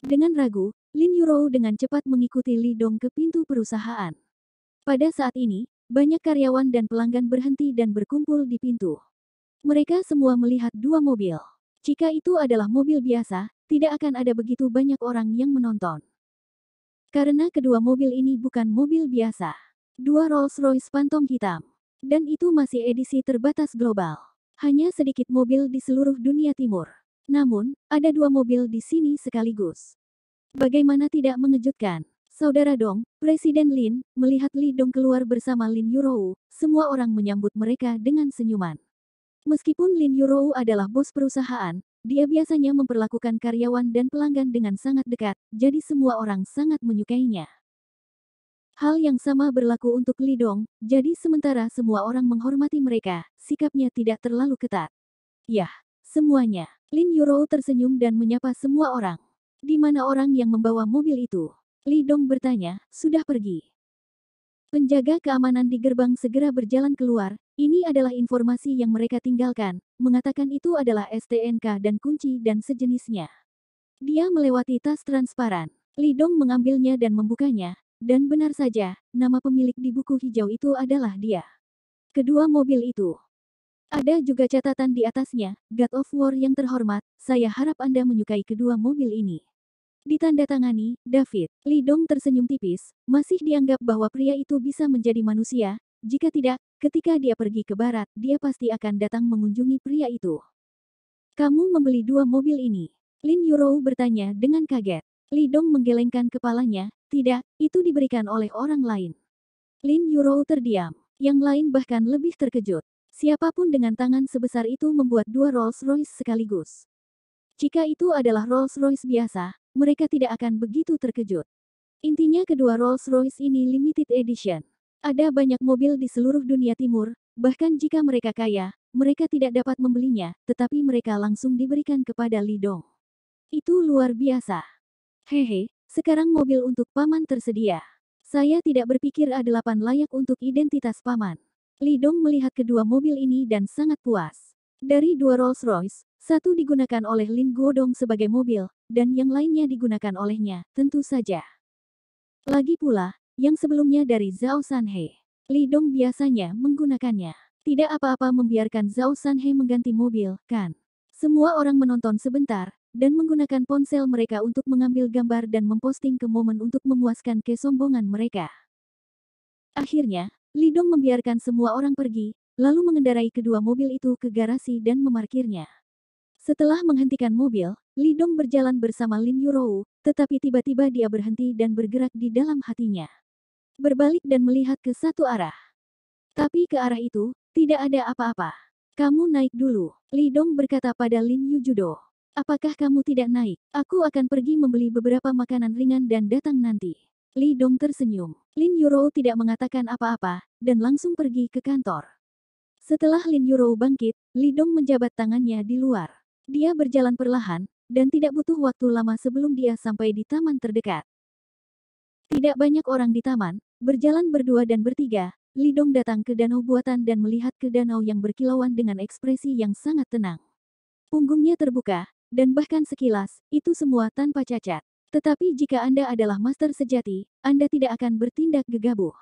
Dengan ragu, Lin Yurou dengan cepat mengikuti Lidong ke pintu perusahaan. Pada saat ini, banyak karyawan dan pelanggan berhenti dan berkumpul di pintu. Mereka semua melihat dua mobil. Jika itu adalah mobil biasa, tidak akan ada begitu banyak orang yang menonton. Karena kedua mobil ini bukan mobil biasa. Dua Rolls-Royce Phantom hitam. Dan itu masih edisi terbatas global. Hanya sedikit mobil di seluruh dunia timur. Namun, ada dua mobil di sini sekaligus. Bagaimana tidak mengejutkan? Saudara Dong, Presiden Lin, melihat Li Dong keluar bersama Lin Yurou, semua orang menyambut mereka dengan senyuman. Meskipun Lin Yurou adalah bos perusahaan, dia biasanya memperlakukan karyawan dan pelanggan dengan sangat dekat, jadi semua orang sangat menyukainya. Hal yang sama berlaku untuk Li Dong, jadi sementara semua orang menghormati mereka, sikapnya tidak terlalu ketat. Yah, semuanya. Lin Yurou tersenyum dan menyapa semua orang. Di mana orang yang membawa mobil itu? Lidong bertanya, sudah pergi. Penjaga keamanan di gerbang segera berjalan keluar, ini adalah informasi yang mereka tinggalkan, mengatakan itu adalah STNK dan kunci dan sejenisnya. Dia melewati tas transparan. Lidong mengambilnya dan membukanya, dan benar saja, nama pemilik di buku hijau itu adalah dia. Kedua mobil itu. Ada juga catatan di atasnya, God of War yang terhormat, saya harap Anda menyukai kedua mobil ini. Ditandatangani, David. Lidong tersenyum tipis, masih dianggap bahwa pria itu bisa menjadi manusia, jika tidak, ketika dia pergi ke barat, dia pasti akan datang mengunjungi pria itu. Kamu membeli dua mobil ini? Lin Yurou bertanya dengan kaget. Lidong menggelengkan kepalanya, tidak, itu diberikan oleh orang lain. Lin Yurou terdiam. Yang lain bahkan lebih terkejut. Siapapun dengan tangan sebesar itu membuat dua Rolls Royce sekaligus. Jika itu adalah Rolls Royce biasa, mereka tidak akan begitu terkejut. Intinya kedua Rolls-Royce ini limited edition. Ada banyak mobil di seluruh dunia timur, bahkan jika mereka kaya, mereka tidak dapat membelinya, tetapi mereka langsung diberikan kepada Lidong. Itu luar biasa. Hehe, sekarang mobil untuk paman tersedia. Saya tidak berpikir A8 layak untuk identitas paman. Lidong melihat kedua mobil ini dan sangat puas. Dari dua Rolls Royce, satu digunakan oleh Lin Godong sebagai mobil, dan yang lainnya digunakan olehnya, tentu saja. Lagi pula, yang sebelumnya dari Zhao Sanhe. Lidong biasanya menggunakannya. Tidak apa-apa membiarkan Zhao Sanhe mengganti mobil, kan? Semua orang menonton sebentar, dan menggunakan ponsel mereka untuk mengambil gambar dan memposting ke momen untuk memuaskan kesombongan mereka. Akhirnya, Lidong membiarkan semua orang pergi, lalu mengendarai kedua mobil itu ke garasi dan memarkirnya. Setelah menghentikan mobil, Lidong berjalan bersama Lin Yurou, tetapi tiba-tiba dia berhenti dan bergerak di dalam hatinya. Berbalik dan melihat ke satu arah. Tapi ke arah itu, tidak ada apa-apa. Kamu naik dulu, Lidong berkata pada Lin Yujudo. Apakah kamu tidak naik? Aku akan pergi membeli beberapa makanan ringan dan datang nanti. Lidong tersenyum. Lin Yurou tidak mengatakan apa-apa, dan langsung pergi ke kantor. Setelah Lin Yurou bangkit, Lidong menjabat tangannya di luar. Dia berjalan perlahan, dan tidak butuh waktu lama sebelum dia sampai di taman terdekat. Tidak banyak orang di taman, berjalan berdua dan bertiga, Lidong datang ke danau buatan dan melihat ke danau yang berkilauan dengan ekspresi yang sangat tenang. Punggungnya terbuka, dan bahkan sekilas, itu semua tanpa cacat. Tetapi jika Anda adalah master sejati, Anda tidak akan bertindak gegabah.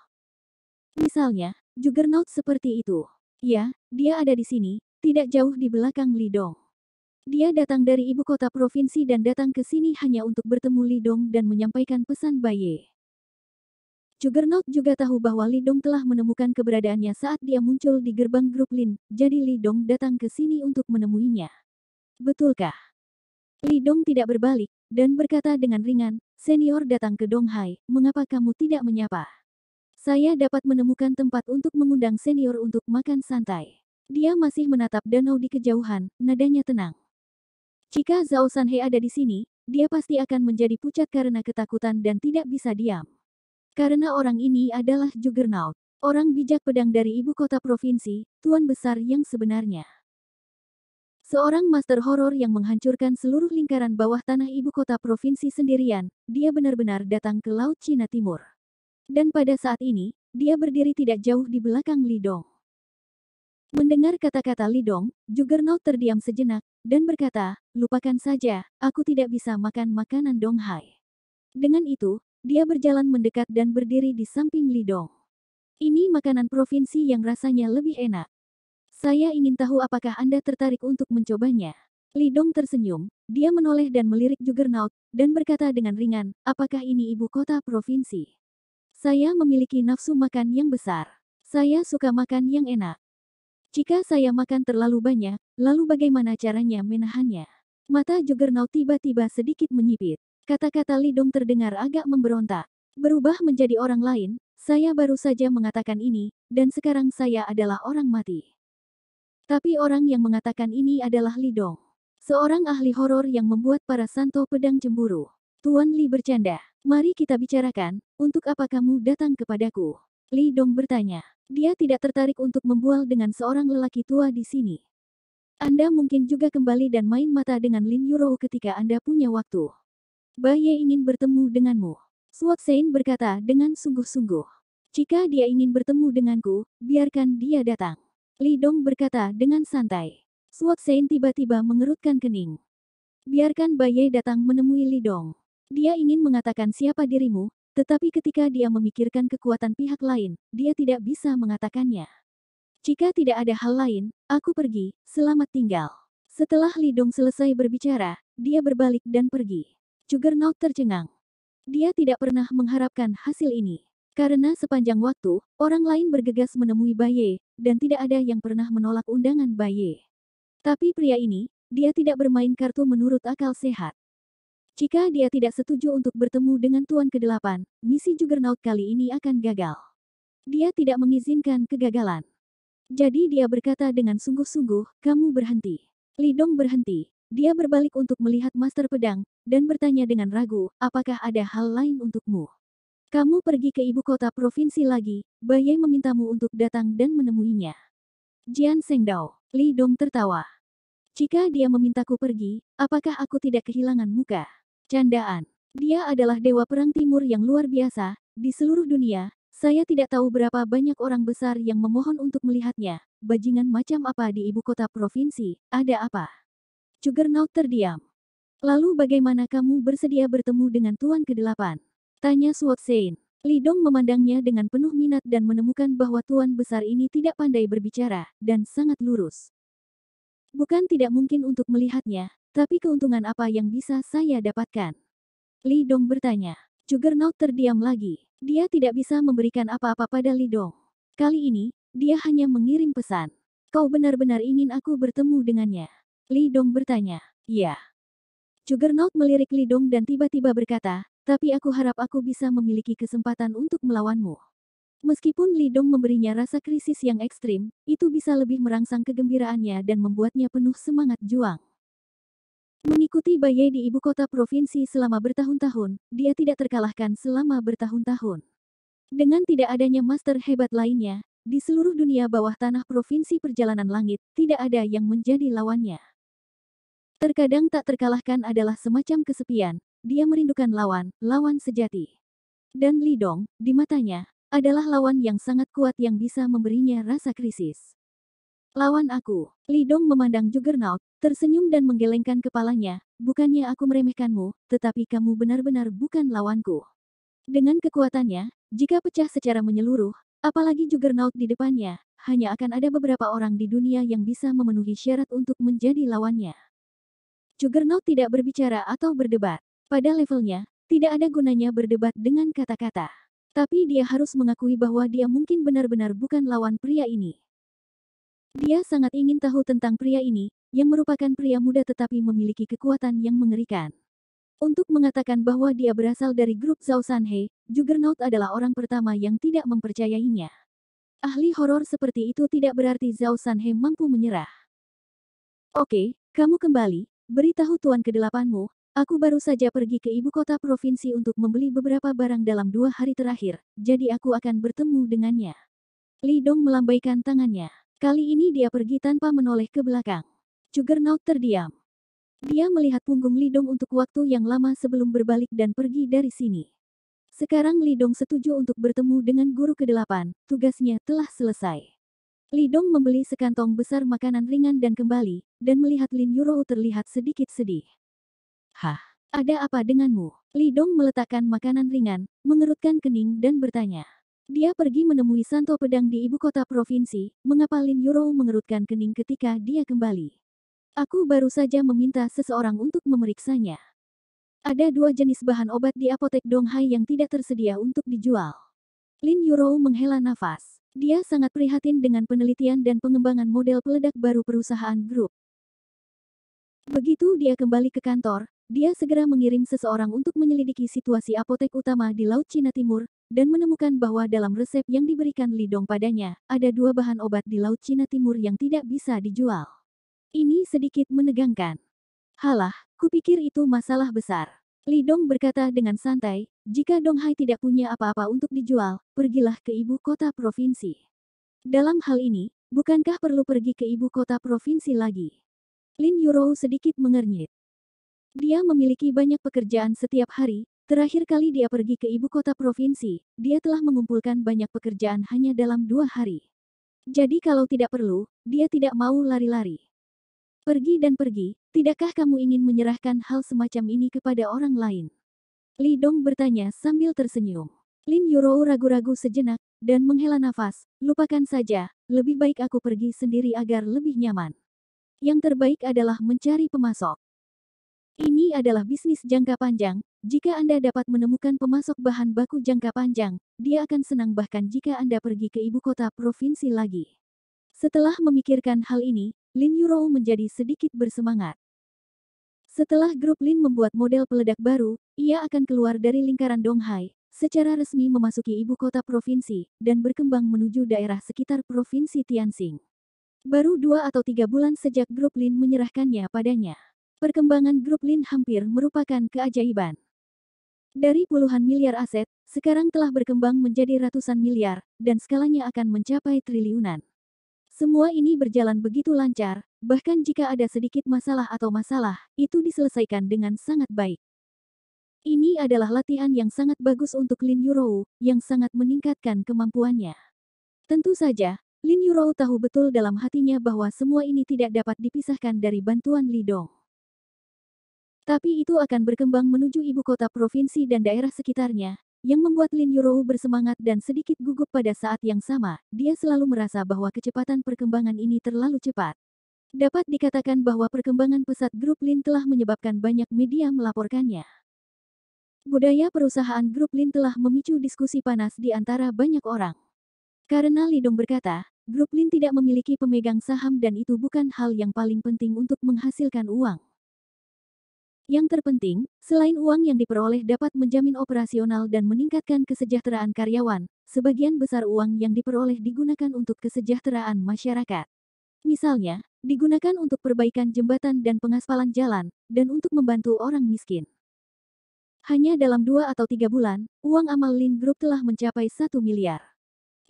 Misalnya, juggernaut seperti itu. Ya, dia ada di sini, tidak jauh di belakang Lidong. Dia datang dari ibu kota provinsi dan datang ke sini hanya untuk bertemu Lidong dan menyampaikan pesan Baye. Juggernaut juga tahu bahwa Lidong telah menemukan keberadaannya saat dia muncul di gerbang grup Lin, jadi Lidong datang ke sini untuk menemuinya. Betulkah? Lidong tidak berbalik, dan berkata dengan ringan, Senior datang ke Donghai, mengapa kamu tidak menyapa? Saya dapat menemukan tempat untuk mengundang senior untuk makan santai. Dia masih menatap danau di kejauhan, nadanya tenang. Jika Zhao Sanhe ada di sini, dia pasti akan menjadi pucat karena ketakutan dan tidak bisa diam. Karena orang ini adalah Juggernaut, orang bijak pedang dari ibu kota provinsi, tuan besar yang sebenarnya. Seorang master horor yang menghancurkan seluruh lingkaran bawah tanah ibu kota provinsi sendirian, dia benar-benar datang ke Laut Cina Timur. Dan pada saat ini, dia berdiri tidak jauh di belakang Lidong. Mendengar kata-kata Lidong, Juggernaut terdiam sejenak, dan berkata, lupakan saja, aku tidak bisa makan makanan Donghai. Dengan itu, dia berjalan mendekat dan berdiri di samping Lidong. Ini makanan provinsi yang rasanya lebih enak. Saya ingin tahu apakah Anda tertarik untuk mencobanya. Lidong tersenyum, dia menoleh dan melirik Juggernaut, dan berkata dengan ringan, apakah ini ibu kota provinsi? Saya memiliki nafsu makan yang besar. Saya suka makan yang enak. Jika saya makan terlalu banyak, lalu bagaimana caranya menahannya? Mata Juggernaut tiba-tiba sedikit menyipit. Kata-kata Lidong terdengar agak memberontak. Berubah menjadi orang lain, saya baru saja mengatakan ini, dan sekarang saya adalah orang mati. Tapi orang yang mengatakan ini adalah Lidong. Seorang ahli horor yang membuat para santo pedang cemburu. Tuan Li bercanda. Mari kita bicarakan, untuk apa kamu datang kepadaku? Li Dong bertanya. Dia tidak tertarik untuk membual dengan seorang lelaki tua di sini. Anda mungkin juga kembali dan main mata dengan Lin Yurou ketika Anda punya waktu. Baye ingin bertemu denganmu. Suat Sein berkata dengan sungguh-sungguh. Jika dia ingin bertemu denganku, biarkan dia datang. Li Dong berkata dengan santai. Suat Sein tiba-tiba mengerutkan kening. Biarkan Baye datang menemui Li Dong. Dia ingin mengatakan siapa dirimu, tetapi ketika dia memikirkan kekuatan pihak lain, dia tidak bisa mengatakannya. Jika tidak ada hal lain, aku pergi, selamat tinggal. Setelah Lidong selesai berbicara, dia berbalik dan pergi. Juggernaut tercengang. Dia tidak pernah mengharapkan hasil ini. Karena sepanjang waktu, orang lain bergegas menemui Baye, dan tidak ada yang pernah menolak undangan Baye. Tapi pria ini, dia tidak bermain kartu menurut akal sehat. Jika dia tidak setuju untuk bertemu dengan Tuan ke-8, misi Juggernaut kali ini akan gagal. Dia tidak mengizinkan kegagalan. Jadi dia berkata dengan sungguh-sungguh, kamu berhenti. Lidong berhenti. Dia berbalik untuk melihat Master Pedang, dan bertanya dengan ragu, apakah ada hal lain untukmu? Kamu pergi ke ibu kota provinsi lagi, Baye memintamu untuk datang dan menemuinya. Jian Sengdao, Dong tertawa. Jika dia memintaku pergi, apakah aku tidak kehilangan muka? Candaan. Dia adalah dewa perang timur yang luar biasa, di seluruh dunia, saya tidak tahu berapa banyak orang besar yang memohon untuk melihatnya, bajingan macam apa di ibu kota provinsi, ada apa? Cugernaut terdiam. Lalu bagaimana kamu bersedia bertemu dengan Tuan ke-8? Tanya Sword Saint. Lidong memandangnya dengan penuh minat dan menemukan bahwa tuan besar ini tidak pandai berbicara, dan sangat lurus. Bukan tidak mungkin untuk melihatnya, tapi keuntungan apa yang bisa saya dapatkan? Li Dong bertanya. Juggernaut terdiam lagi. Dia tidak bisa memberikan apa-apa pada Li Dong. Kali ini, dia hanya mengirim pesan. Kau benar-benar ingin aku bertemu dengannya? Li Dong bertanya. Ya. Juggernaut melirik Li Dong dan tiba-tiba berkata, tapi aku harap aku bisa memiliki kesempatan untuk melawanmu. Meskipun Li Dong memberinya rasa krisis yang ekstrim, itu bisa lebih merangsang kegembiraannya dan membuatnya penuh semangat juang. Mengikuti Bayi di ibu kota provinsi selama bertahun-tahun, dia tidak terkalahkan selama bertahun-tahun. Dengan tidak adanya master hebat lainnya, di seluruh dunia bawah tanah provinsi perjalanan langit, tidak ada yang menjadi lawannya. Terkadang tak terkalahkan adalah semacam kesepian, dia merindukan lawan, lawan sejati. Dan Lidong, di matanya, adalah lawan yang sangat kuat yang bisa memberinya rasa krisis. Lawan aku. Lidong memandang Juggernaut, tersenyum dan menggelengkan kepalanya. Bukannya aku meremehkanmu, tetapi kamu benar-benar bukan lawanku. Dengan kekuatannya, jika pecah secara menyeluruh, apalagi Juggernaut di depannya, hanya akan ada beberapa orang di dunia yang bisa memenuhi syarat untuk menjadi lawannya. Juggernaut tidak berbicara atau berdebat. Pada levelnya, tidak ada gunanya berdebat dengan kata-kata. Tapi dia harus mengakui bahwa dia mungkin benar-benar bukan lawan pria ini. Dia sangat ingin tahu tentang pria ini, yang merupakan pria muda tetapi memiliki kekuatan yang mengerikan. Untuk mengatakan bahwa dia berasal dari grup Zhao Sanhe, Juggernaut adalah orang pertama yang tidak mempercayainya. Ahli horor seperti itu tidak berarti Zhao Sanhe mampu menyerah. Oke, kamu kembali, beritahu tuan kedelapanmu, Aku baru saja pergi ke ibu kota provinsi untuk membeli beberapa barang dalam dua hari terakhir, jadi aku akan bertemu dengannya. Lidong melambaikan tangannya. Kali ini dia pergi tanpa menoleh ke belakang. Juggernaut terdiam. Dia melihat punggung Lidong untuk waktu yang lama sebelum berbalik dan pergi dari sini. Sekarang Lidong setuju untuk bertemu dengan guru kedelapan, tugasnya telah selesai. Lidong membeli sekantong besar makanan ringan dan kembali, dan melihat Lin Yurou terlihat sedikit sedih. Hah, ada apa denganmu? Lidong meletakkan makanan ringan, mengerutkan kening dan bertanya. Dia pergi menemui Santo Pedang di ibu kota provinsi, mengapa Lin Yurou mengerutkan kening ketika dia kembali. Aku baru saja meminta seseorang untuk memeriksanya. Ada dua jenis bahan obat di apotek Donghai yang tidak tersedia untuk dijual. Lin Yurou menghela nafas. Dia sangat prihatin dengan penelitian dan pengembangan model peledak baru perusahaan grup. Begitu dia kembali ke kantor, dia segera mengirim seseorang untuk menyelidiki situasi apotek utama di Laut Cina Timur, dan menemukan bahwa dalam resep yang diberikan Lidong padanya, ada dua bahan obat di Laut Cina Timur yang tidak bisa dijual. Ini sedikit menegangkan. Halah, kupikir itu masalah besar. Lidong berkata dengan santai, jika Dong Hai tidak punya apa-apa untuk dijual, pergilah ke ibu kota provinsi. Dalam hal ini, bukankah perlu pergi ke ibu kota provinsi lagi? Lin Yurou sedikit mengernyit. Dia memiliki banyak pekerjaan setiap hari, Terakhir kali dia pergi ke ibu kota provinsi, dia telah mengumpulkan banyak pekerjaan hanya dalam dua hari. Jadi kalau tidak perlu, dia tidak mau lari-lari. Pergi dan pergi, tidakkah kamu ingin menyerahkan hal semacam ini kepada orang lain? Li Dong bertanya sambil tersenyum. Lin Yurou ragu-ragu sejenak, dan menghela nafas, lupakan saja, lebih baik aku pergi sendiri agar lebih nyaman. Yang terbaik adalah mencari pemasok. Ini adalah bisnis jangka panjang. Jika Anda dapat menemukan pemasok bahan baku jangka panjang, dia akan senang bahkan jika Anda pergi ke ibu kota provinsi lagi. Setelah memikirkan hal ini, Lin Yurou menjadi sedikit bersemangat. Setelah grup Lin membuat model peledak baru, ia akan keluar dari lingkaran Donghai, secara resmi memasuki ibu kota provinsi, dan berkembang menuju daerah sekitar provinsi Tianxing. Baru dua atau tiga bulan sejak grup Lin menyerahkannya padanya. Perkembangan grup Lin hampir merupakan keajaiban. Dari puluhan miliar aset, sekarang telah berkembang menjadi ratusan miliar, dan skalanya akan mencapai triliunan. Semua ini berjalan begitu lancar, bahkan jika ada sedikit masalah atau masalah, itu diselesaikan dengan sangat baik. Ini adalah latihan yang sangat bagus untuk Lin Yurou, yang sangat meningkatkan kemampuannya. Tentu saja, Lin Yurou tahu betul dalam hatinya bahwa semua ini tidak dapat dipisahkan dari bantuan Li Dong. Tapi itu akan berkembang menuju ibu kota provinsi dan daerah sekitarnya, yang membuat Lin Yurou bersemangat dan sedikit gugup pada saat yang sama, dia selalu merasa bahwa kecepatan perkembangan ini terlalu cepat. Dapat dikatakan bahwa perkembangan pesat grup Lin telah menyebabkan banyak media melaporkannya. Budaya perusahaan grup Lin telah memicu diskusi panas di antara banyak orang. Karena Lidong berkata, grup Lin tidak memiliki pemegang saham dan itu bukan hal yang paling penting untuk menghasilkan uang. Yang terpenting, selain uang yang diperoleh dapat menjamin operasional dan meningkatkan kesejahteraan karyawan, sebagian besar uang yang diperoleh digunakan untuk kesejahteraan masyarakat. Misalnya, digunakan untuk perbaikan jembatan dan pengaspalan jalan, dan untuk membantu orang miskin. Hanya dalam dua atau tiga bulan, uang amal Lin Group telah mencapai satu miliar.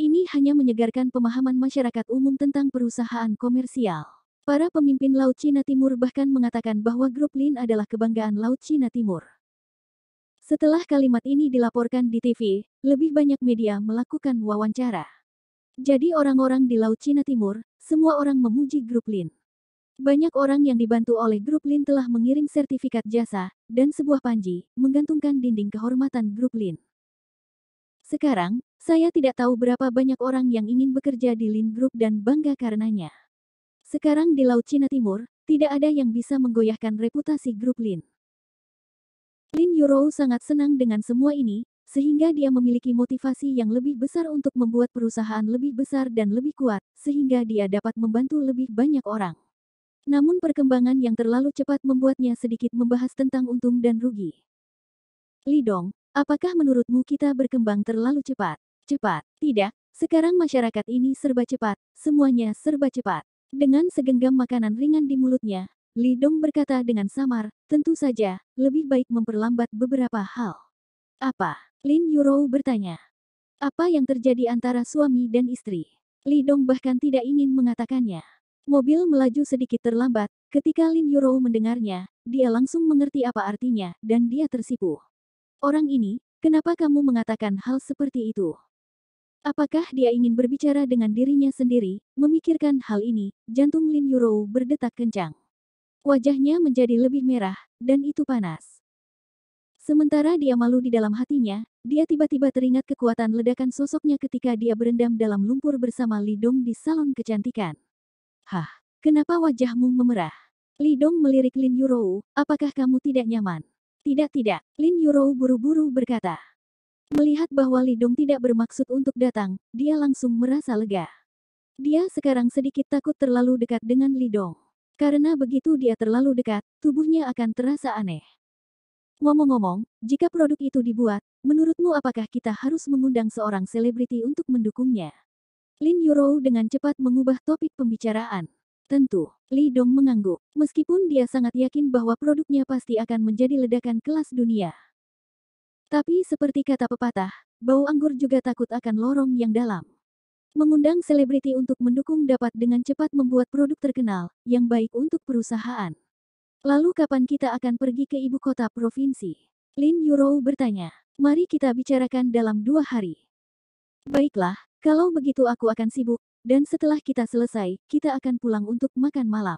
Ini hanya menyegarkan pemahaman masyarakat umum tentang perusahaan komersial. Para pemimpin Laut Cina Timur bahkan mengatakan bahwa grup Lin adalah kebanggaan Laut Cina Timur. Setelah kalimat ini dilaporkan di TV, lebih banyak media melakukan wawancara. Jadi orang-orang di Laut Cina Timur, semua orang memuji grup Lin. Banyak orang yang dibantu oleh grup Lin telah mengirim sertifikat jasa dan sebuah panji menggantungkan dinding kehormatan grup Lin. Sekarang, saya tidak tahu berapa banyak orang yang ingin bekerja di Lin Group dan bangga karenanya. Sekarang di Laut Cina Timur, tidak ada yang bisa menggoyahkan reputasi grup Lin. Lin Yurou sangat senang dengan semua ini, sehingga dia memiliki motivasi yang lebih besar untuk membuat perusahaan lebih besar dan lebih kuat, sehingga dia dapat membantu lebih banyak orang. Namun perkembangan yang terlalu cepat membuatnya sedikit membahas tentang untung dan rugi. Lidong, apakah menurutmu kita berkembang terlalu cepat? Cepat, tidak. Sekarang masyarakat ini serba cepat, semuanya serba cepat. Dengan segenggam makanan ringan di mulutnya, Lidong berkata dengan samar, tentu saja, lebih baik memperlambat beberapa hal. Apa? Lin Yurou bertanya. Apa yang terjadi antara suami dan istri? Lidong bahkan tidak ingin mengatakannya. Mobil melaju sedikit terlambat, ketika Lin Yurou mendengarnya, dia langsung mengerti apa artinya, dan dia tersipu. Orang ini, kenapa kamu mengatakan hal seperti itu? Apakah dia ingin berbicara dengan dirinya sendiri? Memikirkan hal ini, jantung Lin Yurou berdetak kencang. Wajahnya menjadi lebih merah, dan itu panas. Sementara dia malu di dalam hatinya, dia tiba-tiba teringat kekuatan ledakan sosoknya ketika dia berendam dalam lumpur bersama Lidong di salon kecantikan. Hah, kenapa wajahmu memerah? Lidong melirik Lin Yurou, apakah kamu tidak nyaman? Tidak-tidak, Lin Yurou buru-buru berkata. Melihat bahwa Lidong tidak bermaksud untuk datang, dia langsung merasa lega. Dia sekarang sedikit takut terlalu dekat dengan Lidong. Karena begitu dia terlalu dekat, tubuhnya akan terasa aneh. Ngomong-ngomong, jika produk itu dibuat, menurutmu apakah kita harus mengundang seorang selebriti untuk mendukungnya? Lin Yurou dengan cepat mengubah topik pembicaraan. Tentu, Lidong mengangguk, meskipun dia sangat yakin bahwa produknya pasti akan menjadi ledakan kelas dunia. Tapi seperti kata pepatah, bau anggur juga takut akan lorong yang dalam. Mengundang selebriti untuk mendukung dapat dengan cepat membuat produk terkenal, yang baik untuk perusahaan. Lalu kapan kita akan pergi ke ibu kota provinsi? Lin Yurou bertanya. Mari kita bicarakan dalam dua hari. Baiklah, kalau begitu aku akan sibuk, dan setelah kita selesai, kita akan pulang untuk makan malam.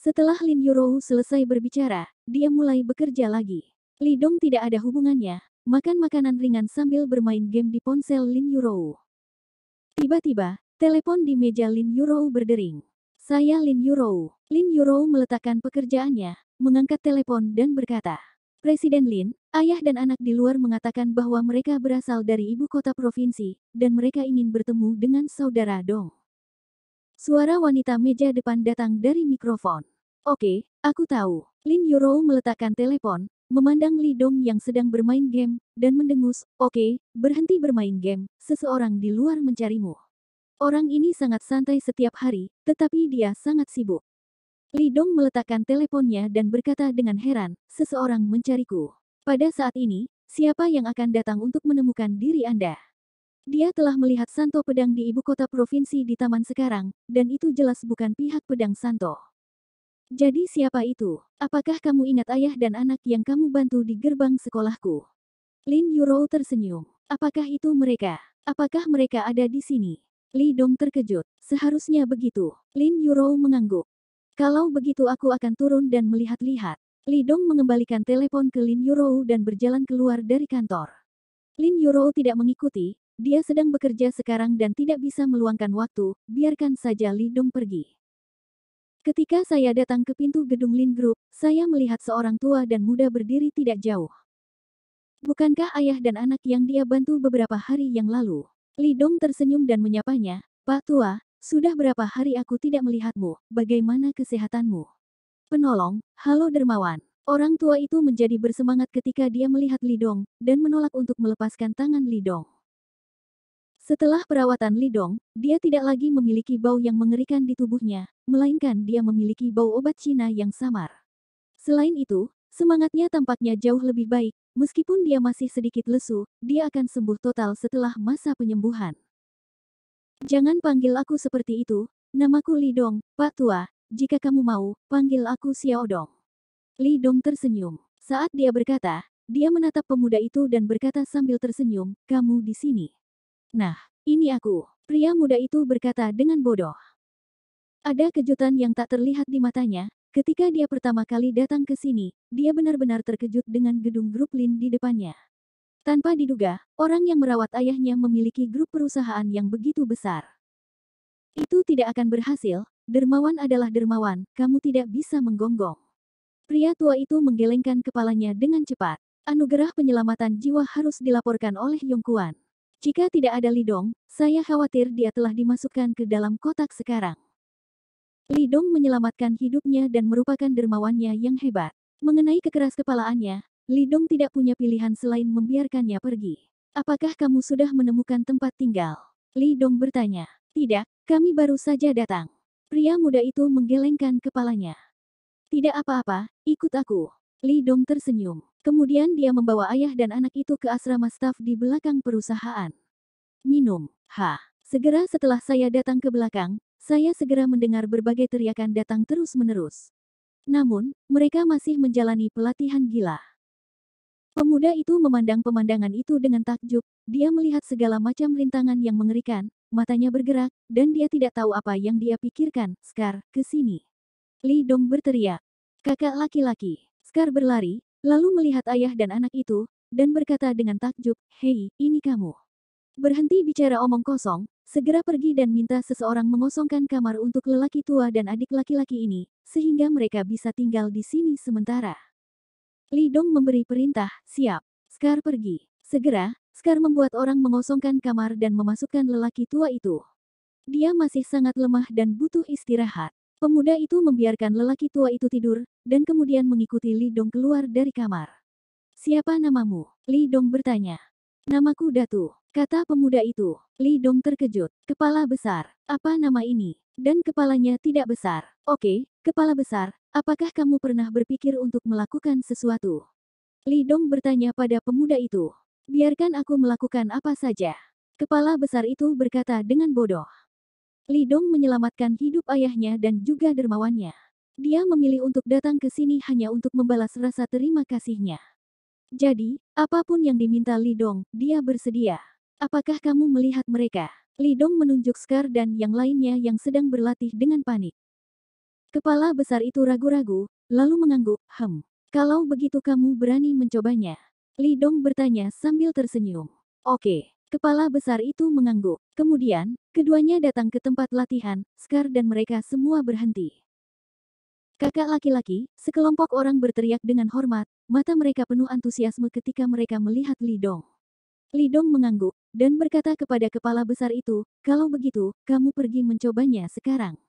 Setelah Lin Yurou selesai berbicara, dia mulai bekerja lagi. Lidong tidak ada hubungannya, makan makanan ringan sambil bermain game di ponsel Lin Yurou. Tiba-tiba, telepon di meja Lin Yurou berdering. Saya Lin Yurou. Lin Yurou meletakkan pekerjaannya, mengangkat telepon dan berkata, Presiden Lin, ayah dan anak di luar mengatakan bahwa mereka berasal dari ibu kota provinsi, dan mereka ingin bertemu dengan saudara Dong. Suara wanita meja depan datang dari mikrofon. Oke, aku tahu. Lin Yurou meletakkan telepon, memandang Lidong yang sedang bermain game, dan mendengus, oke, okay, berhenti bermain game, seseorang di luar mencarimu. Orang ini sangat santai setiap hari, tetapi dia sangat sibuk. Lidong meletakkan teleponnya dan berkata dengan heran, seseorang mencariku. Pada saat ini, siapa yang akan datang untuk menemukan diri Anda? Dia telah melihat Santo pedang di ibu kota provinsi di taman sekarang, dan itu jelas bukan pihak pedang Santo. Jadi siapa itu? Apakah kamu ingat ayah dan anak yang kamu bantu di gerbang sekolahku? Lin Yurou tersenyum. Apakah itu mereka? Apakah mereka ada di sini? Li Dong terkejut. Seharusnya begitu. Lin Yurou mengangguk. Kalau begitu aku akan turun dan melihat-lihat. Li Dong mengembalikan telepon ke Lin Yurou dan berjalan keluar dari kantor. Lin Yurou tidak mengikuti, dia sedang bekerja sekarang dan tidak bisa meluangkan waktu, biarkan saja Li Dong pergi. Ketika saya datang ke pintu gedung Lin Group, saya melihat seorang tua dan muda berdiri tidak jauh. Bukankah ayah dan anak yang dia bantu beberapa hari yang lalu? Lidong tersenyum dan menyapanya, Pak Tua, sudah berapa hari aku tidak melihatmu, bagaimana kesehatanmu? Penolong, halo dermawan. Orang tua itu menjadi bersemangat ketika dia melihat Lidong, dan menolak untuk melepaskan tangan Lidong. Setelah perawatan Lidong, dia tidak lagi memiliki bau yang mengerikan di tubuhnya, melainkan dia memiliki bau obat Cina yang samar. Selain itu, semangatnya tampaknya jauh lebih baik, meskipun dia masih sedikit lesu, dia akan sembuh total setelah masa penyembuhan. Jangan panggil aku seperti itu, namaku Lidong, Pak Tua, jika kamu mau, panggil aku Xiaodong. Lidong tersenyum. Saat dia berkata, dia menatap pemuda itu dan berkata sambil tersenyum, kamu di sini. Nah, ini aku, pria muda itu berkata dengan bodoh. Ada kejutan yang tak terlihat di matanya, ketika dia pertama kali datang ke sini, dia benar-benar terkejut dengan gedung grup Lin di depannya. Tanpa diduga, orang yang merawat ayahnya memiliki grup perusahaan yang begitu besar. Itu tidak akan berhasil, dermawan adalah dermawan, kamu tidak bisa menggonggong. Pria tua itu menggelengkan kepalanya dengan cepat. Anugerah penyelamatan jiwa harus dilaporkan oleh Yongkuan. Jika tidak ada Lidong, saya khawatir dia telah dimasukkan ke dalam kotak sekarang. Lidong menyelamatkan hidupnya dan merupakan dermawannya yang hebat. Mengenai kekeras kepalaannya, Lidong tidak punya pilihan selain membiarkannya pergi. Apakah kamu sudah menemukan tempat tinggal? Lidong bertanya. Tidak, kami baru saja datang. Pria muda itu menggelengkan kepalanya. Tidak apa-apa, ikut aku. Lidong tersenyum. Kemudian dia membawa ayah dan anak itu ke asrama staf di belakang perusahaan. Minum, ha. Segera setelah saya datang ke belakang, saya segera mendengar berbagai teriakan datang terus-menerus. Namun, mereka masih menjalani pelatihan gila. Pemuda itu memandang pemandangan itu dengan takjub, dia melihat segala macam rintangan yang mengerikan, matanya bergerak, dan dia tidak tahu apa yang dia pikirkan, Scar, ke sini. Li Dong berteriak. Kakak laki-laki. Scar berlari, Lalu melihat ayah dan anak itu, dan berkata dengan takjub, Hei, ini kamu. Berhenti bicara omong kosong, segera pergi dan minta seseorang mengosongkan kamar untuk lelaki tua dan adik laki-laki ini, sehingga mereka bisa tinggal di sini sementara. Lidong memberi perintah, siap. Scar pergi. Segera, Scar membuat orang mengosongkan kamar dan memasukkan lelaki tua itu. Dia masih sangat lemah dan butuh istirahat. Pemuda itu membiarkan lelaki tua itu tidur, dan kemudian mengikuti Li Dong keluar dari kamar. Siapa namamu? Li Dong bertanya. Namaku Datu, kata pemuda itu. Li Dong terkejut. Kepala besar, apa nama ini? Dan kepalanya tidak besar. Oke, kepala besar, apakah kamu pernah berpikir untuk melakukan sesuatu? Li Dong bertanya pada pemuda itu. Biarkan aku melakukan apa saja. Kepala besar itu berkata dengan bodoh. Lidong menyelamatkan hidup ayahnya dan juga dermawannya. Dia memilih untuk datang ke sini hanya untuk membalas rasa terima kasihnya. Jadi, apapun yang diminta Lidong, dia bersedia. Apakah kamu melihat mereka? Lidong menunjuk Scar dan yang lainnya yang sedang berlatih dengan panik. Kepala besar itu ragu-ragu, lalu mengangguk, hem. Kalau begitu kamu berani mencobanya. Lidong bertanya sambil tersenyum. Oke, Kepala besar itu mengangguk. Kemudian, keduanya datang ke tempat latihan, Scar dan mereka semua berhenti. Kakak laki-laki, sekelompok orang berteriak dengan hormat, mata mereka penuh antusiasme ketika mereka melihat Lidong. Lidong mengangguk, dan berkata kepada kepala besar itu, kalau begitu, kamu pergi mencobanya sekarang.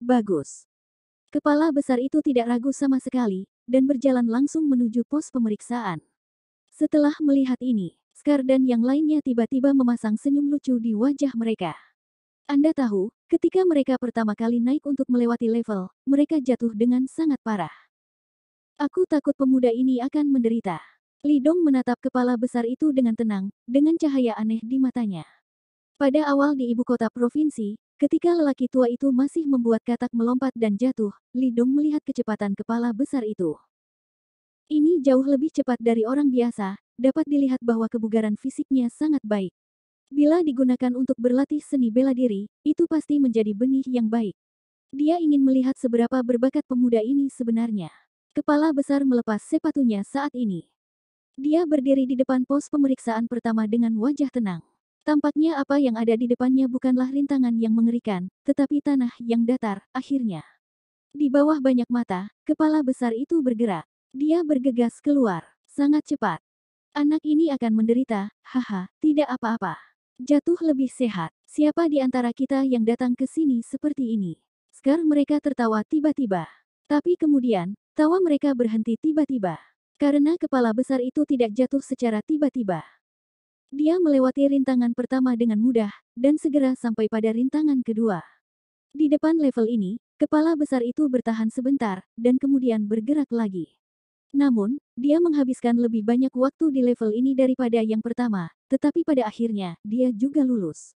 Bagus. Kepala besar itu tidak ragu sama sekali, dan berjalan langsung menuju pos pemeriksaan. Setelah melihat ini, Scar dan yang lainnya tiba-tiba memasang senyum lucu di wajah mereka. Anda tahu, ketika mereka pertama kali naik untuk melewati level, mereka jatuh dengan sangat parah. Aku takut pemuda ini akan menderita. Lidong menatap kepala besar itu dengan tenang, dengan cahaya aneh di matanya. Pada awal di ibu kota provinsi, ketika lelaki tua itu masih membuat katak melompat dan jatuh, Lidong melihat kecepatan kepala besar itu. Ini jauh lebih cepat dari orang biasa, dapat dilihat bahwa kebugaran fisiknya sangat baik. Bila digunakan untuk berlatih seni bela diri, itu pasti menjadi benih yang baik. Dia ingin melihat seberapa berbakat pemuda ini sebenarnya. Kepala besar melepas sepatunya saat ini. Dia berdiri di depan pos pemeriksaan pertama dengan wajah tenang. Tampaknya apa yang ada di depannya bukanlah rintangan yang mengerikan, tetapi tanah yang datar, akhirnya. Di bawah banyak mata, kepala besar itu bergerak. Dia bergegas keluar, sangat cepat. Anak ini akan menderita, haha, tidak apa-apa. Jatuh lebih sehat. Siapa di antara kita yang datang ke sini seperti ini? Sekarang mereka tertawa tiba-tiba. Tapi kemudian, tawa mereka berhenti tiba-tiba. Karena kepala besar itu tidak jatuh secara tiba-tiba. Dia melewati rintangan pertama dengan mudah, dan segera sampai pada rintangan kedua. Di depan level ini, kepala besar itu bertahan sebentar, dan kemudian bergerak lagi. Namun, dia menghabiskan lebih banyak waktu di level ini daripada yang pertama, tetapi pada akhirnya, dia juga lulus.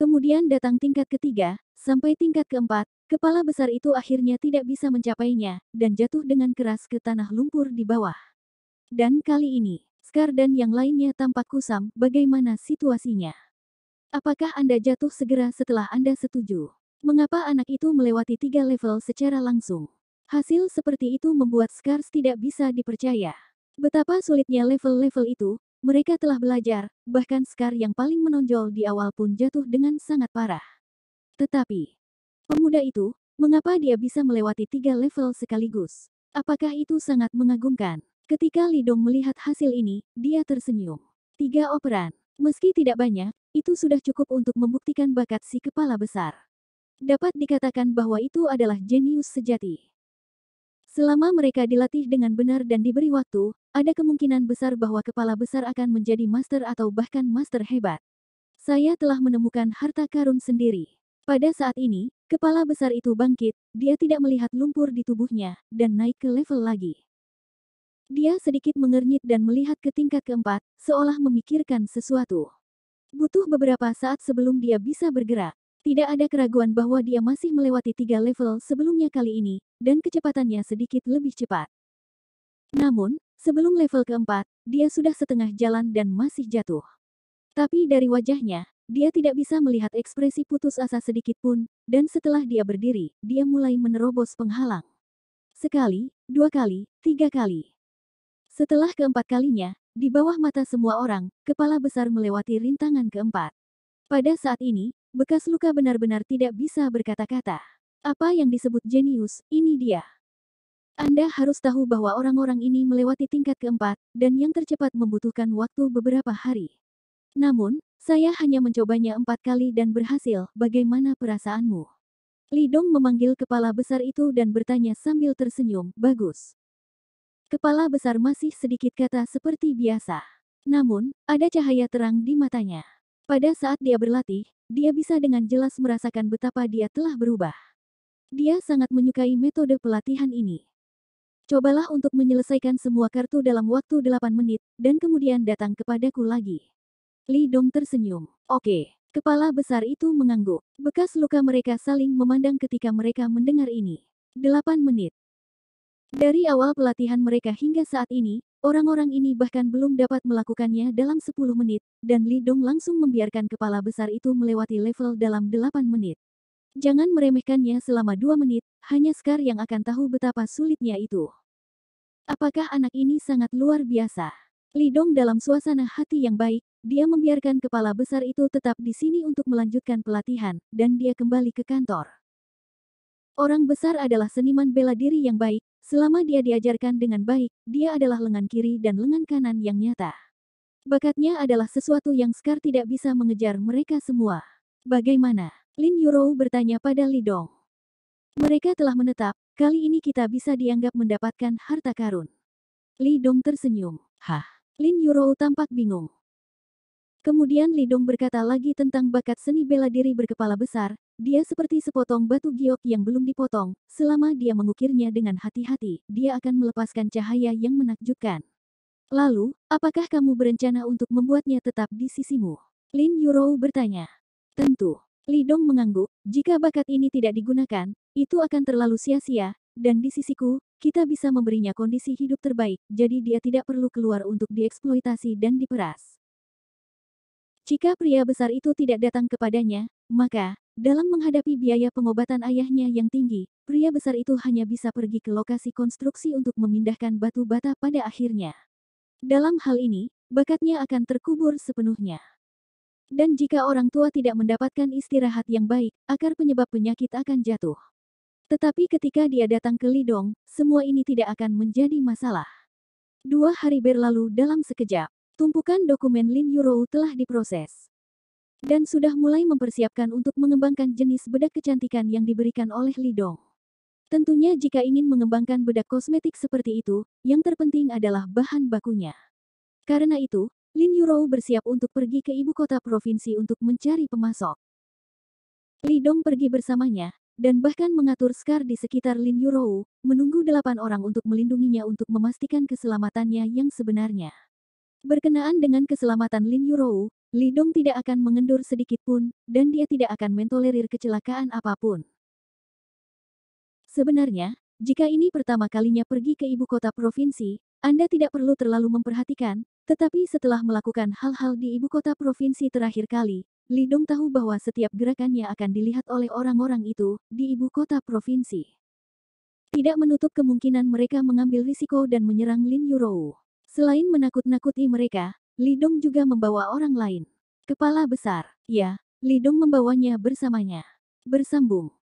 Kemudian datang tingkat ketiga, sampai tingkat keempat, kepala besar itu akhirnya tidak bisa mencapainya, dan jatuh dengan keras ke tanah lumpur di bawah. Dan kali ini, Scar dan yang lainnya tampak kusam, bagaimana situasinya? Apakah Anda jatuh segera setelah Anda setuju? Mengapa anak itu melewati tiga level secara langsung? Hasil seperti itu membuat Scars tidak bisa dipercaya. Betapa sulitnya level-level itu, mereka telah belajar, bahkan Scar yang paling menonjol di awal pun jatuh dengan sangat parah. Tetapi, pemuda itu, mengapa dia bisa melewati tiga level sekaligus? Apakah itu sangat mengagumkan? Ketika Lidong melihat hasil ini, dia tersenyum. Tiga operan, meski tidak banyak, itu sudah cukup untuk membuktikan bakat si kepala besar. Dapat dikatakan bahwa itu adalah jenius sejati. Selama mereka dilatih dengan benar dan diberi waktu, ada kemungkinan besar bahwa kepala besar akan menjadi master atau bahkan master hebat. Saya telah menemukan harta karun sendiri. Pada saat ini, kepala besar itu bangkit, dia tidak melihat lumpur di tubuhnya, dan naik ke level lagi. Dia sedikit mengernyit dan melihat ke tingkat keempat, seolah memikirkan sesuatu. Butuh beberapa saat sebelum dia bisa bergerak. Tidak ada keraguan bahwa dia masih melewati tiga level sebelumnya kali ini, dan kecepatannya sedikit lebih cepat. Namun, sebelum level keempat, dia sudah setengah jalan dan masih jatuh. Tapi dari wajahnya, dia tidak bisa melihat ekspresi putus asa sedikit pun, dan setelah dia berdiri, dia mulai menerobos penghalang. Sekali, dua kali, tiga kali. Setelah keempat kalinya, di bawah mata semua orang, kepala besar melewati rintangan keempat. Pada saat ini, Bekas luka benar-benar tidak bisa berkata-kata. Apa yang disebut jenius, ini dia. Anda harus tahu bahwa orang-orang ini melewati tingkat keempat, dan yang tercepat membutuhkan waktu beberapa hari. Namun, saya hanya mencobanya empat kali dan berhasil, bagaimana perasaanmu? Lidong memanggil kepala besar itu dan bertanya sambil tersenyum, bagus. Kepala besar masih sedikit kata seperti biasa. Namun, ada cahaya terang di matanya. Pada saat dia berlatih, dia bisa dengan jelas merasakan betapa dia telah berubah. Dia sangat menyukai metode pelatihan ini. Cobalah untuk menyelesaikan semua kartu dalam waktu 8 menit, dan kemudian datang kepadaku lagi. Li Dong tersenyum. Oke, kepala besar itu mengangguk. Bekas luka mereka saling memandang ketika mereka mendengar ini. 8 menit. Dari awal pelatihan mereka hingga saat ini, Orang-orang ini bahkan belum dapat melakukannya dalam 10 menit, dan Lidong langsung membiarkan kepala besar itu melewati level dalam 8 menit. Jangan meremehkannya selama 2 menit, hanya Scar yang akan tahu betapa sulitnya itu. Apakah anak ini sangat luar biasa? Lidong dalam suasana hati yang baik, dia membiarkan kepala besar itu tetap di sini untuk melanjutkan pelatihan, dan dia kembali ke kantor. Orang besar adalah seniman bela diri yang baik, Selama dia diajarkan dengan baik, dia adalah lengan kiri dan lengan kanan yang nyata. Bakatnya adalah sesuatu yang Scar tidak bisa mengejar mereka semua. Bagaimana? Lin Yurou bertanya pada Li Dong. Mereka telah menetap, kali ini kita bisa dianggap mendapatkan harta karun. Li Dong tersenyum. Hah? Lin Yurou tampak bingung. Kemudian Lidong berkata lagi tentang bakat seni bela diri berkepala besar, dia seperti sepotong batu giok yang belum dipotong, selama dia mengukirnya dengan hati-hati, dia akan melepaskan cahaya yang menakjubkan. Lalu, apakah kamu berencana untuk membuatnya tetap di sisimu? Lin Yurou bertanya. Tentu. Lidong mengangguk, jika bakat ini tidak digunakan, itu akan terlalu sia-sia, dan di sisiku, kita bisa memberinya kondisi hidup terbaik, jadi dia tidak perlu keluar untuk dieksploitasi dan diperas. Jika pria besar itu tidak datang kepadanya, maka, dalam menghadapi biaya pengobatan ayahnya yang tinggi, pria besar itu hanya bisa pergi ke lokasi konstruksi untuk memindahkan batu bata pada akhirnya. Dalam hal ini, bakatnya akan terkubur sepenuhnya. Dan jika orang tua tidak mendapatkan istirahat yang baik, akar penyebab penyakit akan jatuh. Tetapi ketika dia datang ke Lidong, semua ini tidak akan menjadi masalah. Dua hari berlalu dalam sekejap. Tumpukan dokumen Lin Yurou telah diproses. Dan sudah mulai mempersiapkan untuk mengembangkan jenis bedak kecantikan yang diberikan oleh Lidong. Tentunya jika ingin mengembangkan bedak kosmetik seperti itu, yang terpenting adalah bahan bakunya. Karena itu, Lin Yurou bersiap untuk pergi ke ibu kota provinsi untuk mencari pemasok. Lidong pergi bersamanya, dan bahkan mengatur skar di sekitar Lin Yurou, menunggu delapan orang untuk melindunginya untuk memastikan keselamatannya yang sebenarnya. Berkenaan dengan keselamatan Lin Yurou, Lidong tidak akan mengendur sedikit pun, dan dia tidak akan mentolerir kecelakaan apapun. Sebenarnya, jika ini pertama kalinya pergi ke ibu kota provinsi, Anda tidak perlu terlalu memperhatikan, tetapi setelah melakukan hal-hal di ibu kota provinsi terakhir kali, Lidong tahu bahwa setiap gerakannya akan dilihat oleh orang-orang itu di ibu kota provinsi. Tidak menutup kemungkinan mereka mengambil risiko dan menyerang Lin Yurou. Selain menakut-nakuti mereka, Lidong juga membawa orang lain. Kepala besar, ya, Lidong membawanya bersamanya. Bersambung.